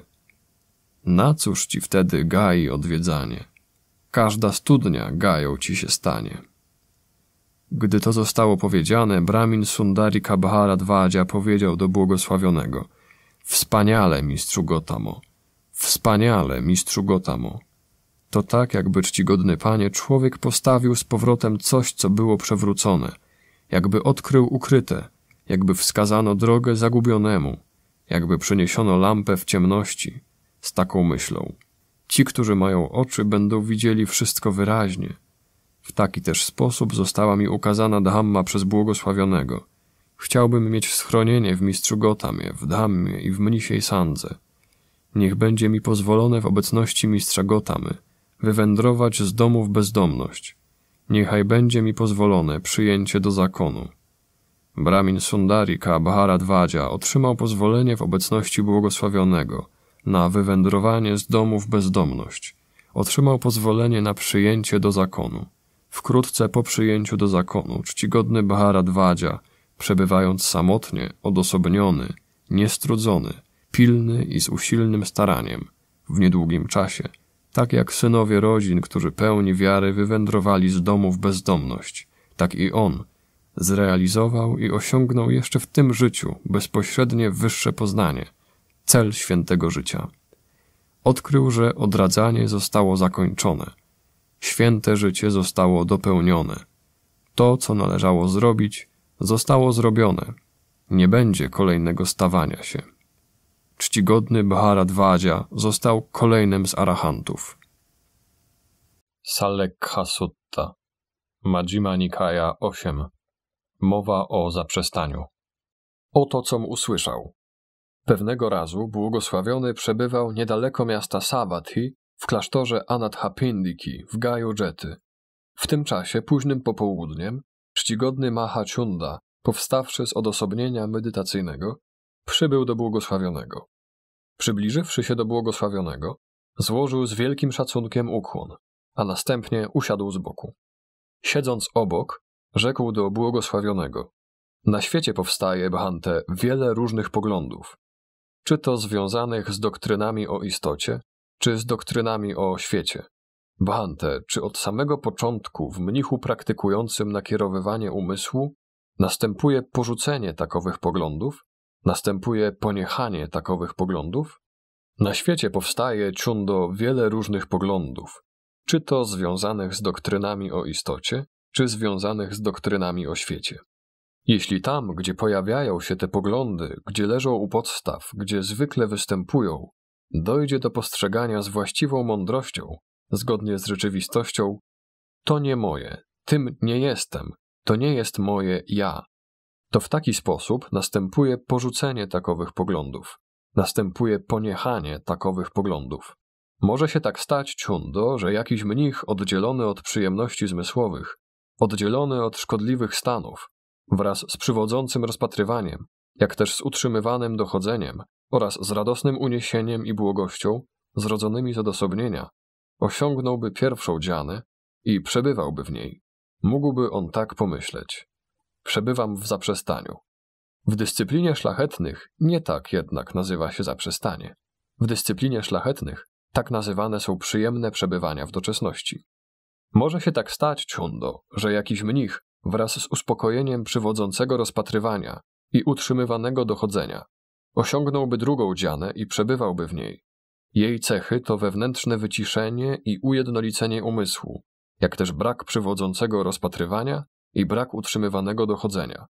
Na cóż ci wtedy gai odwiedzanie? Każda studnia gają ci się stanie. Gdy to zostało powiedziane, Bramin Sundari Kabhara Dwadzia powiedział do błogosławionego Wspaniale, mistrzu Gotamo! Wspaniale, mistrzu Gotamo! To tak, jakby czcigodny panie, człowiek postawił z powrotem coś, co było przewrócone, jakby odkrył ukryte, jakby wskazano drogę zagubionemu, jakby przyniesiono lampę w ciemności, z taką myślą. Ci, którzy mają oczy, będą widzieli wszystko wyraźnie. W taki też sposób została mi ukazana Dhamma przez błogosławionego. Chciałbym mieć schronienie w mistrzu Gotamie, w Dhammie i w mnisiej Sandze. Niech będzie mi pozwolone w obecności mistrza Gotamy – wywędrować z domu w bezdomność. Niechaj będzie mi pozwolone przyjęcie do zakonu. Bramin Sundari Bharadwadzia otrzymał pozwolenie w obecności błogosławionego na wywędrowanie z domu w bezdomność. Otrzymał pozwolenie na przyjęcie do zakonu. Wkrótce po przyjęciu do zakonu czcigodny Bharadwadzia, przebywając samotnie, odosobniony, niestrudzony, pilny i z usilnym staraniem, w niedługim czasie – tak jak synowie rodzin, którzy pełni wiary wywędrowali z domu w bezdomność, tak i on zrealizował i osiągnął jeszcze w tym życiu bezpośrednie wyższe poznanie, cel świętego życia. Odkrył, że odradzanie zostało zakończone, święte życie zostało dopełnione. To, co należało zrobić, zostało zrobione. Nie będzie kolejnego stawania się czcigodny Bharadwadzia został kolejnym z arahantów. Salekha Sutta Majjima Nikaya 8 Mowa o zaprzestaniu Oto com usłyszał. Pewnego razu błogosławiony przebywał niedaleko miasta Savatthi w klasztorze Anathapindiki w Gaju Jetty. W tym czasie, późnym popołudniem, czcigodny Mahaciunda, powstawszy z odosobnienia medytacyjnego, przybył do błogosławionego. Przybliżywszy się do błogosławionego, złożył z wielkim szacunkiem ukłon, a następnie usiadł z boku. Siedząc obok, rzekł do błogosławionego: Na świecie powstaje, Bhante, wiele różnych poglądów, czy to związanych z doktrynami o istocie, czy z doktrynami o świecie. Bhante, czy od samego początku w mnichu praktykującym nakierowywanie umysłu następuje porzucenie takowych poglądów, następuje poniechanie takowych poglądów? Na świecie powstaje ciundo wiele różnych poglądów, czy to związanych z doktrynami o istocie, czy związanych z doktrynami o świecie. Jeśli tam, gdzie pojawiają się te poglądy, gdzie leżą u podstaw, gdzie zwykle występują, dojdzie do postrzegania z właściwą mądrością, zgodnie z rzeczywistością, to nie moje, tym nie jestem, to nie jest moje ja, to w taki sposób następuje porzucenie takowych poglądów, następuje poniechanie takowych poglądów. Może się tak stać, ciundo, że jakiś mnich oddzielony od przyjemności zmysłowych, oddzielony od szkodliwych stanów, wraz z przywodzącym rozpatrywaniem, jak też z utrzymywanym dochodzeniem oraz z radosnym uniesieniem i błogością, zrodzonymi z odosobnienia, osiągnąłby pierwszą dzianę i przebywałby w niej. Mógłby on tak pomyśleć przebywam w zaprzestaniu. W dyscyplinie szlachetnych nie tak jednak nazywa się zaprzestanie. W dyscyplinie szlachetnych tak nazywane są przyjemne przebywania w doczesności. Może się tak stać, ciundo, że jakiś mnich wraz z uspokojeniem przywodzącego rozpatrywania i utrzymywanego dochodzenia osiągnąłby drugą dzianę i przebywałby w niej. Jej cechy to wewnętrzne wyciszenie i ujednolicenie umysłu, jak też brak przywodzącego rozpatrywania i brak utrzymywanego dochodzenia.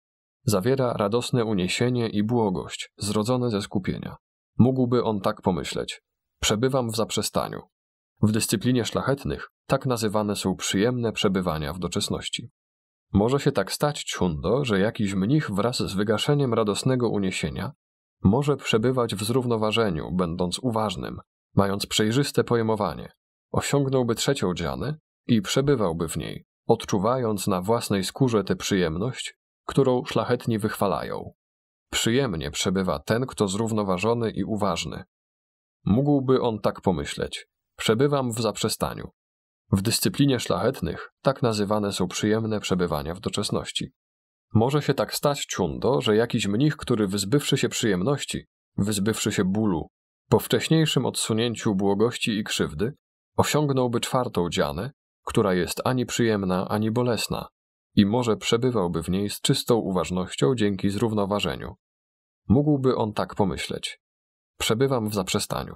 Zawiera radosne uniesienie i błogość, zrodzone ze skupienia. Mógłby on tak pomyśleć. Przebywam w zaprzestaniu. W dyscyplinie szlachetnych tak nazywane są przyjemne przebywania w doczesności. Może się tak stać, Ciundo, że jakiś mnich wraz z wygaszeniem radosnego uniesienia może przebywać w zrównoważeniu, będąc uważnym, mając przejrzyste pojmowanie. Osiągnąłby trzecią dzianę i przebywałby w niej, odczuwając na własnej skórze tę przyjemność, którą szlachetni wychwalają. Przyjemnie przebywa ten, kto zrównoważony i uważny. Mógłby on tak pomyśleć: Przebywam w zaprzestaniu. W dyscyplinie szlachetnych tak nazywane są przyjemne przebywania w doczesności. Może się tak stać, ciundo, że jakiś mnich, który wyzbywszy się przyjemności, wyzbywszy się bólu, po wcześniejszym odsunięciu błogości i krzywdy, osiągnąłby czwartą dzianę która jest ani przyjemna, ani bolesna, i może przebywałby w niej z czystą uważnością dzięki zrównoważeniu. Mógłby on tak pomyśleć. Przebywam w zaprzestaniu.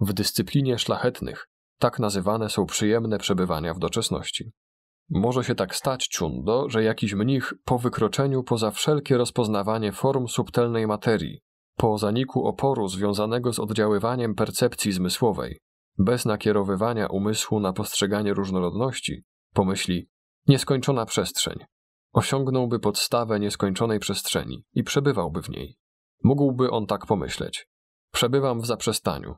W dyscyplinie szlachetnych tak nazywane są przyjemne przebywania w doczesności. Może się tak stać, Ciundo, że jakiś mnich po wykroczeniu poza wszelkie rozpoznawanie form subtelnej materii, po zaniku oporu związanego z oddziaływaniem percepcji zmysłowej, bez nakierowywania umysłu na postrzeganie różnorodności, pomyśli nieskończona przestrzeń. Osiągnąłby podstawę nieskończonej przestrzeni i przebywałby w niej. Mógłby on tak pomyśleć. Przebywam w zaprzestaniu.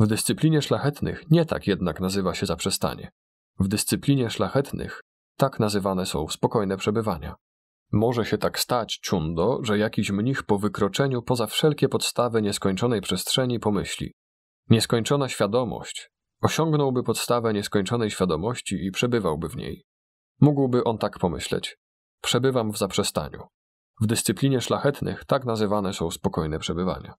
W dyscyplinie szlachetnych nie tak jednak nazywa się zaprzestanie. W dyscyplinie szlachetnych tak nazywane są spokojne przebywania. Może się tak stać, ciundo, że jakiś mnich po wykroczeniu poza wszelkie podstawy nieskończonej przestrzeni pomyśli: Nieskończona świadomość osiągnąłby podstawę nieskończonej świadomości i przebywałby w niej. Mógłby on tak pomyśleć: Przebywam w zaprzestaniu. W dyscyplinie szlachetnych tak nazywane są spokojne przebywania.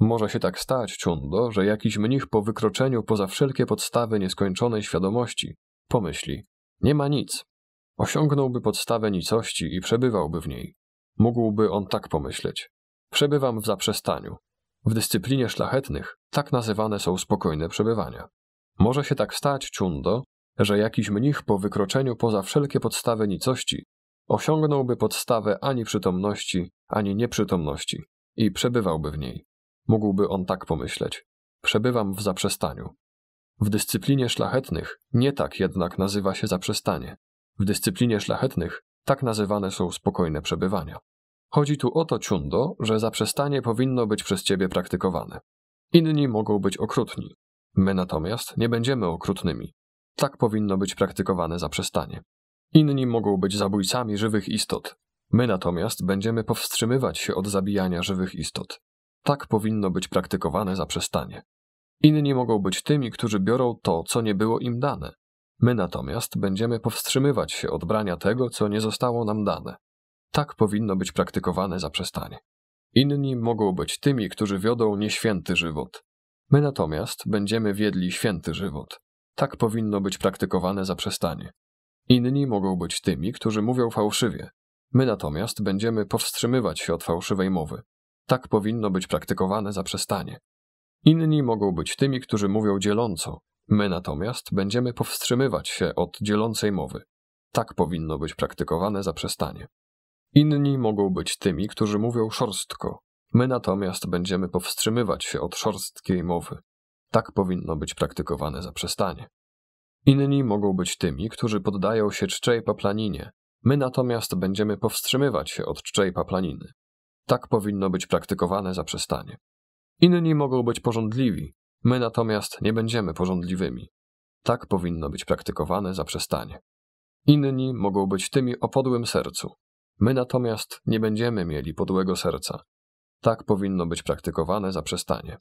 Może się tak stać, ciundo, że jakiś mnich po wykroczeniu poza wszelkie podstawy nieskończonej świadomości pomyśli: Nie ma nic. Osiągnąłby podstawę nicości i przebywałby w niej. Mógłby on tak pomyśleć: Przebywam w zaprzestaniu. W dyscyplinie szlachetnych tak nazywane są spokojne przebywania. Może się tak stać, ciundo, że jakiś mnich po wykroczeniu poza wszelkie podstawy nicości osiągnąłby podstawę ani przytomności, ani nieprzytomności i przebywałby w niej. Mógłby on tak pomyśleć. Przebywam w zaprzestaniu. W dyscyplinie szlachetnych nie tak jednak nazywa się zaprzestanie. W dyscyplinie szlachetnych tak nazywane są spokojne przebywania. Chodzi tu o to, ciundo, że zaprzestanie powinno być przez ciebie praktykowane. Inni mogą być okrutni. My natomiast nie będziemy okrutnymi. Tak powinno być praktykowane zaprzestanie. Inni mogą być zabójcami żywych istot. My natomiast będziemy powstrzymywać się od zabijania żywych istot. Tak powinno być praktykowane zaprzestanie. Inni mogą być tymi, którzy biorą to, co nie było im dane. My natomiast będziemy powstrzymywać się od brania tego, co nie zostało nam dane. Tak powinno być praktykowane zaprzestanie. Inni mogą być tymi, którzy wiodą nieświęty żywot. My natomiast będziemy wiedli święty żywot. Tak powinno być praktykowane zaprzestanie. Inni mogą być tymi, którzy mówią fałszywie. My natomiast będziemy powstrzymywać się od fałszywej mowy. Tak powinno być praktykowane zaprzestanie. Inni mogą być tymi, którzy mówią dzieląco. My natomiast będziemy powstrzymywać się od dzielącej mowy. Tak powinno być praktykowane zaprzestanie. Inni mogą być tymi, którzy mówią szorstko. My natomiast będziemy powstrzymywać się od szorstkiej mowy. Tak powinno być praktykowane zaprzestanie. Inni mogą być tymi, którzy poddają się czczej paplaninie. My natomiast będziemy powstrzymywać się od czczej paplaniny. Tak powinno być praktykowane zaprzestanie. Inni mogą być porządliwi, my natomiast nie będziemy porządliwymi. Tak powinno być praktykowane zaprzestanie. Inni mogą być tymi o podłym sercu. My natomiast nie będziemy mieli podłego serca. Tak powinno być praktykowane zaprzestanie.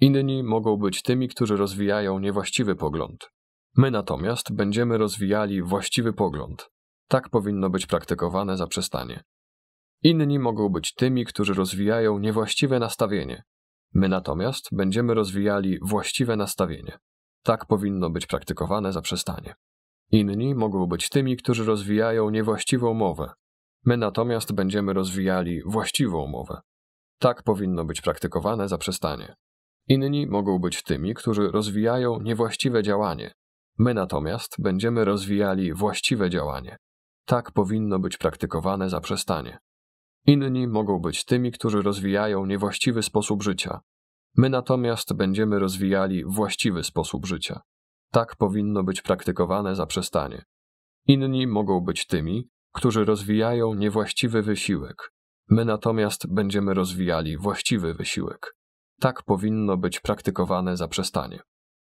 Inni mogą być tymi, którzy rozwijają niewłaściwy pogląd. My natomiast będziemy rozwijali właściwy pogląd. Tak powinno być praktykowane zaprzestanie. Inni mogą być tymi, którzy rozwijają niewłaściwe nastawienie. My natomiast będziemy rozwijali właściwe nastawienie. Tak powinno być praktykowane zaprzestanie. Inni mogą być tymi, którzy rozwijają niewłaściwą mowę. My natomiast będziemy rozwijali właściwą mowę. Tak powinno być praktykowane zaprzestanie. Inni mogą być tymi, którzy rozwijają niewłaściwe działanie. My natomiast będziemy rozwijali właściwe działanie. Tak powinno być praktykowane zaprzestanie. Inni mogą być tymi, którzy rozwijają niewłaściwy sposób życia. My natomiast będziemy rozwijali właściwy sposób życia. Tak powinno być praktykowane zaprzestanie. Inni mogą być tymi, którzy rozwijają niewłaściwy wysiłek. My natomiast będziemy rozwijali właściwy wysiłek. Tak powinno być praktykowane zaprzestanie.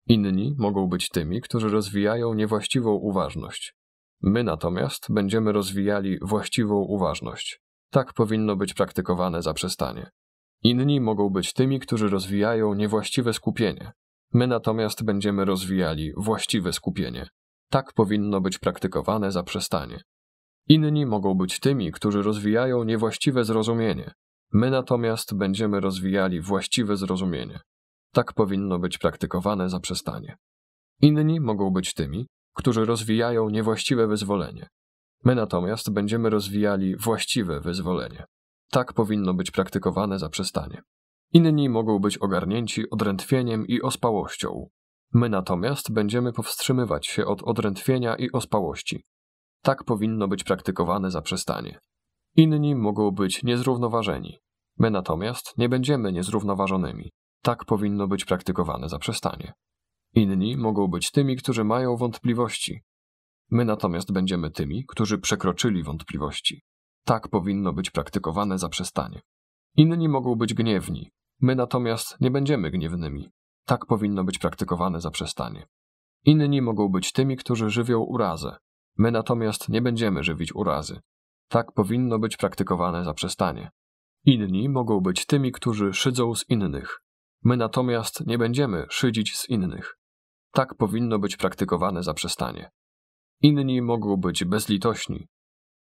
Inni mogą być tymi, którzy rozwijają niewłaściwą uważność. My natomiast będziemy rozwijali właściwą uważność. Tak powinno być praktykowane zaprzestanie. Inni mogą być tymi, którzy rozwijają niewłaściwe skupienie. My natomiast będziemy rozwijali właściwe skupienie. Tak powinno być praktykowane zaprzestanie. Inni mogą być tymi, którzy rozwijają niewłaściwe zrozumienie. My natomiast będziemy rozwijali właściwe zrozumienie. Tak powinno być praktykowane zaprzestanie. Inni mogą być tymi, którzy rozwijają niewłaściwe wyzwolenie. My natomiast będziemy rozwijali właściwe wyzwolenie. Tak powinno być praktykowane zaprzestanie. Inni mogą być ogarnięci odrętwieniem i ospałością. My natomiast będziemy powstrzymywać się od odrętwienia i ospałości. Tak powinno być praktykowane zaprzestanie. Inni mogą być niezrównoważeni. My natomiast nie będziemy niezrównoważonymi. Tak powinno być praktykowane zaprzestanie. Inni mogą być tymi, którzy mają wątpliwości. My natomiast będziemy tymi, którzy przekroczyli wątpliwości. Tak powinno być praktykowane zaprzestanie. Inni mogą być gniewni. My natomiast nie będziemy gniewnymi. Tak powinno być praktykowane zaprzestanie. Inni mogą być tymi, którzy żywią urazę. My natomiast nie będziemy żywić urazy. Tak powinno być praktykowane zaprzestanie. Inni mogą być tymi, którzy szydzą z innych. My natomiast nie będziemy szydzić z innych. Tak powinno być praktykowane zaprzestanie. Inni mogą być bezlitośni.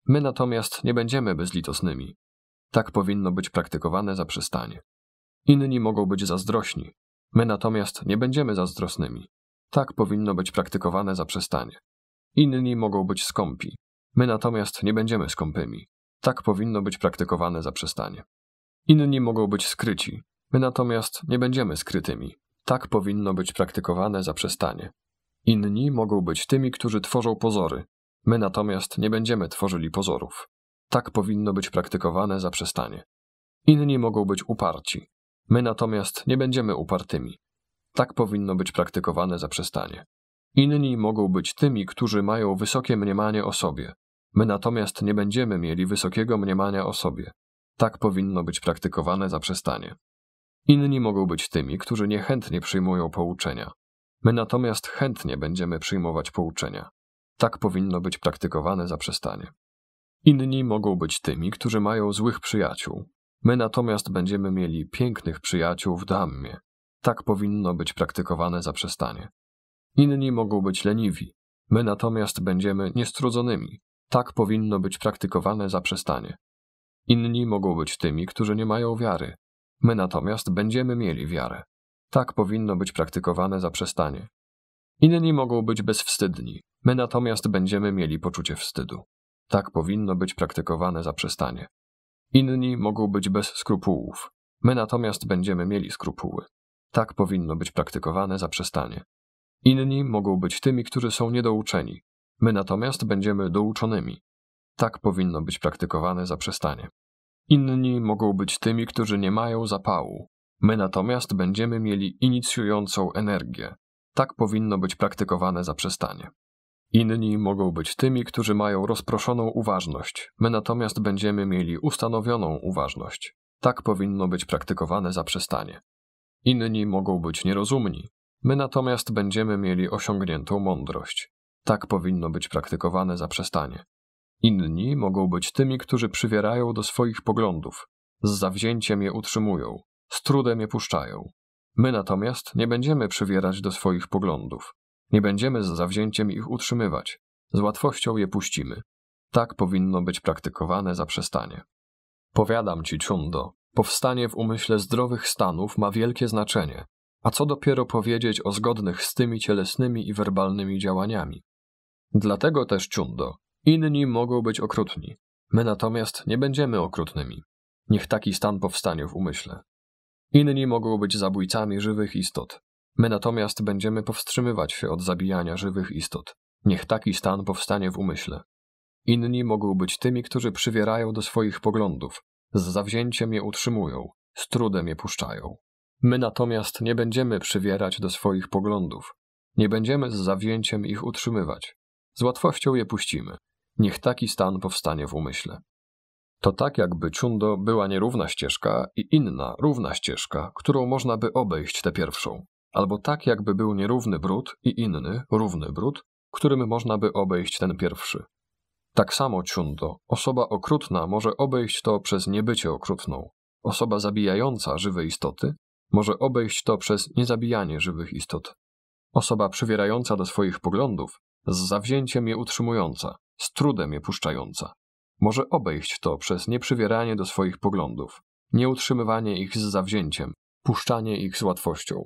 My natomiast nie będziemy bezlitosnymi. Tak powinno być praktykowane zaprzestanie. Inni mogą być zazdrośni. My natomiast nie będziemy zazdrosnymi. Tak powinno być praktykowane zaprzestanie. Inni mogą być skąpi. My natomiast nie będziemy skąpymi. Tak powinno być praktykowane zaprzestanie. Inni mogą być skryci. My natomiast nie będziemy skrytymi. Tak powinno być praktykowane zaprzestanie. Inni mogą być tymi, którzy tworzą pozory. My natomiast nie będziemy tworzyli pozorów. Tak powinno być praktykowane zaprzestanie. Inni mogą być uparci. My natomiast nie będziemy upartymi. Tak powinno być praktykowane zaprzestanie. Inni mogą być tymi, którzy mają wysokie mniemanie o sobie. My natomiast nie będziemy mieli wysokiego mniemania o sobie. Tak powinno być praktykowane zaprzestanie. Inni mogą być tymi, którzy niechętnie przyjmują pouczenia. My natomiast chętnie będziemy przyjmować pouczenia. Tak powinno być praktykowane zaprzestanie. Inni mogą być tymi, którzy mają złych przyjaciół. My natomiast będziemy mieli pięknych przyjaciół w Dammie. Tak powinno być praktykowane zaprzestanie. Inni mogą być leniwi. My natomiast będziemy niestrudzonymi. Tak powinno być praktykowane zaprzestanie. Inni mogą być tymi, którzy nie mają wiary. My natomiast będziemy mieli wiarę. Tak powinno być praktykowane zaprzestanie. Inni mogą być bezwstydni. My natomiast będziemy mieli poczucie wstydu. Tak powinno być praktykowane zaprzestanie. Inni mogą być bez skrupułów. My natomiast będziemy mieli skrupuły. Tak powinno być praktykowane zaprzestanie. Inni mogą być tymi, którzy są niedouczeni. My natomiast będziemy douczonymi. Tak powinno być praktykowane zaprzestanie. Inni mogą być tymi, którzy nie mają zapału. My natomiast będziemy mieli inicjującą energię. Tak powinno być praktykowane zaprzestanie. Inni mogą być tymi, którzy mają rozproszoną uważność. My natomiast będziemy mieli ustanowioną uważność. Tak powinno być praktykowane zaprzestanie. Inni mogą być nierozumni. My natomiast będziemy mieli osiągniętą mądrość. Tak powinno być praktykowane zaprzestanie. Inni mogą być tymi, którzy przywierają do swoich poglądów, z zawzięciem je utrzymują, z trudem je puszczają. My natomiast nie będziemy przywierać do swoich poglądów, nie będziemy z zawzięciem ich utrzymywać, z łatwością je puścimy. Tak powinno być praktykowane zaprzestanie. Powiadam ci, Ciundo, powstanie w umyśle zdrowych stanów ma wielkie znaczenie, a co dopiero powiedzieć o zgodnych z tymi cielesnymi i werbalnymi działaniami? Dlatego też ciundo. Inni mogą być okrutni. My natomiast nie będziemy okrutnymi. Niech taki stan powstanie w umyśle. Inni mogą być zabójcami żywych istot. My natomiast będziemy powstrzymywać się od zabijania żywych istot. Niech taki stan powstanie w umyśle. Inni mogą być tymi, którzy przywierają do swoich poglądów, z zawzięciem je utrzymują, z trudem je puszczają. My natomiast nie będziemy przywierać do swoich poglądów, nie będziemy z zawzięciem ich utrzymywać. Z łatwością je puścimy. Niech taki stan powstanie w umyśle. To tak, jakby Chundo była nierówna ścieżka i inna, równa ścieżka, którą można by obejść tę pierwszą, albo tak, jakby był nierówny brud i inny, równy brud, którym można by obejść ten pierwszy. Tak samo Chundo, osoba okrutna może obejść to przez niebycie okrutną, osoba zabijająca żywe istoty może obejść to przez niezabijanie żywych istot. Osoba przywierająca do swoich poglądów, z zawzięciem je utrzymująca, z trudem je puszczająca. Może obejść to przez nieprzywieranie do swoich poglądów, nieutrzymywanie ich z zawzięciem, puszczanie ich z łatwością.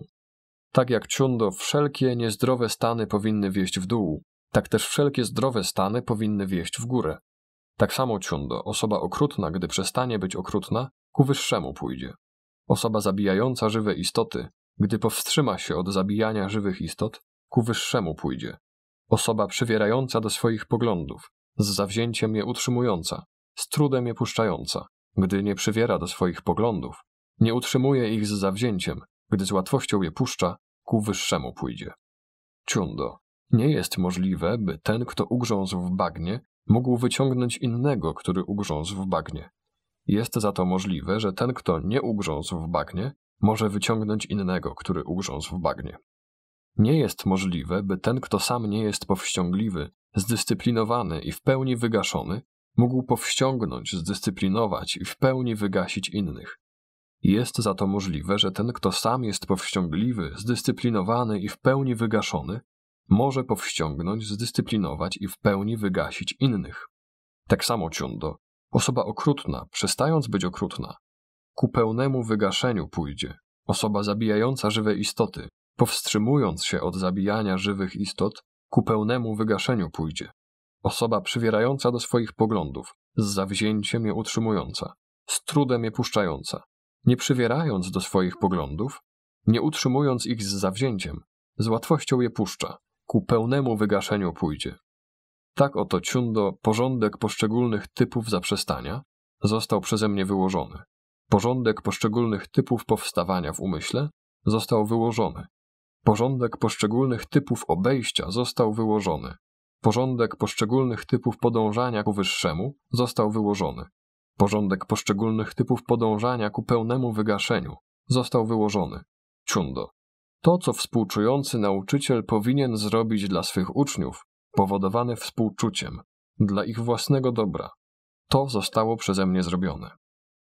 Tak jak ciundo wszelkie niezdrowe stany powinny wieść w dół, tak też wszelkie zdrowe stany powinny wieść w górę. Tak samo ciundo, osoba okrutna, gdy przestanie być okrutna, ku wyższemu pójdzie. Osoba zabijająca żywe istoty, gdy powstrzyma się od zabijania żywych istot, ku wyższemu pójdzie. Osoba przywierająca do swoich poglądów, z zawzięciem je utrzymująca, z trudem je puszczająca, gdy nie przywiera do swoich poglądów, nie utrzymuje ich z zawzięciem, gdy z łatwością je puszcza, ku wyższemu pójdzie. Ciundo, nie jest możliwe, by ten, kto ugrzązł w bagnie, mógł wyciągnąć innego, który ugrzązł w bagnie, jest za to możliwe, że ten, kto nie ugrzązł w bagnie, może wyciągnąć innego, który ugrzązł w bagnie. Nie jest możliwe, by ten, kto sam nie jest powściągliwy, zdyscyplinowany i w pełni wygaszony, mógł powściągnąć, zdyscyplinować i w pełni wygasić innych. Jest za to możliwe, że ten, kto sam jest powściągliwy, zdyscyplinowany i w pełni wygaszony, może powściągnąć, zdyscyplinować i w pełni wygasić innych. Tak samo ciundo, Osoba okrutna, przestając być okrutna, ku pełnemu wygaszeniu pójdzie. Osoba zabijająca żywe istoty, powstrzymując się od zabijania żywych istot, ku pełnemu wygaszeniu pójdzie. Osoba przywierająca do swoich poglądów, z zawzięciem je utrzymująca, z trudem je puszczająca, nie przywierając do swoich poglądów, nie utrzymując ich z zawzięciem, z łatwością je puszcza, ku pełnemu wygaszeniu pójdzie. Tak oto ciundo porządek poszczególnych typów zaprzestania został przeze mnie wyłożony. Porządek poszczególnych typów powstawania w umyśle został wyłożony. Porządek poszczególnych typów obejścia został wyłożony. Porządek poszczególnych typów podążania ku wyższemu został wyłożony. Porządek poszczególnych typów podążania ku pełnemu wygaszeniu został wyłożony. Ciundo. To, co współczujący nauczyciel powinien zrobić dla swych uczniów, powodowany współczuciem, dla ich własnego dobra. To zostało przeze mnie zrobione.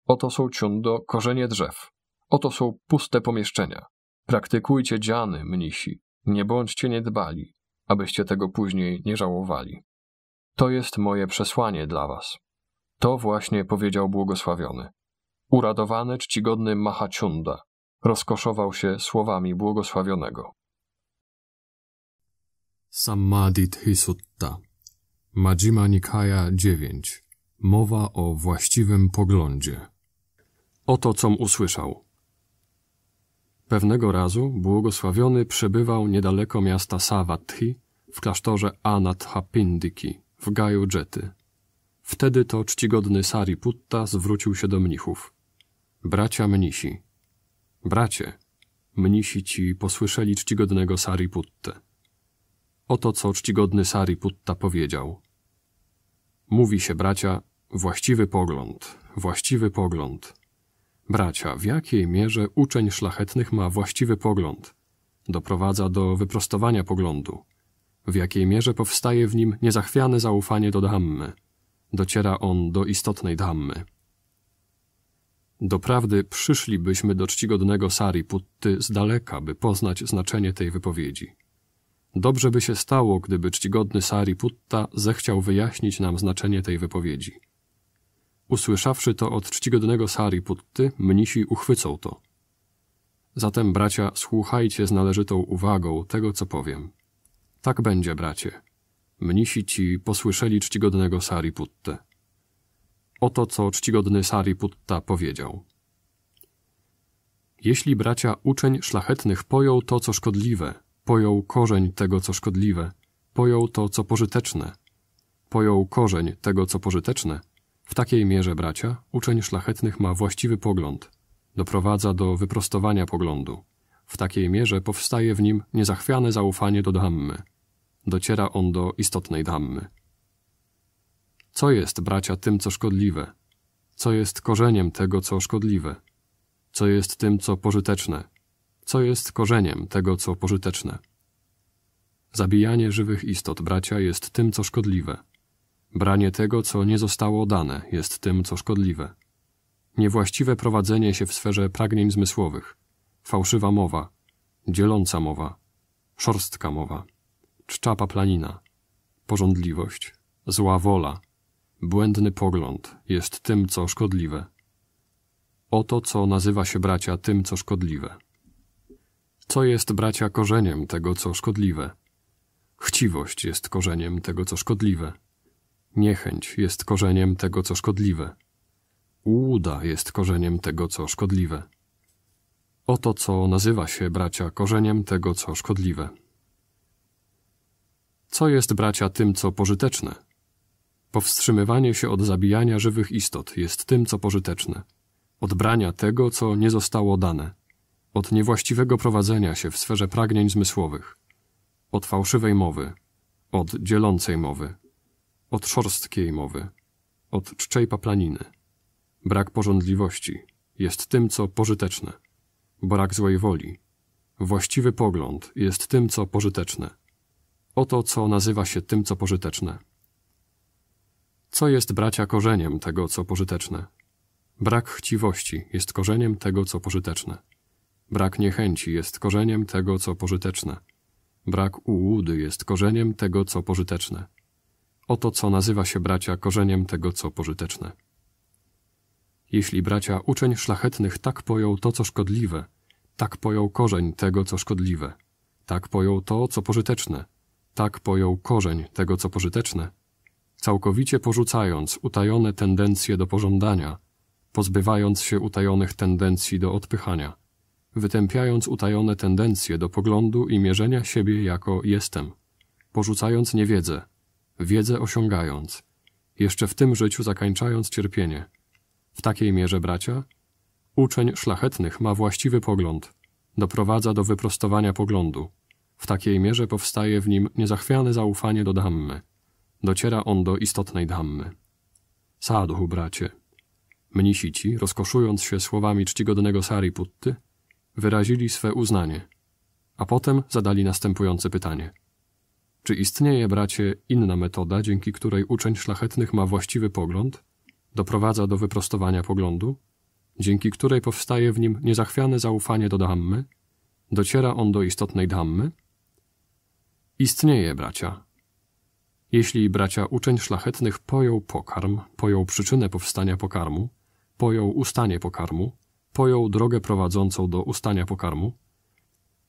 Oto są ciundo korzenie drzew. Oto są puste pomieszczenia. Praktykujcie dziany, mnisi. Nie bądźcie niedbali, abyście tego później nie żałowali. To jest moje przesłanie dla was. To właśnie powiedział błogosławiony. Uradowany czcigodny Mahaciunda rozkoszował się słowami błogosławionego. Sammadit Sutta. Majima Nikaya 9 Mowa o właściwym poglądzie Oto com usłyszał Pewnego razu błogosławiony przebywał niedaleko miasta Savatthi w klasztorze Anathapindiki w gaju Dżety. Wtedy to czcigodny Sariputta zwrócił się do mnichów. Bracia mnisi. Bracie, mnisi ci posłyszeli czcigodnego Sariputta. Oto co czcigodny Sariputta powiedział. Mówi się, bracia, właściwy pogląd, właściwy pogląd. Bracia, w jakiej mierze uczeń szlachetnych ma właściwy pogląd? Doprowadza do wyprostowania poglądu. W jakiej mierze powstaje w nim niezachwiane zaufanie do Dhammy? Dociera on do istotnej Dhammy. Doprawdy przyszlibyśmy do czcigodnego Sariputty z daleka, by poznać znaczenie tej wypowiedzi. Dobrze by się stało, gdyby czcigodny Sariputta zechciał wyjaśnić nam znaczenie tej wypowiedzi. Usłyszawszy to od czcigodnego Sariputty, mnisi uchwycą to. Zatem, bracia, słuchajcie z należytą uwagą tego, co powiem. Tak będzie, bracie. Mnisi ci posłyszeli czcigodnego Sariputtę. Oto, co czcigodny Sariputta powiedział. Jeśli bracia uczeń szlachetnych pojął to, co szkodliwe – Pojął korzeń tego, co szkodliwe, pojął to, co pożyteczne. Pojął korzeń tego, co pożyteczne. W takiej mierze, bracia, uczeń szlachetnych ma właściwy pogląd. Doprowadza do wyprostowania poglądu. W takiej mierze powstaje w nim niezachwiane zaufanie do Dhammy. Dociera on do istotnej Dhammy. Co jest, bracia, tym, co szkodliwe? Co jest korzeniem tego, co szkodliwe? Co jest tym, co pożyteczne? co jest korzeniem tego, co pożyteczne. Zabijanie żywych istot, bracia, jest tym, co szkodliwe. Branie tego, co nie zostało dane, jest tym, co szkodliwe. Niewłaściwe prowadzenie się w sferze pragnień zmysłowych, fałszywa mowa, dzieląca mowa, szorstka mowa, czczapa planina, porządliwość, zła wola, błędny pogląd jest tym, co szkodliwe. Oto, co nazywa się bracia tym, co szkodliwe. Co jest, bracia, korzeniem tego, co szkodliwe? Chciwość jest korzeniem tego, co szkodliwe. Niechęć jest korzeniem tego, co szkodliwe. Ułuda jest korzeniem tego, co szkodliwe. Oto co nazywa się, bracia, korzeniem tego, co szkodliwe. Co jest, bracia, tym, co pożyteczne? Powstrzymywanie się od zabijania żywych istot jest tym, co pożyteczne. Odbrania tego, co nie zostało dane od niewłaściwego prowadzenia się w sferze pragnień zmysłowych, od fałszywej mowy, od dzielącej mowy, od szorstkiej mowy, od czczej paplaniny. Brak porządliwości jest tym, co pożyteczne, brak złej woli. Właściwy pogląd jest tym, co pożyteczne. Oto, co nazywa się tym, co pożyteczne. Co jest bracia korzeniem tego, co pożyteczne? Brak chciwości jest korzeniem tego, co pożyteczne. Brak niechęci jest korzeniem tego, co pożyteczne. Brak ułudy jest korzeniem tego, co pożyteczne. Oto co nazywa się bracia korzeniem tego, co pożyteczne. Jeśli bracia uczeń szlachetnych tak pojął to, co szkodliwe, tak pojął korzeń tego, co szkodliwe, tak pojął to, co pożyteczne, tak pojął korzeń tego, co pożyteczne, całkowicie porzucając utajone tendencje do pożądania, pozbywając się utajonych tendencji do odpychania – wytępiając utajone tendencje do poglądu i mierzenia siebie jako jestem, porzucając niewiedzę, wiedzę osiągając, jeszcze w tym życiu zakańczając cierpienie. W takiej mierze, bracia, uczeń szlachetnych ma właściwy pogląd, doprowadza do wyprostowania poglądu. W takiej mierze powstaje w nim niezachwiane zaufanie do Dhammy. Dociera on do istotnej Dhammy. Sadhu, bracie. Mnisi ci, rozkoszując się słowami czcigodnego Sariputty, wyrazili swe uznanie, a potem zadali następujące pytanie. Czy istnieje, bracie, inna metoda, dzięki której uczeń szlachetnych ma właściwy pogląd, doprowadza do wyprostowania poglądu, dzięki której powstaje w nim niezachwiane zaufanie do Dhammy, dociera on do istotnej Dhammy? Istnieje, bracia. Jeśli bracia uczeń szlachetnych pojął pokarm, pojął przyczynę powstania pokarmu, pojął ustanie pokarmu, pojął drogę prowadzącą do ustania pokarmu?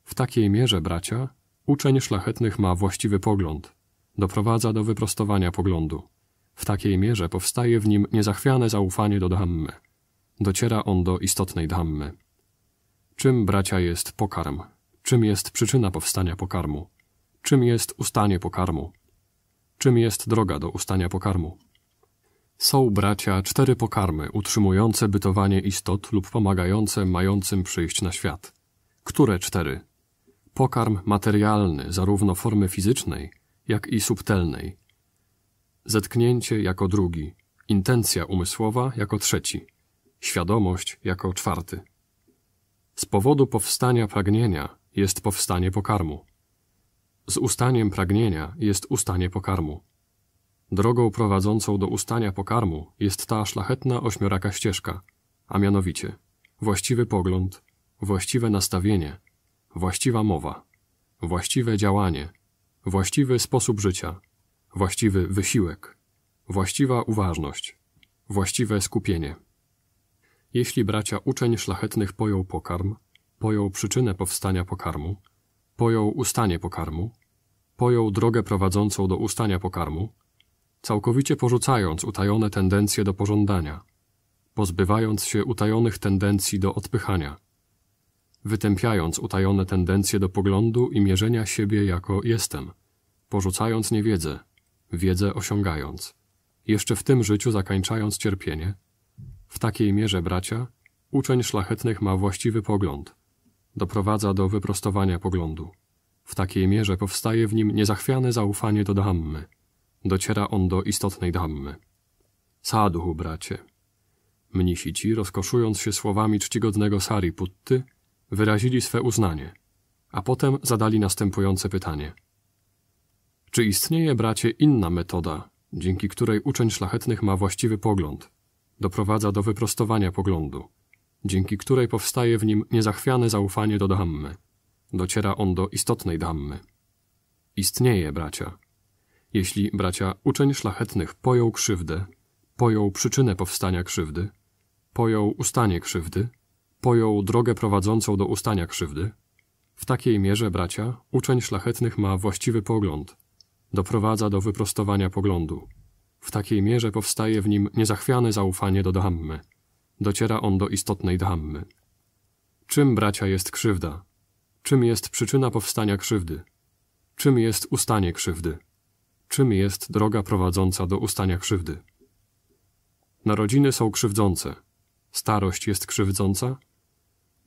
W takiej mierze, bracia, uczeń szlachetnych ma właściwy pogląd, doprowadza do wyprostowania poglądu. W takiej mierze powstaje w nim niezachwiane zaufanie do Dhammy. Dociera on do istotnej Dhammy. Czym, bracia, jest pokarm? Czym jest przyczyna powstania pokarmu? Czym jest ustanie pokarmu? Czym jest droga do ustania pokarmu? Są bracia cztery pokarmy utrzymujące bytowanie istot lub pomagające mającym przyjść na świat. Które cztery? Pokarm materialny zarówno formy fizycznej, jak i subtelnej. Zetknięcie jako drugi, intencja umysłowa jako trzeci, świadomość jako czwarty. Z powodu powstania pragnienia jest powstanie pokarmu. Z ustaniem pragnienia jest ustanie pokarmu. Drogą prowadzącą do ustania pokarmu jest ta szlachetna ośmioraka ścieżka, a mianowicie właściwy pogląd, właściwe nastawienie, właściwa mowa, właściwe działanie, właściwy sposób życia, właściwy wysiłek, właściwa uważność, właściwe skupienie. Jeśli bracia uczeń szlachetnych pojął pokarm, pojął przyczynę powstania pokarmu, pojął ustanie pokarmu, pojął drogę prowadzącą do ustania pokarmu, całkowicie porzucając utajone tendencje do pożądania, pozbywając się utajonych tendencji do odpychania, wytępiając utajone tendencje do poglądu i mierzenia siebie jako jestem, porzucając niewiedzę, wiedzę osiągając, jeszcze w tym życiu zakańczając cierpienie, w takiej mierze, bracia, uczeń szlachetnych ma właściwy pogląd, doprowadza do wyprostowania poglądu. W takiej mierze powstaje w nim niezachwiane zaufanie do Dhammy – dociera on do istotnej dammy. Sadhu, bracie. Mnisi ci, rozkoszując się słowami czcigodnego Sariputty, wyrazili swe uznanie, a potem zadali następujące pytanie. Czy istnieje, bracie, inna metoda, dzięki której uczeń szlachetnych ma właściwy pogląd, doprowadza do wyprostowania poglądu, dzięki której powstaje w nim niezachwiane zaufanie do Dhammy, dociera on do istotnej Dhammy? Istnieje, bracia. Jeśli bracia uczeń szlachetnych pojął krzywdę, pojął przyczynę powstania krzywdy, pojął ustanie krzywdy, pojął drogę prowadzącą do ustania krzywdy, w takiej mierze, bracia, uczeń szlachetnych ma właściwy pogląd, doprowadza do wyprostowania poglądu. W takiej mierze powstaje w nim niezachwiane zaufanie do Dhammy. Dociera on do istotnej Dhammy. Czym, bracia, jest krzywda? Czym jest przyczyna powstania krzywdy? Czym jest ustanie krzywdy? czym jest droga prowadząca do ustania krzywdy. Narodziny są krzywdzące, starość jest krzywdząca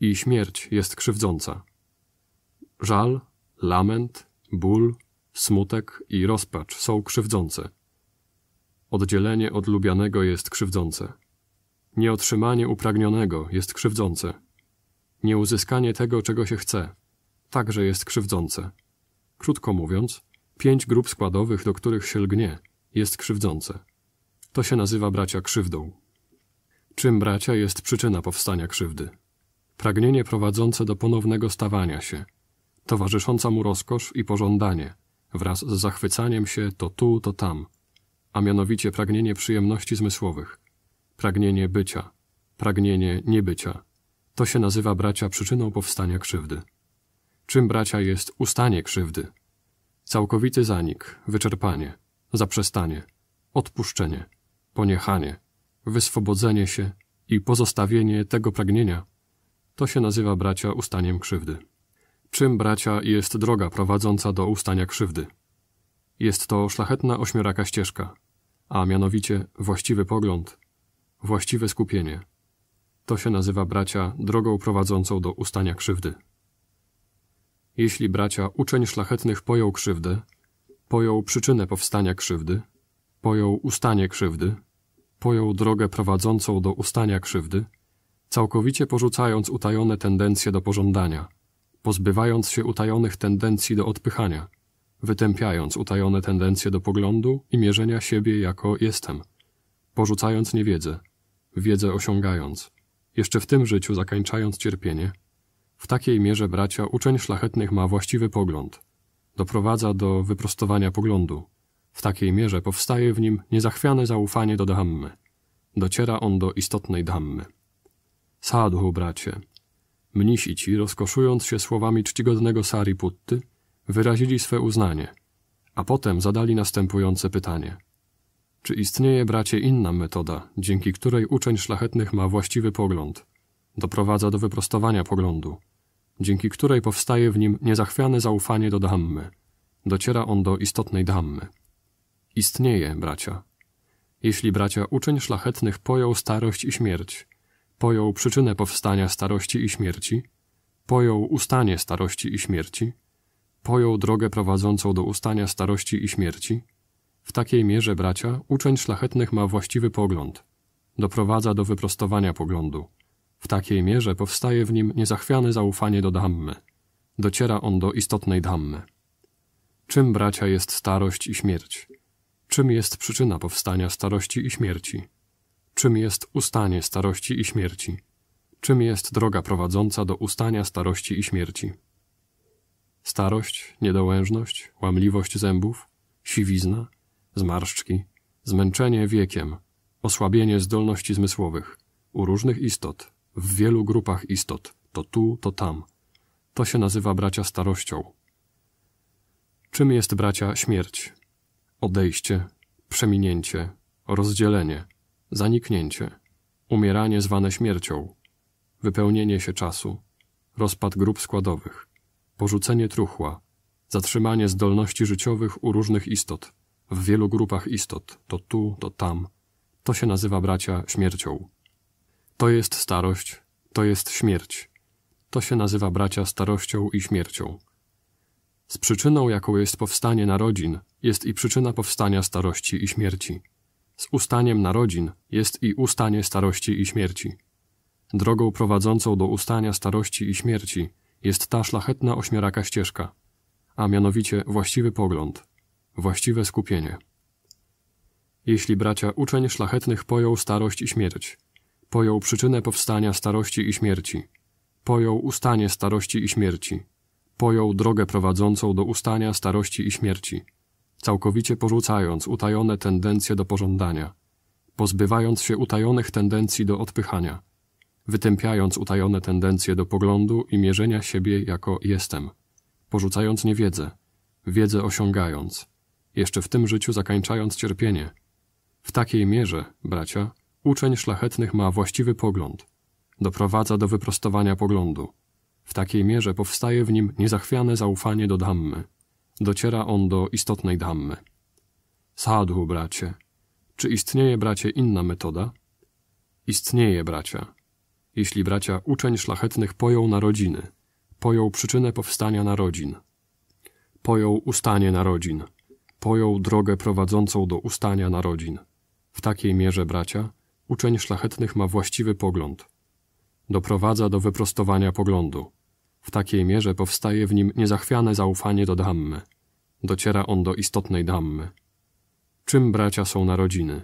i śmierć jest krzywdząca. Żal, lament, ból, smutek i rozpacz są krzywdzące. Oddzielenie od lubianego jest krzywdzące. Nieotrzymanie upragnionego jest krzywdzące. Nieuzyskanie tego, czego się chce, także jest krzywdzące. Krótko mówiąc, Pięć grup składowych, do których się lgnie, jest krzywdzące. To się nazywa bracia krzywdą. Czym bracia jest przyczyna powstania krzywdy? Pragnienie prowadzące do ponownego stawania się, towarzysząca mu rozkosz i pożądanie, wraz z zachwycaniem się to tu, to tam, a mianowicie pragnienie przyjemności zmysłowych, pragnienie bycia, pragnienie niebycia. To się nazywa bracia przyczyną powstania krzywdy. Czym bracia jest ustanie krzywdy? Całkowity zanik, wyczerpanie, zaprzestanie, odpuszczenie, poniechanie, wyswobodzenie się i pozostawienie tego pragnienia, to się nazywa bracia ustaniem krzywdy. Czym bracia jest droga prowadząca do ustania krzywdy? Jest to szlachetna ośmioraka ścieżka, a mianowicie właściwy pogląd, właściwe skupienie. To się nazywa bracia drogą prowadzącą do ustania krzywdy. Jeśli bracia uczeń szlachetnych pojął krzywdę, pojął przyczynę powstania krzywdy, pojął ustanie krzywdy, pojął drogę prowadzącą do ustania krzywdy, całkowicie porzucając utajone tendencje do pożądania, pozbywając się utajonych tendencji do odpychania, wytępiając utajone tendencje do poglądu i mierzenia siebie jako jestem, porzucając niewiedzę, wiedzę osiągając, jeszcze w tym życiu zakańczając cierpienie, w takiej mierze, bracia, uczeń szlachetnych ma właściwy pogląd. Doprowadza do wyprostowania poglądu. W takiej mierze powstaje w nim niezachwiane zaufanie do Dhammy. Dociera on do istotnej Dhammy. Sadhu, bracie. Mnisi ci, rozkoszując się słowami czcigodnego Sariputty, wyrazili swe uznanie, a potem zadali następujące pytanie. Czy istnieje, bracie, inna metoda, dzięki której uczeń szlachetnych ma właściwy pogląd? Doprowadza do wyprostowania poglądu dzięki której powstaje w nim niezachwiane zaufanie do Dhammy. Dociera on do istotnej Dhammy. Istnieje, bracia. Jeśli bracia uczeń szlachetnych pojął starość i śmierć, pojął przyczynę powstania starości i śmierci, pojął ustanie starości i śmierci, pojął drogę prowadzącą do ustania starości i śmierci, w takiej mierze, bracia, uczeń szlachetnych ma właściwy pogląd, doprowadza do wyprostowania poglądu, w takiej mierze powstaje w nim niezachwiane zaufanie do Dhammy. Dociera on do istotnej Dhammy. Czym, bracia, jest starość i śmierć? Czym jest przyczyna powstania starości i śmierci? Czym jest ustanie starości i śmierci? Czym jest droga prowadząca do ustania starości i śmierci? Starość, niedołężność, łamliwość zębów, siwizna, zmarszczki, zmęczenie wiekiem, osłabienie zdolności zmysłowych u różnych istot w wielu grupach istot, to tu, to tam. To się nazywa bracia starością. Czym jest bracia śmierć? Odejście, przeminięcie, rozdzielenie, zaniknięcie, umieranie zwane śmiercią, wypełnienie się czasu, rozpad grup składowych, porzucenie truchła, zatrzymanie zdolności życiowych u różnych istot, w wielu grupach istot, to tu, to tam. To się nazywa bracia śmiercią. To jest starość, to jest śmierć. To się nazywa bracia starością i śmiercią. Z przyczyną, jaką jest powstanie narodzin, jest i przyczyna powstania starości i śmierci. Z ustaniem narodzin jest i ustanie starości i śmierci. Drogą prowadzącą do ustania starości i śmierci jest ta szlachetna ośmiaraka ścieżka, a mianowicie właściwy pogląd, właściwe skupienie. Jeśli bracia uczeń szlachetnych pojął starość i śmierć, Pojął przyczynę powstania starości i śmierci. Pojął ustanie starości i śmierci. Pojął drogę prowadzącą do ustania starości i śmierci. Całkowicie porzucając utajone tendencje do pożądania. Pozbywając się utajonych tendencji do odpychania. Wytępiając utajone tendencje do poglądu i mierzenia siebie jako jestem. Porzucając niewiedzę. Wiedzę osiągając. Jeszcze w tym życiu zakańczając cierpienie. W takiej mierze, bracia, Uczeń szlachetnych ma właściwy pogląd, doprowadza do wyprostowania poglądu. W takiej mierze powstaje w nim niezachwiane zaufanie do Dhammy. Dociera on do istotnej Dhammy. Sadhu, bracie. Czy istnieje, bracie, inna metoda? Istnieje, bracia. Jeśli, bracia, uczeń szlachetnych pojął narodziny, pojął przyczynę powstania narodzin, pojął ustanie narodzin, pojął drogę prowadzącą do ustania narodzin. W takiej mierze, bracia, uczeń szlachetnych ma właściwy pogląd. Doprowadza do wyprostowania poglądu. W takiej mierze powstaje w nim niezachwiane zaufanie do Dhammy. Dociera on do istotnej Dhammy. Czym bracia są narodziny?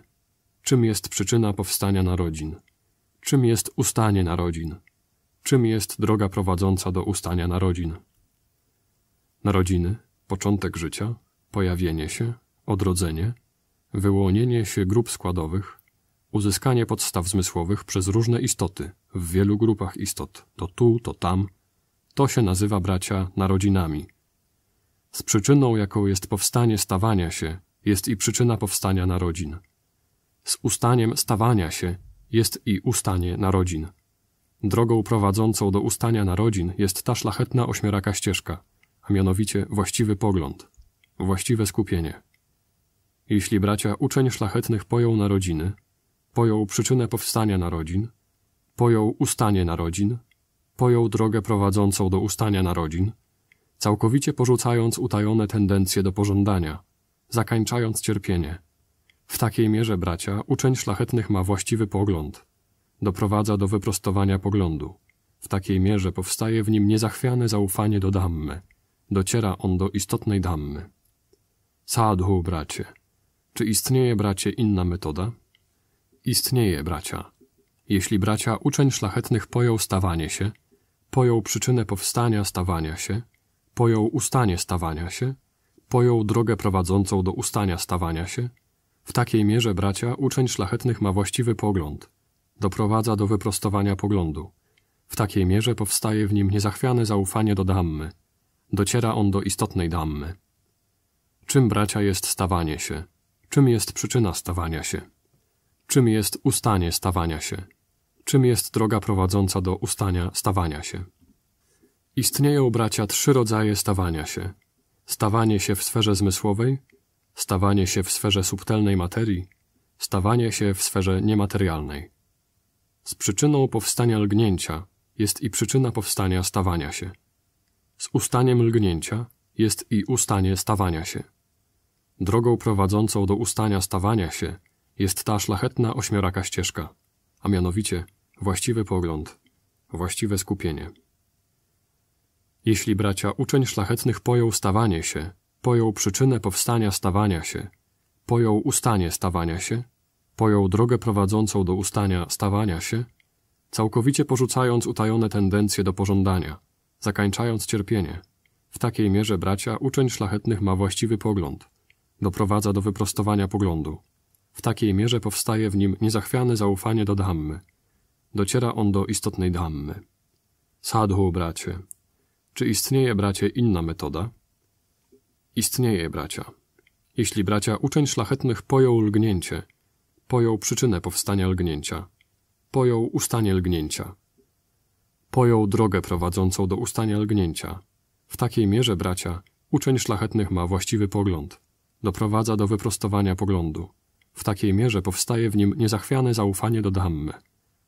Czym jest przyczyna powstania narodzin? Czym jest ustanie narodzin? Czym jest droga prowadząca do ustania narodzin? Narodziny, początek życia, pojawienie się, odrodzenie, wyłonienie się grup składowych, Uzyskanie podstaw zmysłowych przez różne istoty, w wielu grupach istot, to tu, to tam, to się nazywa bracia narodzinami. Z przyczyną, jaką jest powstanie stawania się, jest i przyczyna powstania narodzin. Z ustaniem stawania się jest i ustanie narodzin. Drogą prowadzącą do ustania narodzin jest ta szlachetna ośmioraka ścieżka, a mianowicie właściwy pogląd, właściwe skupienie. Jeśli bracia uczeń szlachetnych poją narodziny, pojął przyczynę powstania narodzin, pojął ustanie narodzin, pojął drogę prowadzącą do ustania narodzin, całkowicie porzucając utajone tendencje do pożądania, zakańczając cierpienie. W takiej mierze, bracia, uczeń szlachetnych ma właściwy pogląd, doprowadza do wyprostowania poglądu. W takiej mierze powstaje w nim niezachwiane zaufanie do dammy, Dociera on do istotnej dammy. Sadhu, bracie. Czy istnieje, bracie, inna metoda? Istnieje, bracia. Jeśli bracia uczeń szlachetnych pojął stawanie się, pojął przyczynę powstania stawania się, pojął ustanie stawania się, pojął drogę prowadzącą do ustania stawania się, w takiej mierze, bracia, uczeń szlachetnych ma właściwy pogląd, doprowadza do wyprostowania poglądu. W takiej mierze powstaje w nim niezachwiane zaufanie do dammy, Dociera on do istotnej dammy. Czym, bracia, jest stawanie się? Czym jest przyczyna stawania się? czym jest ustanie stawania się, czym jest droga prowadząca do ustania stawania się. Istnieją, bracia, trzy rodzaje stawania się. Stawanie się w sferze zmysłowej, stawanie się w sferze subtelnej materii, stawanie się w sferze niematerialnej. Z przyczyną powstania lgnięcia jest i przyczyna powstania stawania się. Z ustaniem lgnięcia jest i ustanie stawania się. Drogą prowadzącą do ustania stawania się jest ta szlachetna ośmioraka ścieżka, a mianowicie właściwy pogląd, właściwe skupienie. Jeśli bracia uczeń szlachetnych pojął stawanie się, pojął przyczynę powstania stawania się, pojął ustanie stawania się, pojął drogę prowadzącą do ustania stawania się, całkowicie porzucając utajone tendencje do pożądania, zakańczając cierpienie. W takiej mierze bracia uczeń szlachetnych ma właściwy pogląd, doprowadza do wyprostowania poglądu. W takiej mierze powstaje w nim niezachwiane zaufanie do Dhammy. Dociera on do istotnej Dhammy. Sadhu, bracie. Czy istnieje, bracie, inna metoda? Istnieje, bracia. Jeśli, bracia, uczeń szlachetnych pojął lgnięcie, pojął przyczynę powstania lgnięcia, pojął ustanie lgnięcia, pojął drogę prowadzącą do ustania lgnięcia. W takiej mierze, bracia, uczeń szlachetnych ma właściwy pogląd, doprowadza do wyprostowania poglądu. W takiej mierze powstaje w nim niezachwiane zaufanie do Dhammy.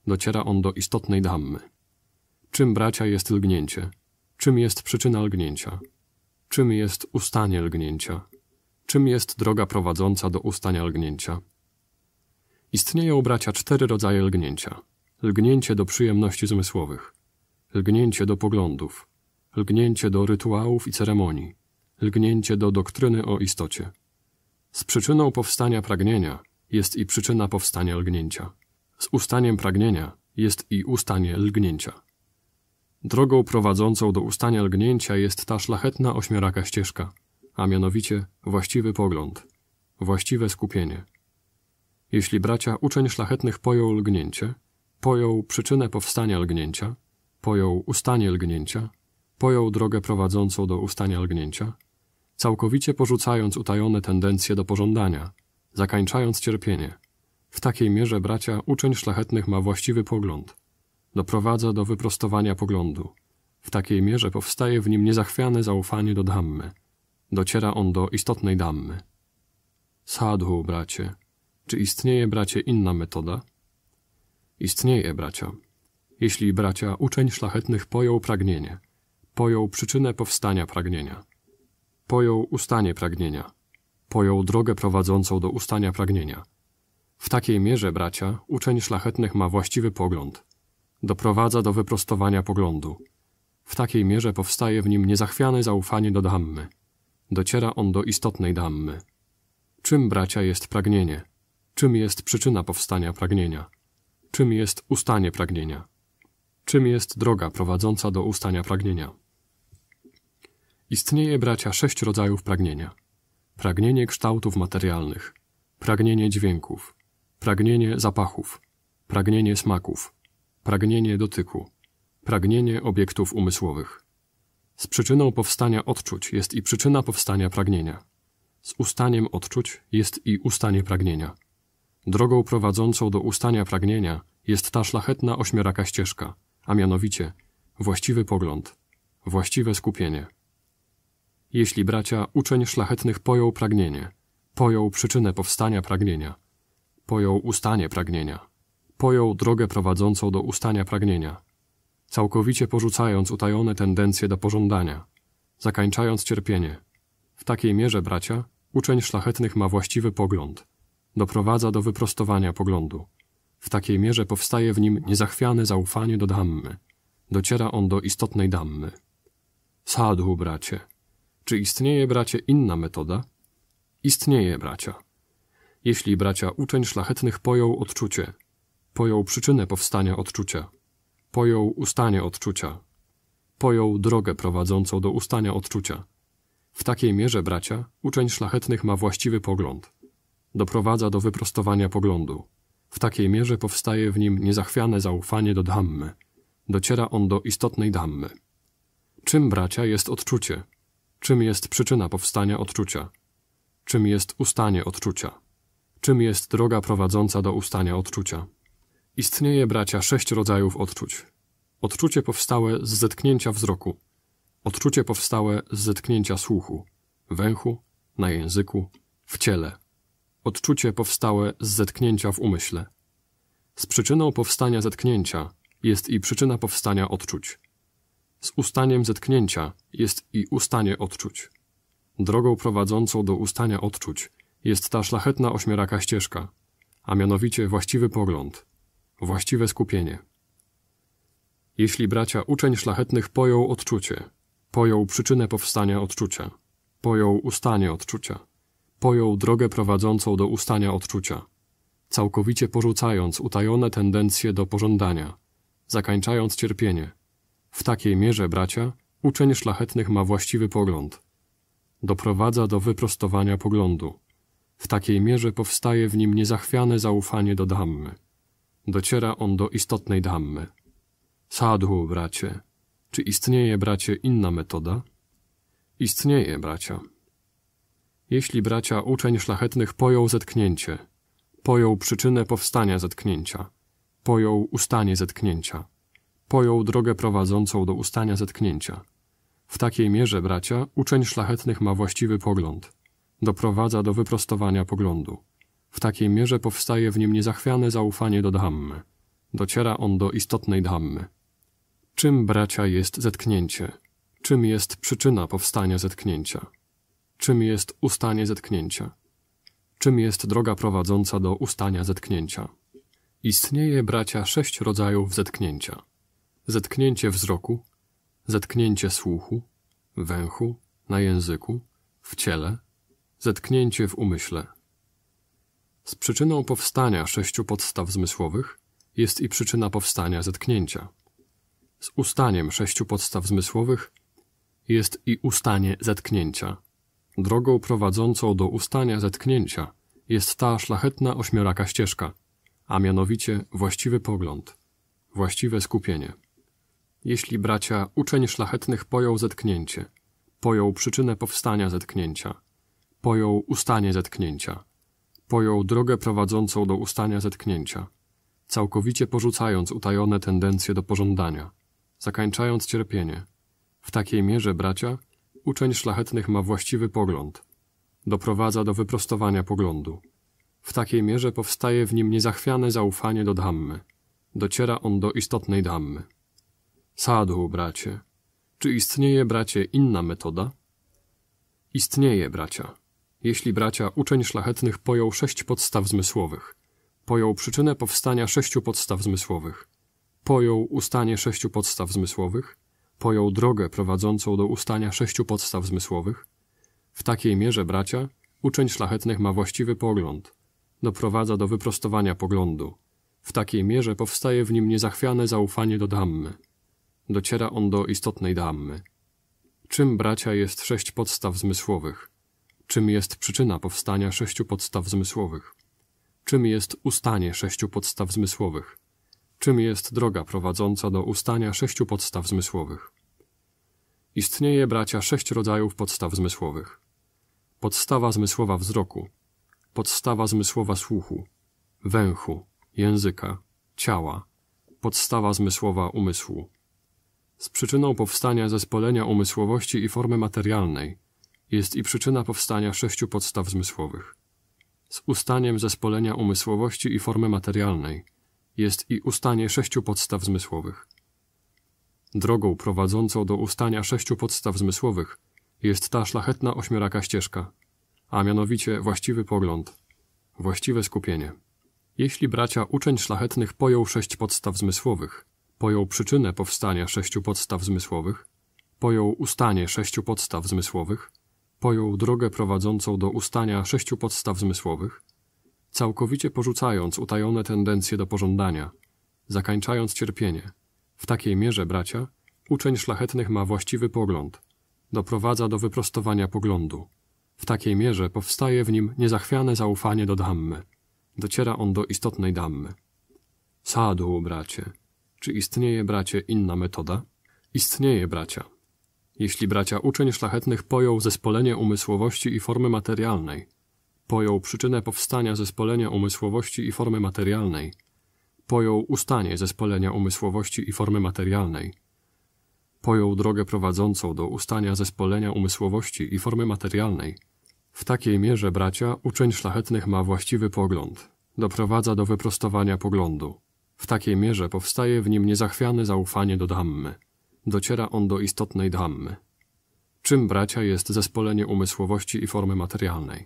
Dociera on do istotnej Dhammy. Czym bracia jest lgnięcie? Czym jest przyczyna lgnięcia? Czym jest ustanie lgnięcia? Czym jest droga prowadząca do ustania lgnięcia? Istnieją bracia cztery rodzaje lgnięcia. Lgnięcie do przyjemności zmysłowych, lgnięcie do poglądów, lgnięcie do rytuałów i ceremonii, lgnięcie do doktryny o istocie. Z przyczyną powstania pragnienia jest i przyczyna powstania lgnięcia. Z ustaniem pragnienia jest i ustanie lgnięcia. Drogą prowadzącą do ustania lgnięcia jest ta szlachetna ośmioraka ścieżka, a mianowicie właściwy pogląd, właściwe skupienie. Jeśli bracia uczeń szlachetnych pojął lgnięcie, pojął przyczynę powstania lgnięcia, pojął ustanie lgnięcia, pojął drogę prowadzącą do ustania lgnięcia – całkowicie porzucając utajone tendencje do pożądania, zakańczając cierpienie. W takiej mierze, bracia, uczeń szlachetnych ma właściwy pogląd. Doprowadza do wyprostowania poglądu. W takiej mierze powstaje w nim niezachwiane zaufanie do Dhammy. Dociera on do istotnej Dhammy. Sadhu, bracie. Czy istnieje, bracie, inna metoda? Istnieje, bracia. Jeśli, bracia, uczeń szlachetnych pojął pragnienie, pojął przyczynę powstania pragnienia, pojął ustanie pragnienia, pojął drogę prowadzącą do ustania pragnienia. W takiej mierze, bracia, uczeń szlachetnych ma właściwy pogląd. Doprowadza do wyprostowania poglądu. W takiej mierze powstaje w nim niezachwiane zaufanie do dammy. Dociera on do istotnej dammy. Czym, bracia, jest pragnienie? Czym jest przyczyna powstania pragnienia? Czym jest ustanie pragnienia? Czym jest droga prowadząca do ustania pragnienia? Istnieje, bracia, sześć rodzajów pragnienia. Pragnienie kształtów materialnych, pragnienie dźwięków, pragnienie zapachów, pragnienie smaków, pragnienie dotyku, pragnienie obiektów umysłowych. Z przyczyną powstania odczuć jest i przyczyna powstania pragnienia. Z ustaniem odczuć jest i ustanie pragnienia. Drogą prowadzącą do ustania pragnienia jest ta szlachetna ośmioraka ścieżka, a mianowicie właściwy pogląd, właściwe skupienie. Jeśli bracia, uczeń szlachetnych pojął pragnienie, pojął przyczynę powstania pragnienia, pojął ustanie pragnienia, pojął drogę prowadzącą do ustania pragnienia, całkowicie porzucając utajone tendencje do pożądania, zakańczając cierpienie. W takiej mierze, bracia, uczeń szlachetnych ma właściwy pogląd, doprowadza do wyprostowania poglądu. W takiej mierze powstaje w nim niezachwiane zaufanie do dammy, Dociera on do istotnej dammy. Sadhu, bracie, czy istnieje, bracie, inna metoda? Istnieje, bracia. Jeśli, bracia, uczeń szlachetnych pojął odczucie, pojął przyczynę powstania odczucia, pojął ustanie odczucia, pojął drogę prowadzącą do ustania odczucia. W takiej mierze, bracia, uczeń szlachetnych ma właściwy pogląd. Doprowadza do wyprostowania poglądu. W takiej mierze powstaje w nim niezachwiane zaufanie do Dhammy. Dociera on do istotnej Dhammy. Czym, bracia, jest odczucie? Czym jest przyczyna powstania odczucia? Czym jest ustanie odczucia? Czym jest droga prowadząca do ustania odczucia? Istnieje, bracia, sześć rodzajów odczuć. Odczucie powstałe z zetknięcia wzroku. Odczucie powstałe z zetknięcia słuchu. Węchu, na języku, w ciele. Odczucie powstałe z zetknięcia w umyśle. Z przyczyną powstania zetknięcia jest i przyczyna powstania odczuć. Z ustaniem zetknięcia jest i ustanie odczuć. Drogą prowadzącą do ustania odczuć jest ta szlachetna ośmieraka ścieżka, a mianowicie właściwy pogląd, właściwe skupienie. Jeśli bracia uczeń szlachetnych pojął odczucie, pojął przyczynę powstania odczucia, pojął ustanie odczucia, pojął drogę prowadzącą do ustania odczucia, całkowicie porzucając utajone tendencje do pożądania, zakańczając cierpienie, w takiej mierze, bracia, uczeń szlachetnych ma właściwy pogląd. Doprowadza do wyprostowania poglądu. W takiej mierze powstaje w nim niezachwiane zaufanie do Dhammy. Dociera on do istotnej Dhammy. Sadhu, bracie. Czy istnieje, bracie, inna metoda? Istnieje, bracia. Jeśli, bracia, uczeń szlachetnych pojął zetknięcie, pojął przyczynę powstania zetknięcia, pojął ustanie zetknięcia, pojął drogę prowadzącą do ustania zetknięcia. W takiej mierze, bracia, uczeń szlachetnych ma właściwy pogląd. Doprowadza do wyprostowania poglądu. W takiej mierze powstaje w nim niezachwiane zaufanie do Dhammy. Dociera on do istotnej Dhammy. Czym, bracia, jest zetknięcie? Czym jest przyczyna powstania zetknięcia? Czym jest ustanie zetknięcia? Czym jest droga prowadząca do ustania zetknięcia? Istnieje, bracia, sześć rodzajów zetknięcia zetknięcie wzroku, zetknięcie słuchu, węchu, na języku, w ciele, zetknięcie w umyśle. Z przyczyną powstania sześciu podstaw zmysłowych jest i przyczyna powstania zetknięcia. Z ustaniem sześciu podstaw zmysłowych jest i ustanie zetknięcia. Drogą prowadzącą do ustania zetknięcia jest ta szlachetna ośmioraka ścieżka, a mianowicie właściwy pogląd, właściwe skupienie jeśli bracia uczeń szlachetnych pojął zetknięcie, pojął przyczynę powstania zetknięcia, pojął ustanie zetknięcia, pojął drogę prowadzącą do ustania zetknięcia, całkowicie porzucając utajone tendencje do pożądania, zakańczając cierpienie. W takiej mierze, bracia, uczeń szlachetnych ma właściwy pogląd, doprowadza do wyprostowania poglądu. W takiej mierze powstaje w nim niezachwiane zaufanie do Dhammy. Dociera on do istotnej Dhammy. Sadhu, bracie. Czy istnieje, bracie, inna metoda? Istnieje, bracia. Jeśli, bracia, uczeń szlachetnych pojął sześć podstaw zmysłowych, pojął przyczynę powstania sześciu podstaw zmysłowych, pojął ustanie sześciu podstaw zmysłowych, pojął drogę prowadzącą do ustania sześciu podstaw zmysłowych, w takiej mierze, bracia, uczeń szlachetnych ma właściwy pogląd, doprowadza do wyprostowania poglądu. W takiej mierze powstaje w nim niezachwiane zaufanie do dammy dociera on do istotnej dammy. Czym bracia jest sześć podstaw zmysłowych? Czym jest przyczyna powstania sześciu podstaw zmysłowych? Czym jest ustanie sześciu podstaw zmysłowych? Czym jest droga prowadząca do ustania sześciu podstaw zmysłowych? Istnieje, bracia, sześć rodzajów podstaw zmysłowych. Podstawa zmysłowa wzroku, podstawa zmysłowa słuchu, węchu, języka, ciała, podstawa zmysłowa umysłu. Z przyczyną powstania zespolenia umysłowości i formy materialnej jest i przyczyna powstania sześciu podstaw zmysłowych. Z ustaniem zespolenia umysłowości i formy materialnej jest i ustanie sześciu podstaw zmysłowych. Drogą prowadzącą do ustania sześciu podstaw zmysłowych jest ta szlachetna ośmioraka ścieżka, a mianowicie właściwy pogląd, właściwe skupienie. Jeśli bracia uczeń szlachetnych pojął sześć podstaw zmysłowych, pojął przyczynę powstania sześciu podstaw zmysłowych, pojął ustanie sześciu podstaw zmysłowych, pojął drogę prowadzącą do ustania sześciu podstaw zmysłowych, całkowicie porzucając utajone tendencje do pożądania, zakańczając cierpienie. W takiej mierze, bracia, uczeń szlachetnych ma właściwy pogląd, doprowadza do wyprostowania poglądu. W takiej mierze powstaje w nim niezachwiane zaufanie do Dhammy. Dociera on do istotnej Dhammy. Sadu, bracie, czy istnieje, bracie, inna metoda? Istnieje, bracia. Jeśli bracia uczeń szlachetnych pojął zespolenie umysłowości i formy materialnej, pojął przyczynę powstania zespolenia umysłowości i formy materialnej, pojął ustanie zespolenia umysłowości i formy materialnej, pojął drogę prowadzącą do ustania zespolenia umysłowości i formy materialnej. W takiej mierze, bracia, uczeń szlachetnych ma właściwy pogląd, doprowadza do wyprostowania poglądu, w takiej mierze powstaje w nim niezachwiane zaufanie do Dhammy. Dociera on do istotnej Dhammy. Czym bracia jest zespolenie umysłowości i formy materialnej?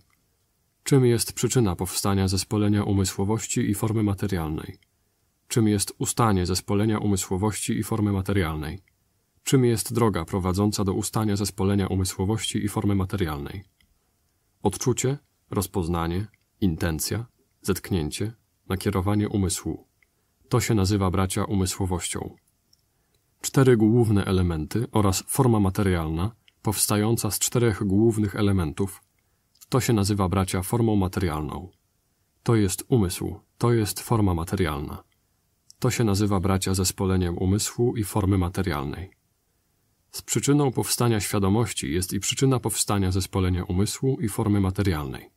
Czym jest przyczyna powstania zespolenia umysłowości i formy materialnej? Czym jest ustanie zespolenia umysłowości i formy materialnej? Czym jest droga prowadząca do ustania zespolenia umysłowości i formy materialnej? Odczucie, rozpoznanie, intencja, zetknięcie, nakierowanie umysłu, to się nazywa, bracia, umysłowością. Cztery główne elementy oraz forma materialna, powstająca z czterech głównych elementów, to się nazywa, bracia, formą materialną. To jest umysł, to jest forma materialna. To się nazywa, bracia, zespoleniem umysłu i formy materialnej. Z przyczyną powstania świadomości jest i przyczyna powstania zespolenia umysłu i formy materialnej.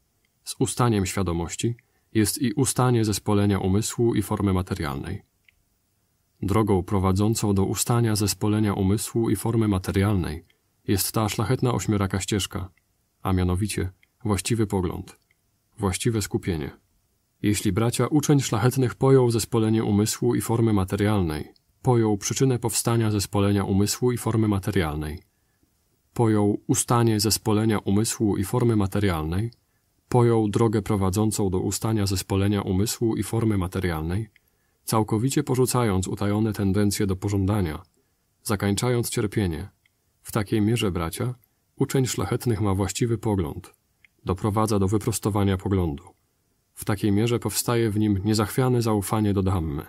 Z ustaniem świadomości – jest i ustanie zespolenia umysłu i formy materialnej. Drogą prowadzącą do ustania zespolenia umysłu i formy materialnej jest ta szlachetna ośmioraka ścieżka, a mianowicie właściwy pogląd, właściwe skupienie. Jeśli bracia uczeń szlachetnych pojął zespolenie umysłu i formy materialnej, pojął przyczynę powstania zespolenia umysłu i formy materialnej, pojął ustanie zespolenia umysłu i formy materialnej, pojął drogę prowadzącą do ustania zespolenia umysłu i formy materialnej, całkowicie porzucając utajone tendencje do pożądania, zakańczając cierpienie. W takiej mierze, bracia, uczeń szlachetnych ma właściwy pogląd, doprowadza do wyprostowania poglądu. W takiej mierze powstaje w nim niezachwiane zaufanie do dammy,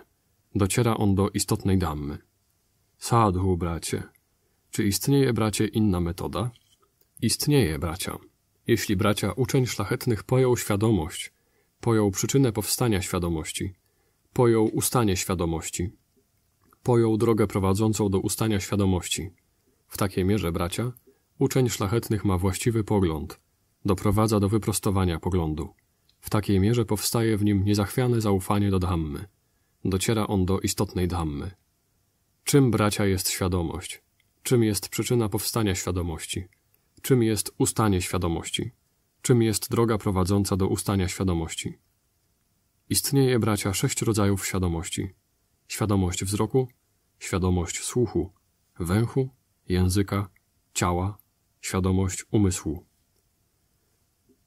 Dociera on do istotnej dammy. Sadhu, bracie. Czy istnieje, bracie, inna metoda? Istnieje, bracia. Jeśli bracia uczeń szlachetnych pojął świadomość, pojął przyczynę powstania świadomości, pojął ustanie świadomości, pojął drogę prowadzącą do ustania świadomości. W takiej mierze, bracia, uczeń szlachetnych ma właściwy pogląd, doprowadza do wyprostowania poglądu. W takiej mierze powstaje w nim niezachwiane zaufanie do Dhammy. Dociera on do istotnej Dhammy. Czym, bracia, jest świadomość? Czym jest przyczyna powstania świadomości? czym jest ustanie świadomości, czym jest droga prowadząca do ustania świadomości. Istnieje, bracia, sześć rodzajów świadomości: świadomość wzroku, świadomość słuchu, węchu, języka, ciała, świadomość umysłu.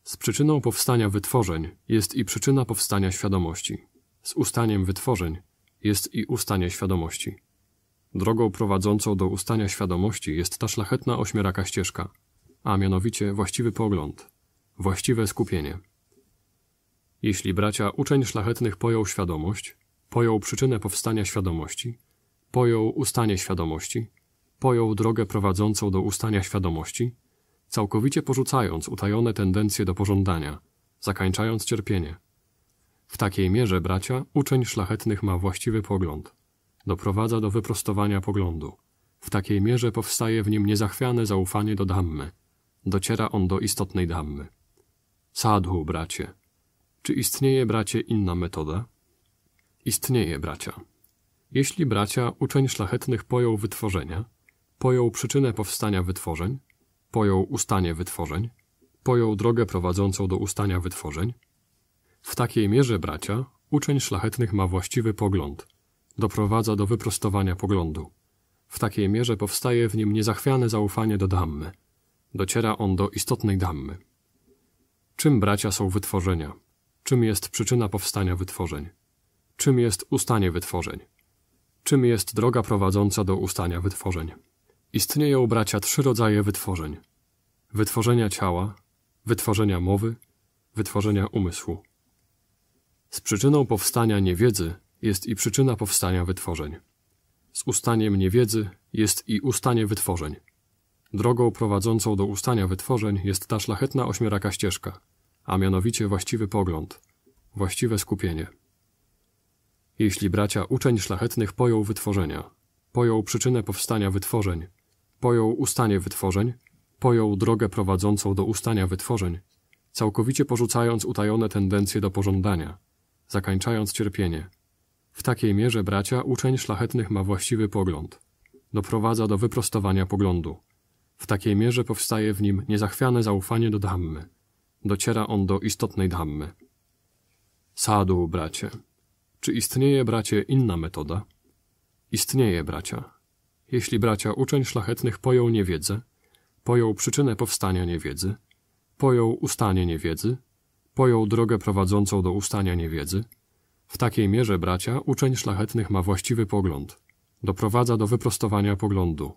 Z przyczyną powstania wytworzeń jest i przyczyna powstania świadomości. Z ustaniem wytworzeń jest i ustanie świadomości. Drogą prowadzącą do ustania świadomości jest ta szlachetna ośmieraka ścieżka – a mianowicie właściwy pogląd, właściwe skupienie. Jeśli bracia uczeń szlachetnych pojął świadomość, pojął przyczynę powstania świadomości, pojął ustanie świadomości, pojął drogę prowadzącą do ustania świadomości, całkowicie porzucając utajone tendencje do pożądania, zakańczając cierpienie. W takiej mierze, bracia, uczeń szlachetnych ma właściwy pogląd, doprowadza do wyprostowania poglądu. W takiej mierze powstaje w nim niezachwiane zaufanie do Dhammy, dociera on do istotnej dhammy. Sadhu, bracie. Czy istnieje, bracie, inna metoda? Istnieje, bracia. Jeśli bracia uczeń szlachetnych pojął wytworzenia, pojął przyczynę powstania wytworzeń, pojął ustanie wytworzeń, pojął drogę prowadzącą do ustania wytworzeń, w takiej mierze, bracia, uczeń szlachetnych ma właściwy pogląd, doprowadza do wyprostowania poglądu. W takiej mierze powstaje w nim niezachwiane zaufanie do Dhammy – dociera on do istotnej damy. Czym bracia są wytworzenia? Czym jest przyczyna powstania wytworzeń? Czym jest ustanie wytworzeń? Czym jest droga prowadząca do ustania wytworzeń? Istnieją bracia trzy rodzaje wytworzeń: wytworzenia ciała, wytworzenia mowy, wytworzenia umysłu. Z przyczyną powstania niewiedzy jest i przyczyna powstania wytworzeń. Z ustaniem niewiedzy jest i ustanie wytworzeń. Drogą prowadzącą do ustania wytworzeń jest ta szlachetna ośmioraka ścieżka, a mianowicie właściwy pogląd, właściwe skupienie. Jeśli bracia uczeń szlachetnych pojął wytworzenia, pojął przyczynę powstania wytworzeń, pojął ustanie wytworzeń, pojął drogę prowadzącą do ustania wytworzeń, całkowicie porzucając utajone tendencje do pożądania, zakańczając cierpienie. W takiej mierze bracia uczeń szlachetnych ma właściwy pogląd. Doprowadza do wyprostowania poglądu w takiej mierze powstaje w nim niezachwiane zaufanie do Dhammy. Dociera on do istotnej Dhammy. Sadu, bracie. Czy istnieje, bracie, inna metoda? Istnieje, bracia. Jeśli bracia uczeń szlachetnych pojął niewiedzę, pojął przyczynę powstania niewiedzy, pojął ustanie niewiedzy, pojął drogę prowadzącą do ustania niewiedzy, w takiej mierze, bracia, uczeń szlachetnych ma właściwy pogląd. Doprowadza do wyprostowania poglądu,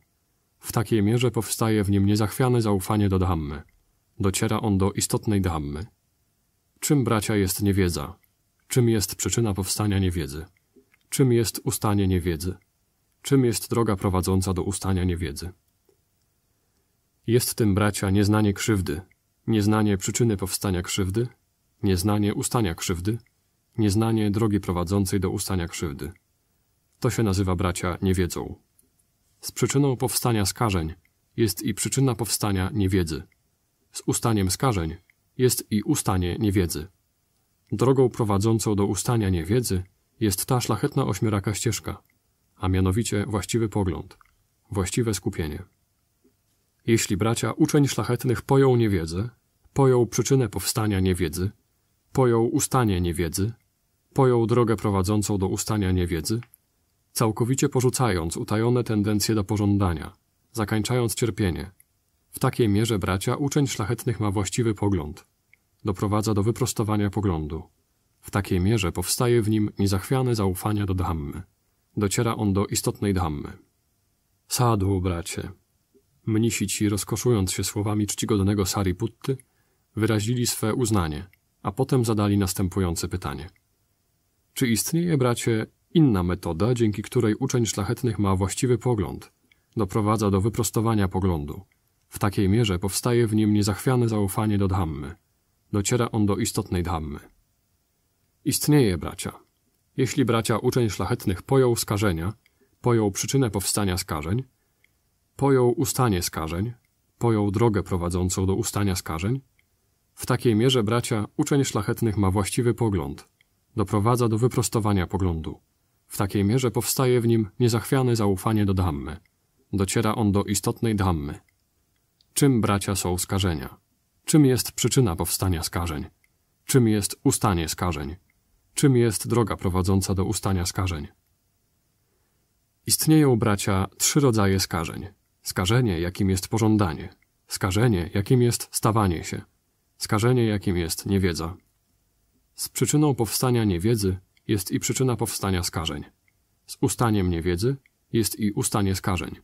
w takiej mierze powstaje w nim niezachwiane zaufanie do Dhammy. Dociera on do istotnej Dhammy. Czym, bracia, jest niewiedza? Czym jest przyczyna powstania niewiedzy? Czym jest ustanie niewiedzy? Czym jest droga prowadząca do ustania niewiedzy? Jest tym, bracia, nieznanie krzywdy, nieznanie przyczyny powstania krzywdy, nieznanie ustania krzywdy, nieznanie drogi prowadzącej do ustania krzywdy. To się nazywa, bracia, niewiedzą. Z przyczyną powstania skażeń jest i przyczyna powstania niewiedzy. Z ustaniem skażeń jest i ustanie niewiedzy. Drogą prowadzącą do ustania niewiedzy jest ta szlachetna ośmioraka ścieżka, a mianowicie właściwy pogląd, właściwe skupienie. Jeśli bracia uczeń szlachetnych pojął niewiedzę, pojął przyczynę powstania niewiedzy, pojął ustanie niewiedzy, pojął drogę prowadzącą do ustania niewiedzy, całkowicie porzucając utajone tendencje do pożądania, zakańczając cierpienie. W takiej mierze, bracia, uczeń szlachetnych ma właściwy pogląd. Doprowadza do wyprostowania poglądu. W takiej mierze powstaje w nim niezachwiane zaufania do Dhammy. Dociera on do istotnej Dhammy. Sadhu, bracie. Mnisi ci, rozkoszując się słowami czcigodnego Sariputty, wyrazili swe uznanie, a potem zadali następujące pytanie. Czy istnieje, bracie, Inna metoda, dzięki której uczeń szlachetnych ma właściwy pogląd, doprowadza do wyprostowania poglądu. W takiej mierze powstaje w nim niezachwiane zaufanie do Dhammy. Dociera on do istotnej Dhammy. Istnieje, bracia. Jeśli bracia uczeń szlachetnych pojął skażenia, pojął przyczynę powstania skażeń, pojął ustanie skażeń, pojął drogę prowadzącą do ustania skażeń, w takiej mierze, bracia, uczeń szlachetnych ma właściwy pogląd, doprowadza do wyprostowania poglądu. W takiej mierze powstaje w nim niezachwiane zaufanie do Dhammy. Dociera on do istotnej Dhammy. Czym bracia są skażenia? Czym jest przyczyna powstania skażeń? Czym jest ustanie skażeń? Czym jest droga prowadząca do ustania skażeń? Istnieją, bracia, trzy rodzaje skażeń. Skażenie, jakim jest pożądanie. Skażenie, jakim jest stawanie się. Skażenie, jakim jest niewiedza. Z przyczyną powstania niewiedzy jest i przyczyna powstania skażeń. Z ustaniem niewiedzy jest i ustanie skażeń.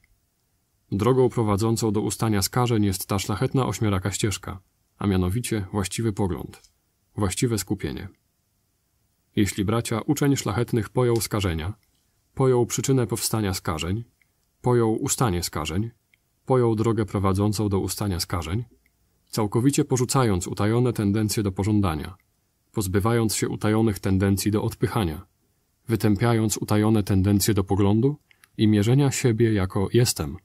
Drogą prowadzącą do ustania skażeń jest ta szlachetna ośmioraka ścieżka, a mianowicie właściwy pogląd, właściwe skupienie. Jeśli bracia uczeń szlachetnych pojął skażenia, pojął przyczynę powstania skażeń, pojął ustanie skażeń, pojął drogę prowadzącą do ustania skażeń, całkowicie porzucając utajone tendencje do pożądania – pozbywając się utajonych tendencji do odpychania, wytępiając utajone tendencje do poglądu i mierzenia siebie jako jestem,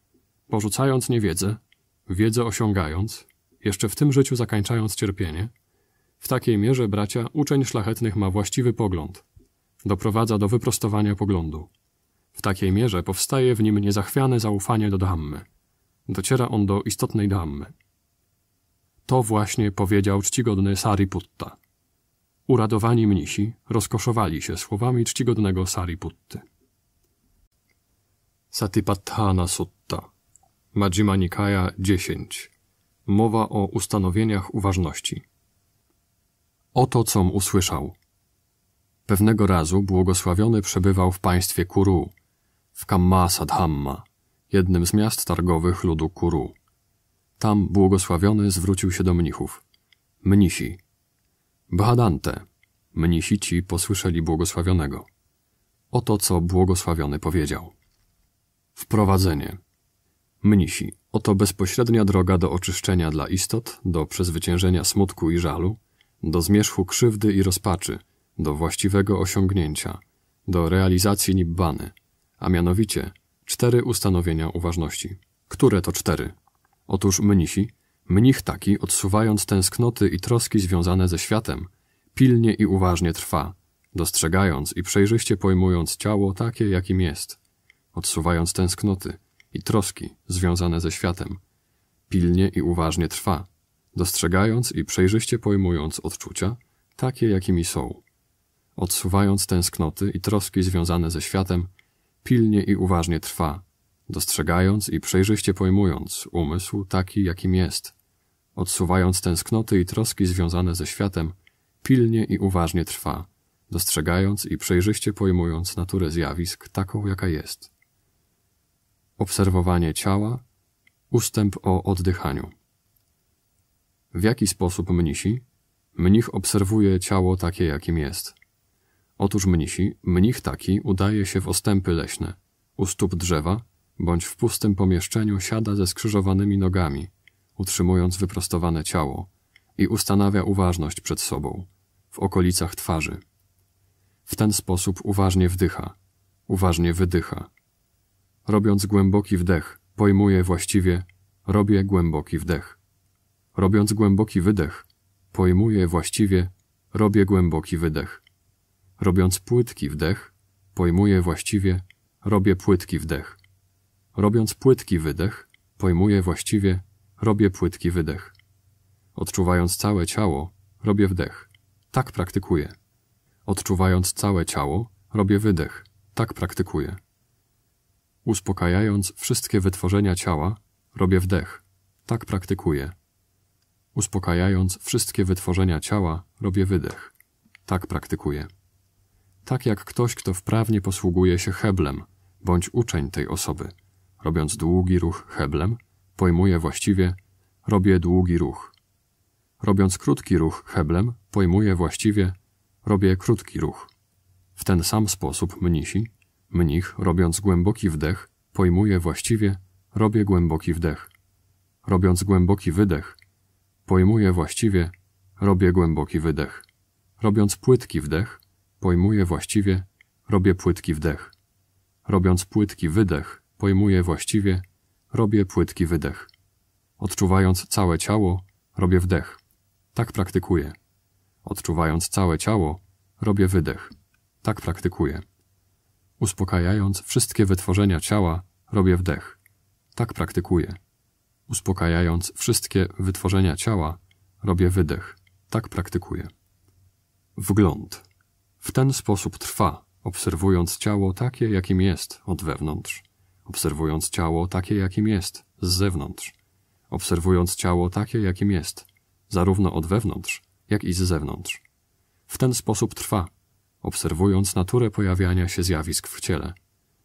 porzucając niewiedzę, wiedzę osiągając, jeszcze w tym życiu zakańczając cierpienie, w takiej mierze, bracia, uczeń szlachetnych ma właściwy pogląd, doprowadza do wyprostowania poglądu. W takiej mierze powstaje w nim niezachwiane zaufanie do Dhammy. Dociera on do istotnej Dhammy. To właśnie powiedział czcigodny Sariputta. Uradowani mnisi rozkoszowali się słowami czcigodnego Sariputty. Satipatthana Sutta Majjima Nikaya 10 Mowa o ustanowieniach uważności Oto com usłyszał. Pewnego razu błogosławiony przebywał w państwie Kuru, w Kammasadhamma, jednym z miast targowych ludu Kuru. Tam błogosławiony zwrócił się do mnichów. Mnisi, Bahadante, mnisi ci posłyszeli błogosławionego. Oto co błogosławiony powiedział. Wprowadzenie. Mnisi, oto bezpośrednia droga do oczyszczenia dla istot, do przezwyciężenia smutku i żalu, do zmierzchu krzywdy i rozpaczy, do właściwego osiągnięcia, do realizacji nibbany, a mianowicie cztery ustanowienia uważności. Które to cztery? Otóż mnisi, Mnich taki, odsuwając tęsknoty i troski związane ze światem, pilnie i uważnie trwa, dostrzegając i przejrzyście pojmując ciało takie, jakim jest, odsuwając tęsknoty i troski związane ze światem, pilnie i uważnie trwa, dostrzegając i przejrzyście pojmując odczucia takie, jakimi są, odsuwając tęsknoty i troski związane ze światem, pilnie i uważnie trwa, dostrzegając i przejrzyście pojmując umysł taki, jakim jest, odsuwając tęsknoty i troski związane ze światem, pilnie i uważnie trwa, dostrzegając i przejrzyście pojmując naturę zjawisk taką, jaka jest. Obserwowanie ciała, ustęp o oddychaniu. W jaki sposób mnisi? Mnich obserwuje ciało takie, jakim jest. Otóż mnisi, mnich taki udaje się w ostępy leśne, u stóp drzewa, bądź w pustym pomieszczeniu siada ze skrzyżowanymi nogami, utrzymując wyprostowane ciało i ustanawia uważność przed sobą, w okolicach twarzy. W ten sposób uważnie wdycha, uważnie wydycha. Robiąc głęboki wdech, pojmuje właściwie, robię głęboki wdech. Robiąc głęboki wydech, pojmuje właściwie, robię głęboki wydech. Robiąc płytki wdech, pojmuje właściwie, robię płytki wdech. Robiąc płytki wydech, pojmuję właściwie, robię płytki wydech. Odczuwając całe ciało, robię wdech. Tak praktykuję. Odczuwając całe ciało, robię wydech. Tak praktykuję. Uspokajając wszystkie wytworzenia ciała, robię wdech. Tak praktykuję. Uspokajając wszystkie wytworzenia ciała, robię wydech. Tak praktykuję. Tak jak ktoś, kto wprawnie posługuje się heblem, bądź uczeń tej osoby robiąc długi ruch heblem, pojmuję właściwie robię długi ruch. Robiąc krótki ruch heblem, pojmuję właściwie robię krótki ruch. W ten sam sposób mnisi, mnich robiąc głęboki wdech, pojmuje właściwie robię głęboki wdech. Robiąc głęboki wydech, pojmuje właściwie robię głęboki wydech. Robiąc płytki wdech, pojmuje właściwie robię płytki wdech. Robiąc płytki wydech, pojmuję właściwie, robię płytki wydech. Odczuwając całe ciało, robię wdech. Tak praktykuję. Odczuwając całe ciało, robię wydech. Tak praktykuję. Uspokajając wszystkie wytworzenia ciała, robię wdech. Tak praktykuję. Uspokajając wszystkie wytworzenia ciała, robię wydech. Tak praktykuję. Wgląd. W ten sposób trwa, obserwując ciało takie, jakim jest od wewnątrz obserwując ciało takie, jakim jest, z zewnątrz, obserwując ciało takie, jakim jest, zarówno od wewnątrz, jak i z zewnątrz. W ten sposób trwa, obserwując naturę pojawiania się zjawisk w ciele,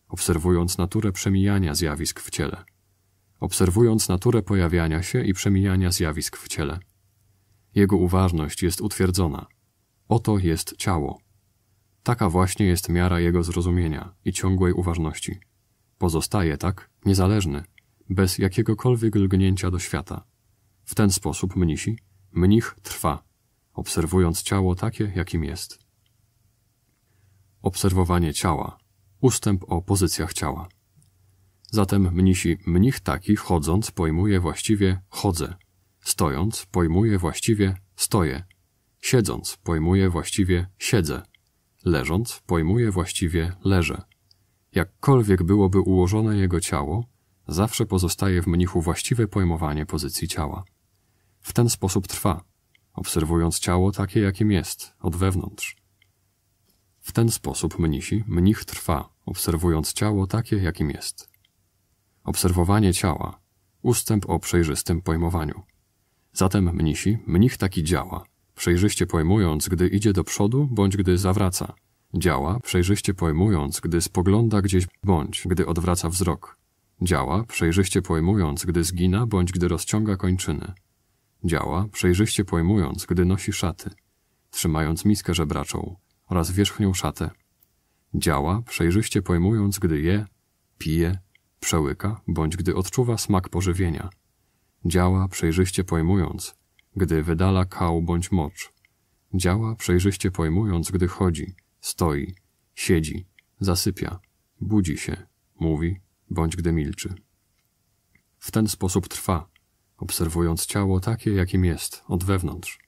obserwując naturę przemijania zjawisk w ciele, obserwując naturę pojawiania się i przemijania zjawisk w ciele. Jego uważność jest utwierdzona. Oto jest ciało. Taka właśnie jest miara jego zrozumienia i ciągłej uważności. Pozostaje tak, niezależny, bez jakiegokolwiek lgnięcia do świata. W ten sposób mnisi, mnich trwa, obserwując ciało takie, jakim jest. Obserwowanie ciała, ustęp o pozycjach ciała. Zatem mnisi mnich taki chodząc pojmuje właściwie chodzę, stojąc pojmuje właściwie stoję, siedząc pojmuje właściwie siedzę, leżąc pojmuje właściwie leżę. Jakkolwiek byłoby ułożone jego ciało, zawsze pozostaje w mnichu właściwe pojmowanie pozycji ciała. W ten sposób trwa, obserwując ciało takie, jakim jest, od wewnątrz. W ten sposób mnisi, mnich trwa, obserwując ciało takie, jakim jest. Obserwowanie ciała, ustęp o przejrzystym pojmowaniu. Zatem mnisi, mnich taki działa, przejrzyście pojmując, gdy idzie do przodu bądź gdy zawraca – Działa, przejrzyście pojmując, gdy spogląda gdzieś bądź gdy odwraca wzrok. Działa, przejrzyście pojmując, gdy zgina bądź gdy rozciąga kończyny. Działa, przejrzyście pojmując, gdy nosi szaty, trzymając miskę żebraczą oraz wierzchnią szatę. Działa, przejrzyście pojmując, gdy je, pije, przełyka bądź gdy odczuwa smak pożywienia. Działa, przejrzyście pojmując, gdy wydala kał bądź mocz. Działa, przejrzyście pojmując, gdy chodzi – Stoi, siedzi, zasypia, budzi się, mówi, bądź gdy milczy. W ten sposób trwa, obserwując ciało takie, jakim jest, od wewnątrz.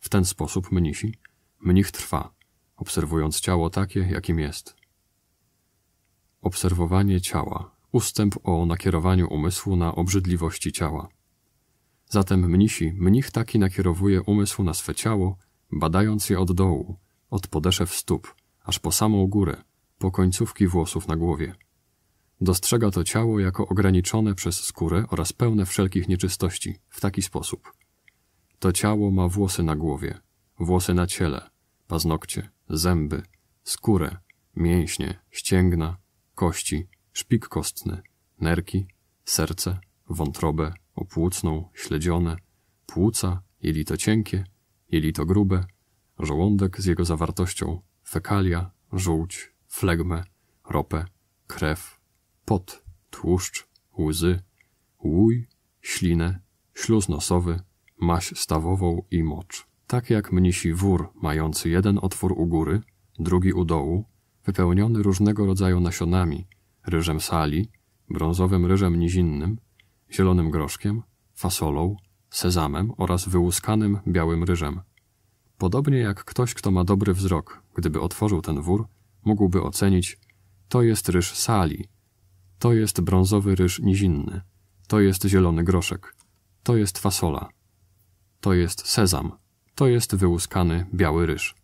W ten sposób mnisi, mnich trwa, obserwując ciało takie, jakim jest. Obserwowanie ciała, ustęp o nakierowaniu umysłu na obrzydliwości ciała. Zatem mnisi, mnich taki nakierowuje umysł na swe ciało, badając je od dołu, od podeszew stóp, aż po samą górę, po końcówki włosów na głowie. Dostrzega to ciało jako ograniczone przez skórę oraz pełne wszelkich nieczystości, w taki sposób. To ciało ma włosy na głowie, włosy na ciele, paznokcie, zęby, skórę, mięśnie, ścięgna, kości, szpik kostny, nerki, serce, wątrobę, opłucną, śledzione, płuca, jelito cienkie, jelito grube, żołądek z jego zawartością, fekalia, żółć, flegmę, ropę, krew, pot, tłuszcz, łzy, łój, ślinę, śluz nosowy, maś stawową i mocz. Tak jak mnisi wór mający jeden otwór u góry, drugi u dołu, wypełniony różnego rodzaju nasionami, ryżem sali, brązowym ryżem nizinnym, zielonym groszkiem, fasolą, sezamem oraz wyłuskanym białym ryżem. Podobnie jak ktoś, kto ma dobry wzrok, gdyby otworzył ten wór, mógłby ocenić, to jest ryż sali, to jest brązowy ryż nizinny, to jest zielony groszek, to jest fasola, to jest sezam, to jest wyłuskany biały ryż.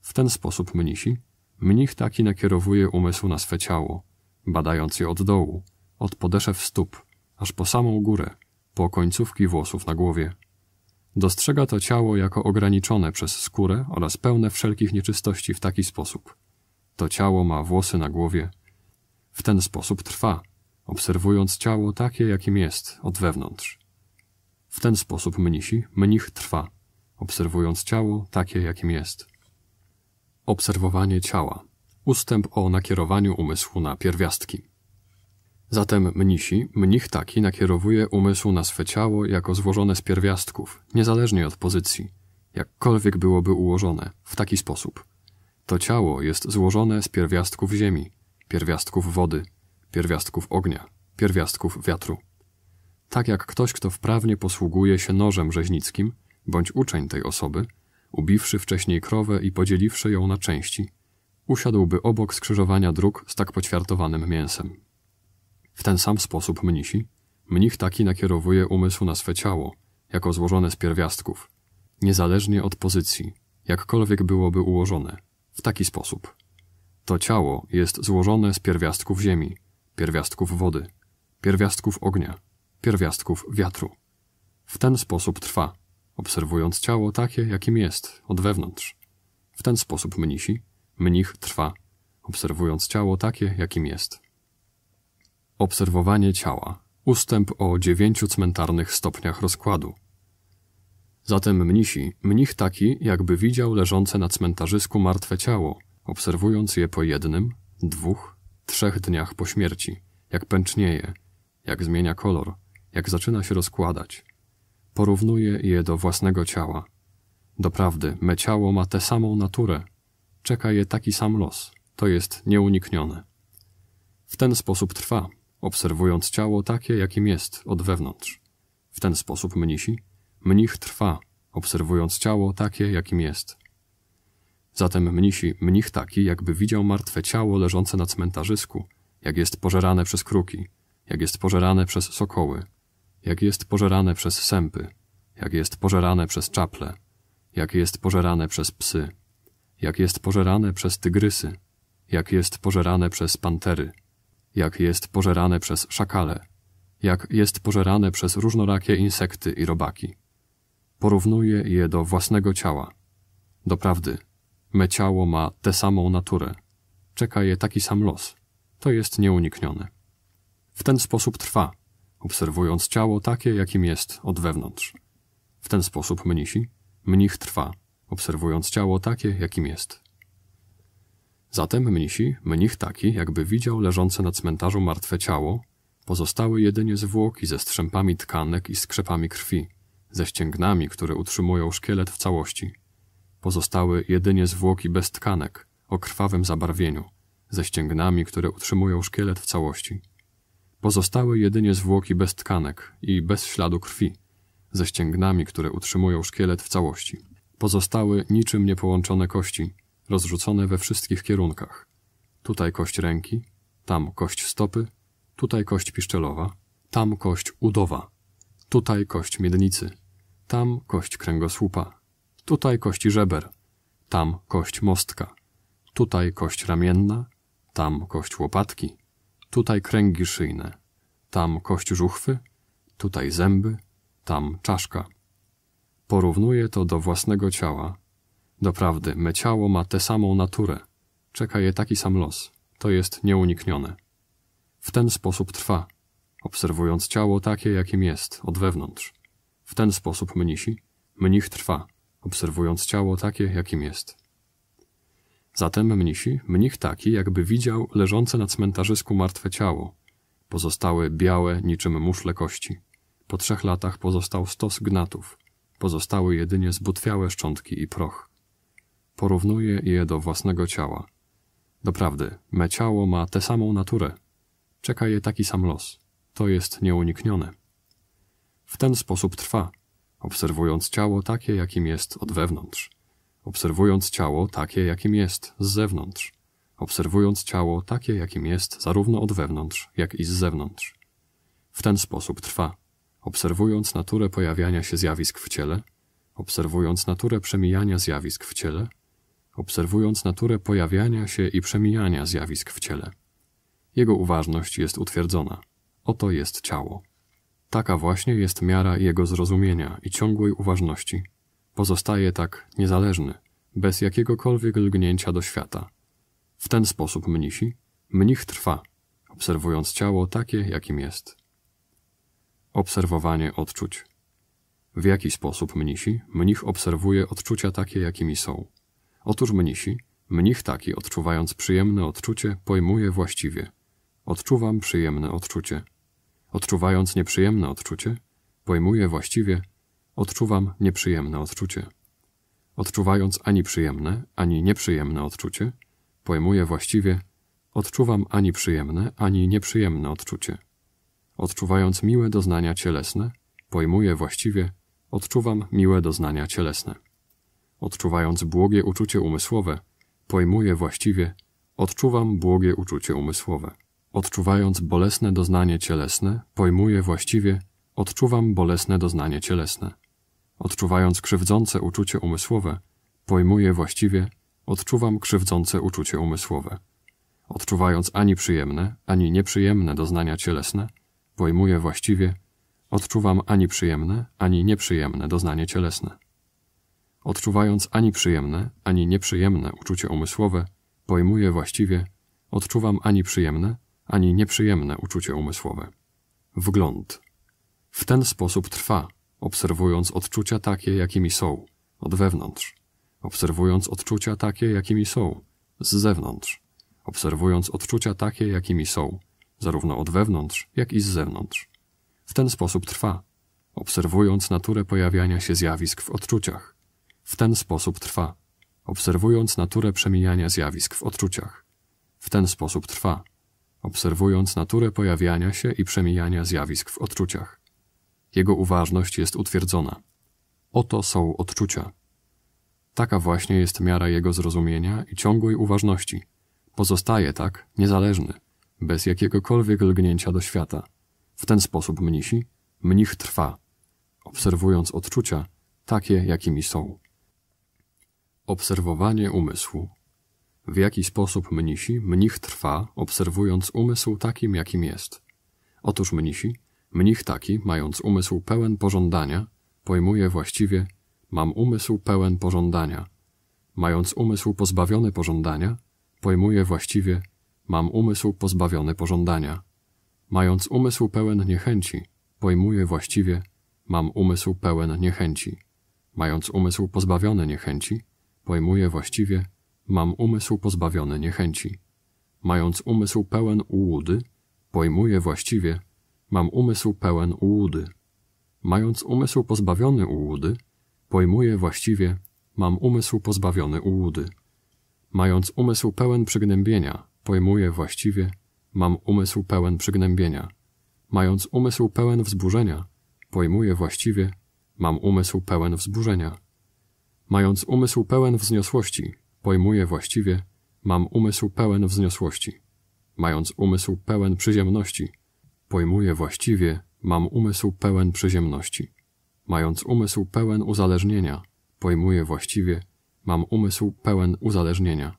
W ten sposób mnisi, mnich taki nakierowuje umysł na swe ciało, badając je od dołu, od podeszew stóp, aż po samą górę, po końcówki włosów na głowie. Dostrzega to ciało jako ograniczone przez skórę oraz pełne wszelkich nieczystości w taki sposób. To ciało ma włosy na głowie. W ten sposób trwa, obserwując ciało takie, jakim jest, od wewnątrz. W ten sposób mnisi, mnich trwa, obserwując ciało takie, jakim jest. Obserwowanie ciała. Ustęp o nakierowaniu umysłu na pierwiastki. Zatem mnisi, mnich taki nakierowuje umysł na swe ciało jako złożone z pierwiastków, niezależnie od pozycji, jakkolwiek byłoby ułożone, w taki sposób. To ciało jest złożone z pierwiastków ziemi, pierwiastków wody, pierwiastków ognia, pierwiastków wiatru. Tak jak ktoś, kto wprawnie posługuje się nożem rzeźnickim, bądź uczeń tej osoby, ubiwszy wcześniej krowę i podzieliwszy ją na części, usiadłby obok skrzyżowania dróg z tak poćwiartowanym mięsem. W ten sam sposób mnisi. Mnich taki nakierowuje umysł na swe ciało, jako złożone z pierwiastków, niezależnie od pozycji, jakkolwiek byłoby ułożone, w taki sposób. To ciało jest złożone z pierwiastków ziemi, pierwiastków wody, pierwiastków ognia, pierwiastków wiatru. W ten sposób trwa, obserwując ciało takie, jakim jest, od wewnątrz. W ten sposób mnisi, mnich trwa, obserwując ciało takie, jakim jest. Obserwowanie ciała. Ustęp o dziewięciu cmentarnych stopniach rozkładu. Zatem mnisi, mnich taki, jakby widział leżące na cmentarzysku martwe ciało, obserwując je po jednym, dwóch, trzech dniach po śmierci, jak pęcznieje, jak zmienia kolor, jak zaczyna się rozkładać. Porównuje je do własnego ciała. Doprawdy, me ciało ma tę samą naturę. Czeka je taki sam los. To jest nieuniknione. W ten sposób trwa, obserwując ciało takie, jakim jest, od wewnątrz. W ten sposób mnisi, mnich trwa, obserwując ciało takie, jakim jest. Zatem mnisi, mnich taki, jakby widział martwe ciało leżące na cmentarzysku, jak jest pożerane przez kruki, jak jest pożerane przez sokoły, jak jest pożerane przez sępy, jak jest pożerane przez czaple, jak jest pożerane przez psy, jak jest pożerane przez tygrysy, jak jest pożerane przez pantery, jak jest pożerane przez szakale, jak jest pożerane przez różnorakie insekty i robaki. Porównuje je do własnego ciała. Doprawdy, me ciało ma tę samą naturę. Czeka je taki sam los. To jest nieuniknione. W ten sposób trwa, obserwując ciało takie, jakim jest od wewnątrz. W ten sposób mnisi, mnich trwa, obserwując ciało takie, jakim jest. Zatem mnisi, mnich taki, jakby widział leżące na cmentarzu martwe ciało, pozostały jedynie zwłoki ze strzępami tkanek i skrzepami krwi, ze ścięgnami, które utrzymują szkielet w całości. Pozostały jedynie zwłoki bez tkanek, o krwawym zabarwieniu, ze ścięgnami, które utrzymują szkielet w całości. Pozostały jedynie zwłoki bez tkanek i bez śladu krwi, ze ścięgnami, które utrzymują szkielet w całości. Pozostały niczym niepołączone kości, rozrzucone we wszystkich kierunkach. Tutaj kość ręki, tam kość stopy, tutaj kość piszczelowa, tam kość udowa, tutaj kość miednicy, tam kość kręgosłupa, tutaj kości żeber, tam kość mostka, tutaj kość ramienna, tam kość łopatki, tutaj kręgi szyjne, tam kość żuchwy, tutaj zęby, tam czaszka. Porównuje to do własnego ciała, Doprawdy, me ciało ma tę samą naturę. Czeka je taki sam los. To jest nieuniknione. W ten sposób trwa, obserwując ciało takie, jakim jest, od wewnątrz. W ten sposób mnisi, mnich trwa, obserwując ciało takie, jakim jest. Zatem mnisi, mnich taki, jakby widział leżące na cmentarzysku martwe ciało. Pozostały białe, niczym muszle kości. Po trzech latach pozostał stos gnatów. Pozostały jedynie zbutwiałe szczątki i proch. Porównuje je do własnego ciała. Doprawdy, me ciało ma tę samą naturę. Czeka je taki sam los. To jest nieuniknione. W ten sposób trwa, obserwując ciało takie, jakim jest od wewnątrz, obserwując ciało takie, jakim jest z zewnątrz, obserwując ciało takie, jakim jest zarówno od wewnątrz, jak i z zewnątrz. W ten sposób trwa, obserwując naturę pojawiania się zjawisk w ciele, obserwując naturę przemijania zjawisk w ciele, obserwując naturę pojawiania się i przemijania zjawisk w ciele. Jego uważność jest utwierdzona. Oto jest ciało. Taka właśnie jest miara jego zrozumienia i ciągłej uważności. Pozostaje tak niezależny, bez jakiegokolwiek lgnięcia do świata. W ten sposób mnisi, mnich trwa, obserwując ciało takie, jakim jest. Obserwowanie odczuć. W jaki sposób mnisi, mnich obserwuje odczucia takie, jakimi są. Otóż mnisi, mnich taki, odczuwając przyjemne odczucie, pojmuje właściwie. Odczuwam przyjemne odczucie. Odczuwając nieprzyjemne odczucie, pojmuje właściwie, odczuwam nieprzyjemne odczucie. Odczuwając ani przyjemne, ani nieprzyjemne odczucie, pojmuje właściwie, odczuwam ani przyjemne, ani nieprzyjemne odczucie. Odczuwając miłe doznania cielesne, pojmuje właściwie, odczuwam miłe doznania cielesne. Odczuwając błogie uczucie umysłowe, pojmuję właściwie, odczuwam błogie uczucie umysłowe. Odczuwając bolesne doznanie cielesne, pojmuję właściwie, odczuwam bolesne doznanie cielesne. Odczuwając krzywdzące uczucie umysłowe, pojmuję właściwie, odczuwam krzywdzące uczucie umysłowe. Odczuwając ani przyjemne, ani nieprzyjemne doznania cielesne, pojmuję właściwie, odczuwam ani przyjemne, ani nieprzyjemne doznanie cielesne odczuwając ani przyjemne, ani nieprzyjemne uczucie umysłowe, pojmuję właściwie, odczuwam ani przyjemne, ani nieprzyjemne uczucie umysłowe. Wgląd. W ten sposób trwa, obserwując odczucia takie, jakimi są, od wewnątrz, obserwując odczucia takie, jakimi są, z zewnątrz, obserwując odczucia takie, jakimi są, zarówno od wewnątrz, jak i z zewnątrz. W ten sposób trwa, obserwując naturę pojawiania się zjawisk w odczuciach, w ten sposób trwa, obserwując naturę przemijania zjawisk w odczuciach. W ten sposób trwa, obserwując naturę pojawiania się i przemijania zjawisk w odczuciach. Jego uważność jest utwierdzona. Oto są odczucia. Taka właśnie jest miara jego zrozumienia i ciągłej uważności. Pozostaje tak, niezależny, bez jakiegokolwiek lgnięcia do świata. W ten sposób mnisi, mnich trwa, obserwując odczucia, takie jakimi są. Obserwowanie umysłu. W jaki sposób mnisi mnich trwa, obserwując umysł takim, jakim jest. Otóż mnisi, mnich taki, mając umysł pełen pożądania, pojmuje właściwie mam umysł pełen pożądania. Mając umysł pozbawiony pożądania, pojmuje właściwie mam umysł pozbawiony pożądania. Mając umysł pełen niechęci, pojmuje właściwie mam umysł pełen niechęci. Mając umysł pozbawiony niechęci, pojmuję właściwie, mam umysł pozbawiony niechęci. Mając umysł pełen ułudy, pojmuję właściwie, mam umysł pełen ułudy. Mając umysł pozbawiony ułudy, pojmuję właściwie, mam umysł pozbawiony ułudy. Mając umysł pełen przygnębienia, pojmuję właściwie, mam umysł pełen przygnębienia. Mając umysł pełen wzburzenia, pojmuję właściwie, mam umysł pełen wzburzenia. Mając umysł pełen wzniosłości, pojmuję właściwie, mam umysł pełen wzniosłości. Mając umysł pełen przyziemności, pojmuję właściwie, mam umysł pełen przyziemności. Mając umysł pełen uzależnienia, pojmuję właściwie, mam umysł pełen uzależnienia.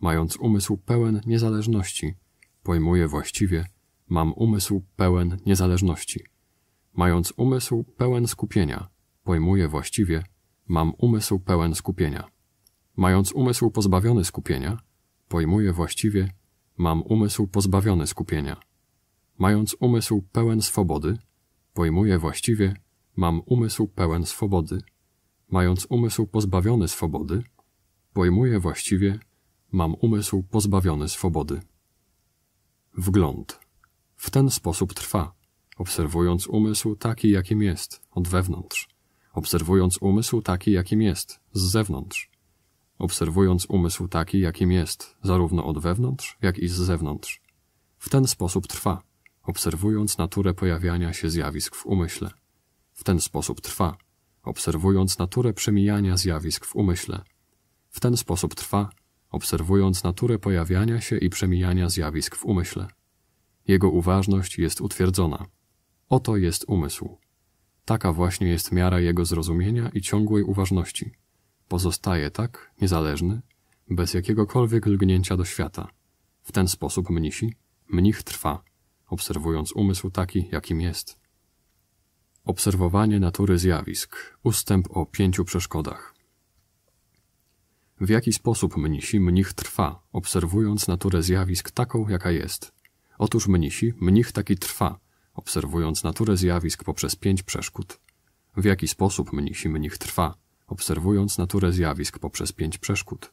Mając umysł pełen niezależności, pojmuję właściwie, mam umysł pełen niezależności. Mając umysł pełen skupienia, pojmuję właściwie, Mam umysł pełen skupienia. Mając umysł pozbawiony skupienia, pojmuję właściwie, mam umysł pozbawiony skupienia. Mając umysł pełen swobody, pojmuję właściwie, mam umysł pełen swobody. Mając umysł pozbawiony swobody, pojmuję właściwie, mam umysł pozbawiony swobody. Wgląd. W ten sposób trwa, obserwując umysł taki, jakim jest, od wewnątrz obserwując umysł taki, jakim jest, z zewnątrz. Obserwując umysł taki, jakim jest, zarówno od wewnątrz, jak i z zewnątrz. W ten sposób trwa, obserwując naturę pojawiania się zjawisk w umyśle. W ten sposób trwa, obserwując naturę przemijania zjawisk w umyśle. W ten sposób trwa, obserwując naturę pojawiania się i przemijania zjawisk w umyśle. Jego uważność jest utwierdzona. Oto jest umysł. Taka właśnie jest miara jego zrozumienia i ciągłej uważności. Pozostaje tak, niezależny, bez jakiegokolwiek lgnięcia do świata. W ten sposób mnisi, mnich trwa, obserwując umysł taki, jakim jest. Obserwowanie natury zjawisk. Ustęp o pięciu przeszkodach. W jaki sposób mnisi mnich trwa, obserwując naturę zjawisk taką, jaka jest? Otóż mnisi mnich taki trwa, obserwując naturę zjawisk poprzez pięć przeszkód. W jaki sposób mnisi mnich trwa, obserwując naturę zjawisk poprzez pięć przeszkód.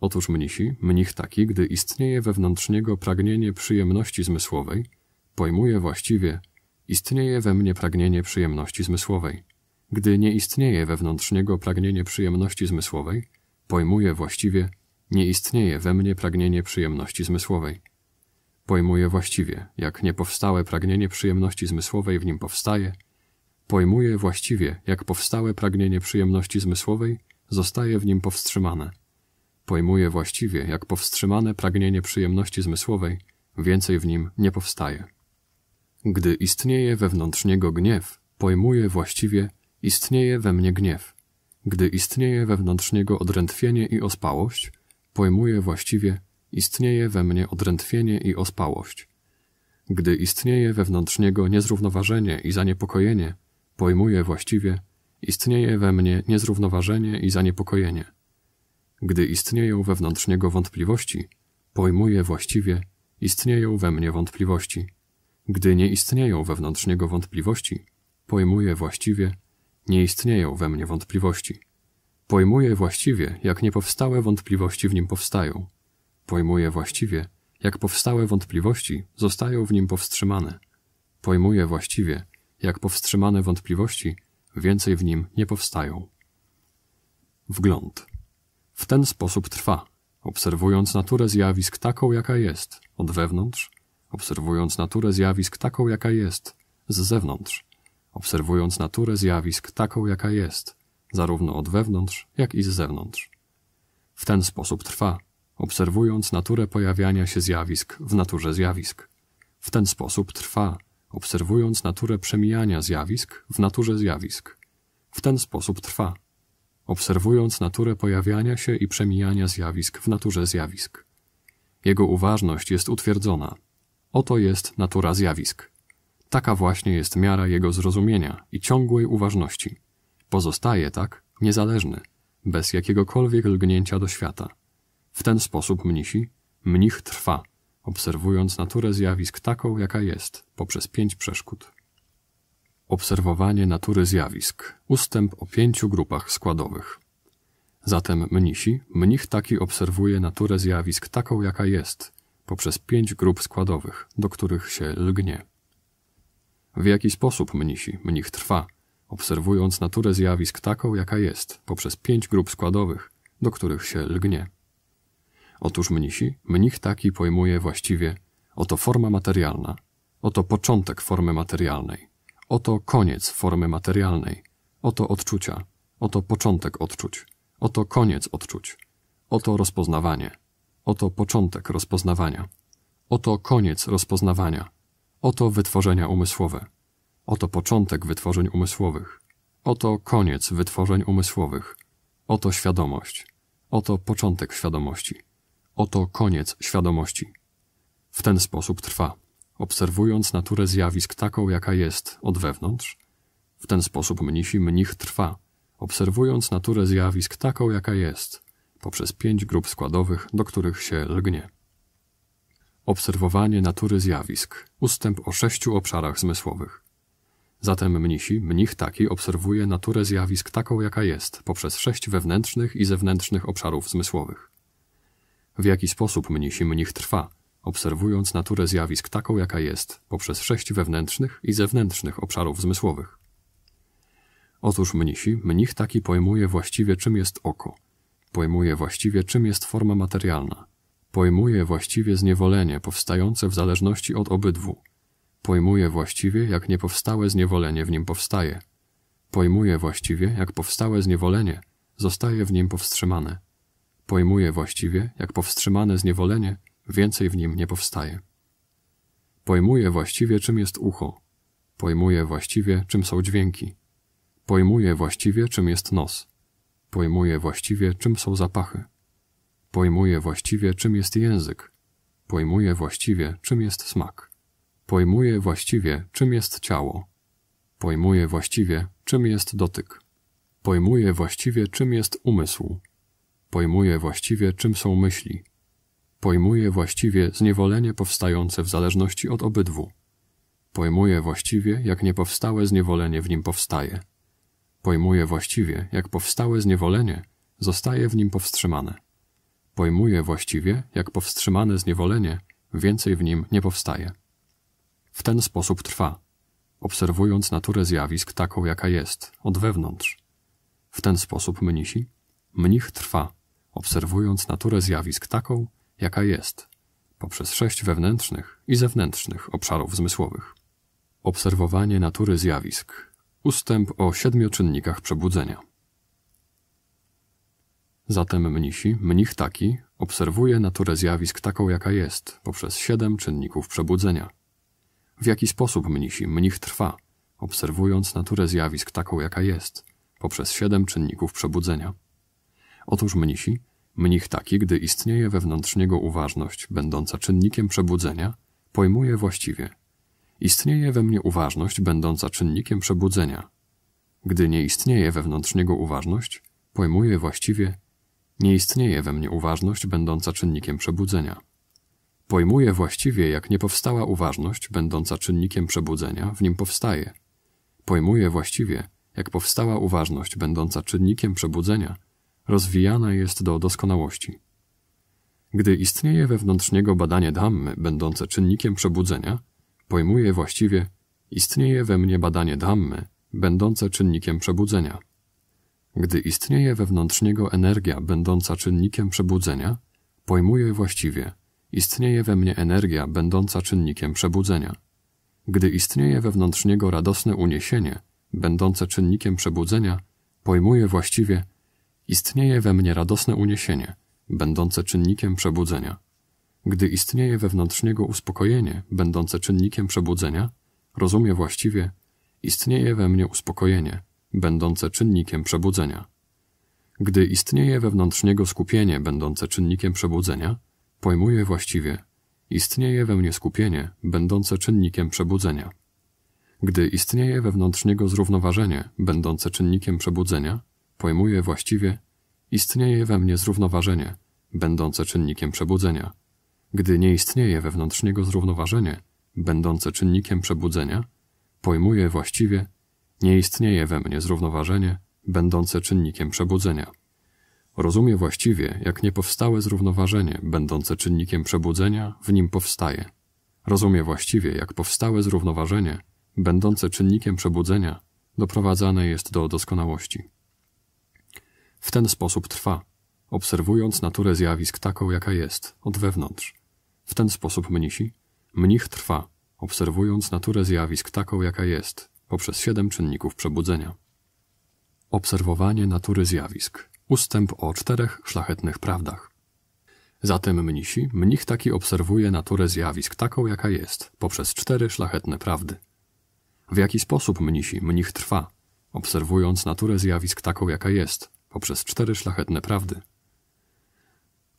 Otóż mnisi, mnich taki, gdy istnieje wewnątrz niego pragnienie przyjemności zmysłowej, pojmuje właściwie, istnieje we mnie pragnienie przyjemności zmysłowej. Gdy nie istnieje wewnątrz niego pragnienie przyjemności zmysłowej, pojmuje właściwie, nie istnieje we mnie pragnienie przyjemności zmysłowej pojmuje właściwie, jak niepowstałe pragnienie przyjemności zmysłowej w nim powstaje, pojmuje właściwie, jak powstałe pragnienie przyjemności zmysłowej zostaje w nim powstrzymane, pojmuje właściwie, jak powstrzymane pragnienie przyjemności zmysłowej więcej w nim nie powstaje. Gdy istnieje wewnątrz niego gniew, pojmuje właściwie, istnieje we mnie gniew. Gdy istnieje wewnątrz niego odrętwienie i ospałość, pojmuje właściwie, istnieje we mnie odrętwienie i ospałość. Gdy istnieje wewnątrz niego niezrównoważenie i zaniepokojenie, pojmuję właściwie, istnieje we mnie niezrównoważenie i zaniepokojenie. Gdy istnieją wewnątrz niego wątpliwości, pojmuję właściwie, istnieją we mnie wątpliwości. Gdy nie istnieją wewnątrz niego wątpliwości, pojmuję właściwie, nie istnieją we mnie wątpliwości. Pojmuję właściwie, jak niepowstałe wątpliwości w nim powstają. Pojmuje właściwie, jak powstałe wątpliwości zostają w nim powstrzymane. Pojmuje właściwie, jak powstrzymane wątpliwości więcej w nim nie powstają. Wgląd. W ten sposób trwa, obserwując naturę zjawisk taką, jaka jest, od wewnątrz, obserwując naturę zjawisk taką, jaka jest, z zewnątrz, obserwując naturę zjawisk taką, jaka jest, zarówno od wewnątrz, jak i z zewnątrz. W ten sposób trwa, obserwując naturę pojawiania się zjawisk w naturze zjawisk. W ten sposób trwa, obserwując naturę przemijania zjawisk w naturze zjawisk. W ten sposób trwa, obserwując naturę pojawiania się i przemijania zjawisk w naturze zjawisk. Jego uważność jest utwierdzona. Oto jest natura zjawisk. Taka właśnie jest miara jego zrozumienia i ciągłej uważności. Pozostaje tak, niezależny, bez jakiegokolwiek lgnięcia do świata. W ten sposób mnisi, mnich trwa, obserwując naturę zjawisk taką, jaka jest, poprzez pięć przeszkód. Obserwowanie natury zjawisk. Ustęp o pięciu grupach składowych. Zatem mnisi, mnich taki obserwuje naturę zjawisk taką, jaka jest, poprzez pięć grup składowych, do których się lgnie. W jaki sposób mnisi, mnich trwa, obserwując naturę zjawisk taką, jaka jest, poprzez pięć grup składowych, do których się lgnie. Otóż mnisi, mnich taki pojmuje właściwie oto forma materialna, oto początek formy materialnej, oto koniec formy materialnej, oto odczucia, oto początek odczuć, oto koniec odczuć, oto rozpoznawanie, oto początek rozpoznawania, oto koniec rozpoznawania, oto wytworzenia umysłowe, oto początek wytworzeń umysłowych, oto koniec wytworzeń umysłowych, oto świadomość, oto początek świadomości. Oto koniec świadomości. W ten sposób trwa, obserwując naturę zjawisk taką, jaka jest od wewnątrz. W ten sposób mnisi mnich trwa, obserwując naturę zjawisk taką, jaka jest, poprzez pięć grup składowych, do których się lgnie. Obserwowanie natury zjawisk, ustęp o sześciu obszarach zmysłowych. Zatem mnisi, mnich taki obserwuje naturę zjawisk taką, jaka jest, poprzez sześć wewnętrznych i zewnętrznych obszarów zmysłowych w jaki sposób mnisi mnich trwa, obserwując naturę zjawisk taką, jaka jest, poprzez sześć wewnętrznych i zewnętrznych obszarów zmysłowych. Otóż mnisi, mnich taki pojmuje właściwie czym jest oko, pojmuje właściwie czym jest forma materialna, pojmuje właściwie zniewolenie powstające w zależności od obydwu, pojmuje właściwie jak niepowstałe zniewolenie w nim powstaje, pojmuje właściwie jak powstałe zniewolenie zostaje w nim powstrzymane pojmuje właściwie, jak powstrzymane zniewolenie, więcej w nim nie powstaje. Pojmuje właściwie, czym jest ucho, pojmuje właściwie, czym są dźwięki, pojmuje właściwie, czym jest nos, pojmuje właściwie, czym są zapachy, pojmuje właściwie, czym jest język, pojmuje właściwie, czym jest smak, pojmuje właściwie, czym jest ciało, pojmuje właściwie, czym jest dotyk, pojmuje właściwie, czym jest umysł, Pojmuje właściwie, czym są myśli. Pojmuje właściwie zniewolenie powstające w zależności od obydwu. Pojmuje właściwie, jak niepowstałe zniewolenie w nim powstaje. Pojmuje właściwie, jak powstałe zniewolenie zostaje w nim powstrzymane. Pojmuje właściwie, jak powstrzymane zniewolenie więcej w nim nie powstaje. W ten sposób trwa, obserwując naturę zjawisk taką, jaka jest, od wewnątrz. W ten sposób mnisi, mnich trwa, obserwując naturę zjawisk taką, jaka jest, poprzez sześć wewnętrznych i zewnętrznych obszarów zmysłowych. Obserwowanie natury zjawisk. Ustęp o siedmiu czynnikach przebudzenia. Zatem mnisi, mnich taki, obserwuje naturę zjawisk taką, jaka jest, poprzez siedem czynników przebudzenia. W jaki sposób mnisi, mnich trwa, obserwując naturę zjawisk taką, jaka jest, poprzez siedem czynników przebudzenia. Otóż mnisi Mnich taki, gdy istnieje wewnątrz niego uważność, będąca czynnikiem przebudzenia, pojmuje właściwie. Istnieje we mnie uważność, będąca czynnikiem przebudzenia. Gdy nie istnieje wewnątrz niego uważność, pojmuje właściwie. Nie istnieje we mnie uważność, będąca czynnikiem przebudzenia. Pojmuje właściwie, jak nie powstała uważność, będąca czynnikiem przebudzenia, w nim powstaje. Pojmuje właściwie, jak powstała uważność, będąca czynnikiem przebudzenia, rozwijana jest do doskonałości. Gdy istnieje wewnątrz niego badanie Dhammy, będące czynnikiem przebudzenia, pojmuje właściwie istnieje we mnie badanie Dhammy, będące czynnikiem przebudzenia. Gdy istnieje wewnątrz niego energia będąca czynnikiem przebudzenia, pojmuje właściwie istnieje we mnie energia będąca czynnikiem przebudzenia. Gdy istnieje wewnątrz niego radosne uniesienie, będące czynnikiem przebudzenia, pojmuje właściwie istnieje we mnie radosne uniesienie, będące czynnikiem przebudzenia. Gdy istnieje wewnątrz niego uspokojenie, będące czynnikiem przebudzenia, rozumie właściwie, istnieje we mnie uspokojenie, będące czynnikiem przebudzenia. Gdy istnieje wewnątrz niego skupienie, będące czynnikiem przebudzenia, pojmuje właściwie, istnieje we mnie skupienie, będące czynnikiem przebudzenia. Gdy istnieje wewnątrz niego zrównoważenie, będące czynnikiem przebudzenia, pojmuję właściwie, istnieje we mnie zrównoważenie, będące czynnikiem przebudzenia. Gdy nie istnieje niego zrównoważenie, będące czynnikiem przebudzenia, pojmuję właściwie, nie istnieje we mnie zrównoważenie, będące czynnikiem przebudzenia. Rozumie właściwie, jak niepowstałe zrównoważenie, będące czynnikiem przebudzenia, w nim powstaje. Rozumie właściwie, jak powstałe zrównoważenie, będące czynnikiem przebudzenia, doprowadzane jest do doskonałości w ten sposób trwa, obserwując naturę zjawisk taką, jaka jest, od wewnątrz. W ten sposób mnisi. Mnich trwa, obserwując naturę zjawisk taką, jaka jest, poprzez siedem czynników przebudzenia. Obserwowanie natury zjawisk. Ustęp o czterech szlachetnych prawdach. Zatem mnisi, mnich taki obserwuje naturę zjawisk taką, jaka jest, poprzez cztery szlachetne prawdy. W jaki sposób mnisi, mnich trwa, obserwując naturę zjawisk taką, jaka jest, poprzez cztery szlachetne prawdy.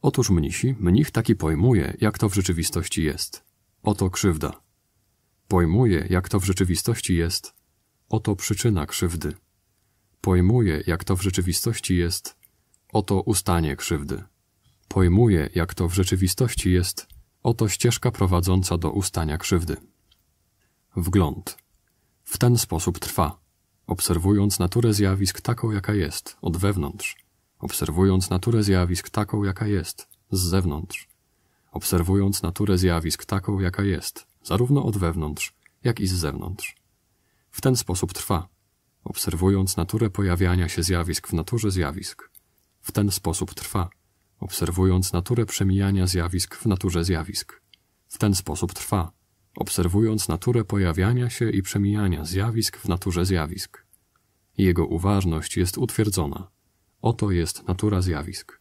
Otóż mnisi, mnich taki pojmuje, jak to w rzeczywistości jest. Oto krzywda. Pojmuje, jak to w rzeczywistości jest. Oto przyczyna krzywdy. Pojmuje, jak to w rzeczywistości jest. Oto ustanie krzywdy. Pojmuje, jak to w rzeczywistości jest. Oto ścieżka prowadząca do ustania krzywdy. Wgląd. W ten sposób trwa obserwując naturę zjawisk taką, jaka jest, od wewnątrz, obserwując naturę zjawisk taką, jaka jest, z zewnątrz, obserwując naturę zjawisk taką, jaka jest, zarówno od wewnątrz, jak i z zewnątrz. W ten sposób trwa, obserwując naturę pojawiania się zjawisk w naturze zjawisk. W ten sposób trwa, obserwując naturę przemijania zjawisk w naturze zjawisk. W ten sposób trwa, obserwując naturę pojawiania się i przemijania zjawisk w naturze zjawisk. Jego uważność jest utwierdzona. Oto jest natura zjawisk.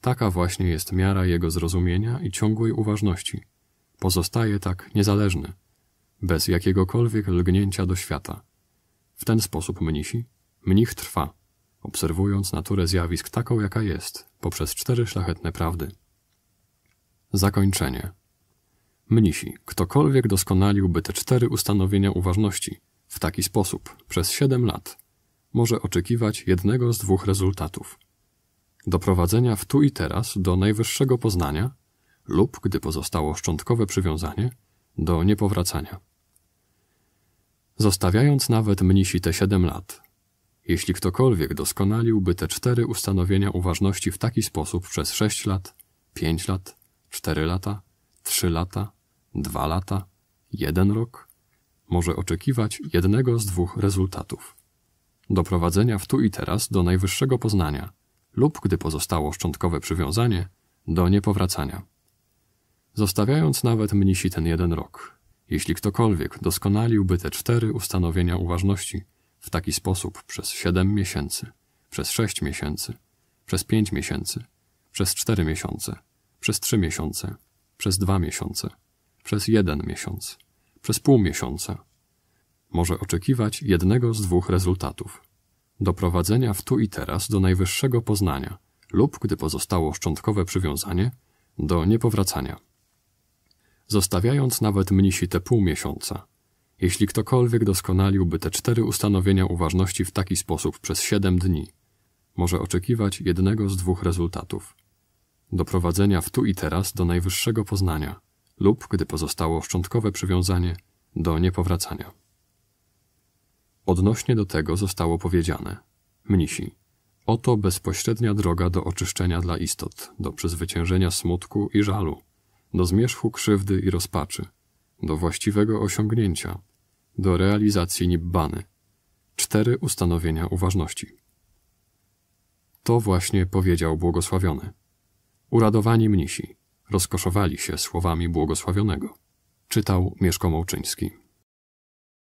Taka właśnie jest miara jego zrozumienia i ciągłej uważności. Pozostaje tak niezależny, bez jakiegokolwiek lgnięcia do świata. W ten sposób mnisi, mnich trwa, obserwując naturę zjawisk taką, jaka jest, poprzez cztery szlachetne prawdy. Zakończenie. Mnisi, ktokolwiek doskonaliłby te cztery ustanowienia uważności w taki sposób przez siedem lat, może oczekiwać jednego z dwóch rezultatów. Doprowadzenia w tu i teraz do najwyższego poznania lub, gdy pozostało szczątkowe przywiązanie, do niepowracania. Zostawiając nawet mnisi te siedem lat, jeśli ktokolwiek doskonaliłby te cztery ustanowienia uważności w taki sposób przez sześć lat, pięć lat, cztery lata, trzy lata, dwa lata, jeden rok, może oczekiwać jednego z dwóch rezultatów. Doprowadzenia w tu i teraz do najwyższego poznania lub, gdy pozostało szczątkowe przywiązanie, do niepowracania. Zostawiając nawet mnisi ten jeden rok, jeśli ktokolwiek doskonaliłby te cztery ustanowienia uważności w taki sposób przez siedem miesięcy, przez sześć miesięcy, przez pięć miesięcy, przez cztery miesiące, przez trzy miesiące, przez dwa miesiące, przez jeden miesiąc, przez pół miesiąca. Może oczekiwać jednego z dwóch rezultatów. Doprowadzenia w tu i teraz do najwyższego poznania lub, gdy pozostało szczątkowe przywiązanie, do niepowracania. Zostawiając nawet mnisi te pół miesiąca, jeśli ktokolwiek doskonaliłby te cztery ustanowienia uważności w taki sposób przez siedem dni, może oczekiwać jednego z dwóch rezultatów. Doprowadzenia w tu i teraz do najwyższego poznania lub, gdy pozostało szczątkowe przywiązanie, do niepowracania. Odnośnie do tego zostało powiedziane: Mnisi, oto bezpośrednia droga do oczyszczenia dla istot, do przezwyciężenia smutku i żalu, do zmierzchu krzywdy i rozpaczy, do właściwego osiągnięcia, do realizacji nibbany. Cztery ustanowienia uważności. To właśnie powiedział błogosławiony. Uradowani mnisi, rozkoszowali się słowami błogosławionego. Czytał Mieszko Mołczyński.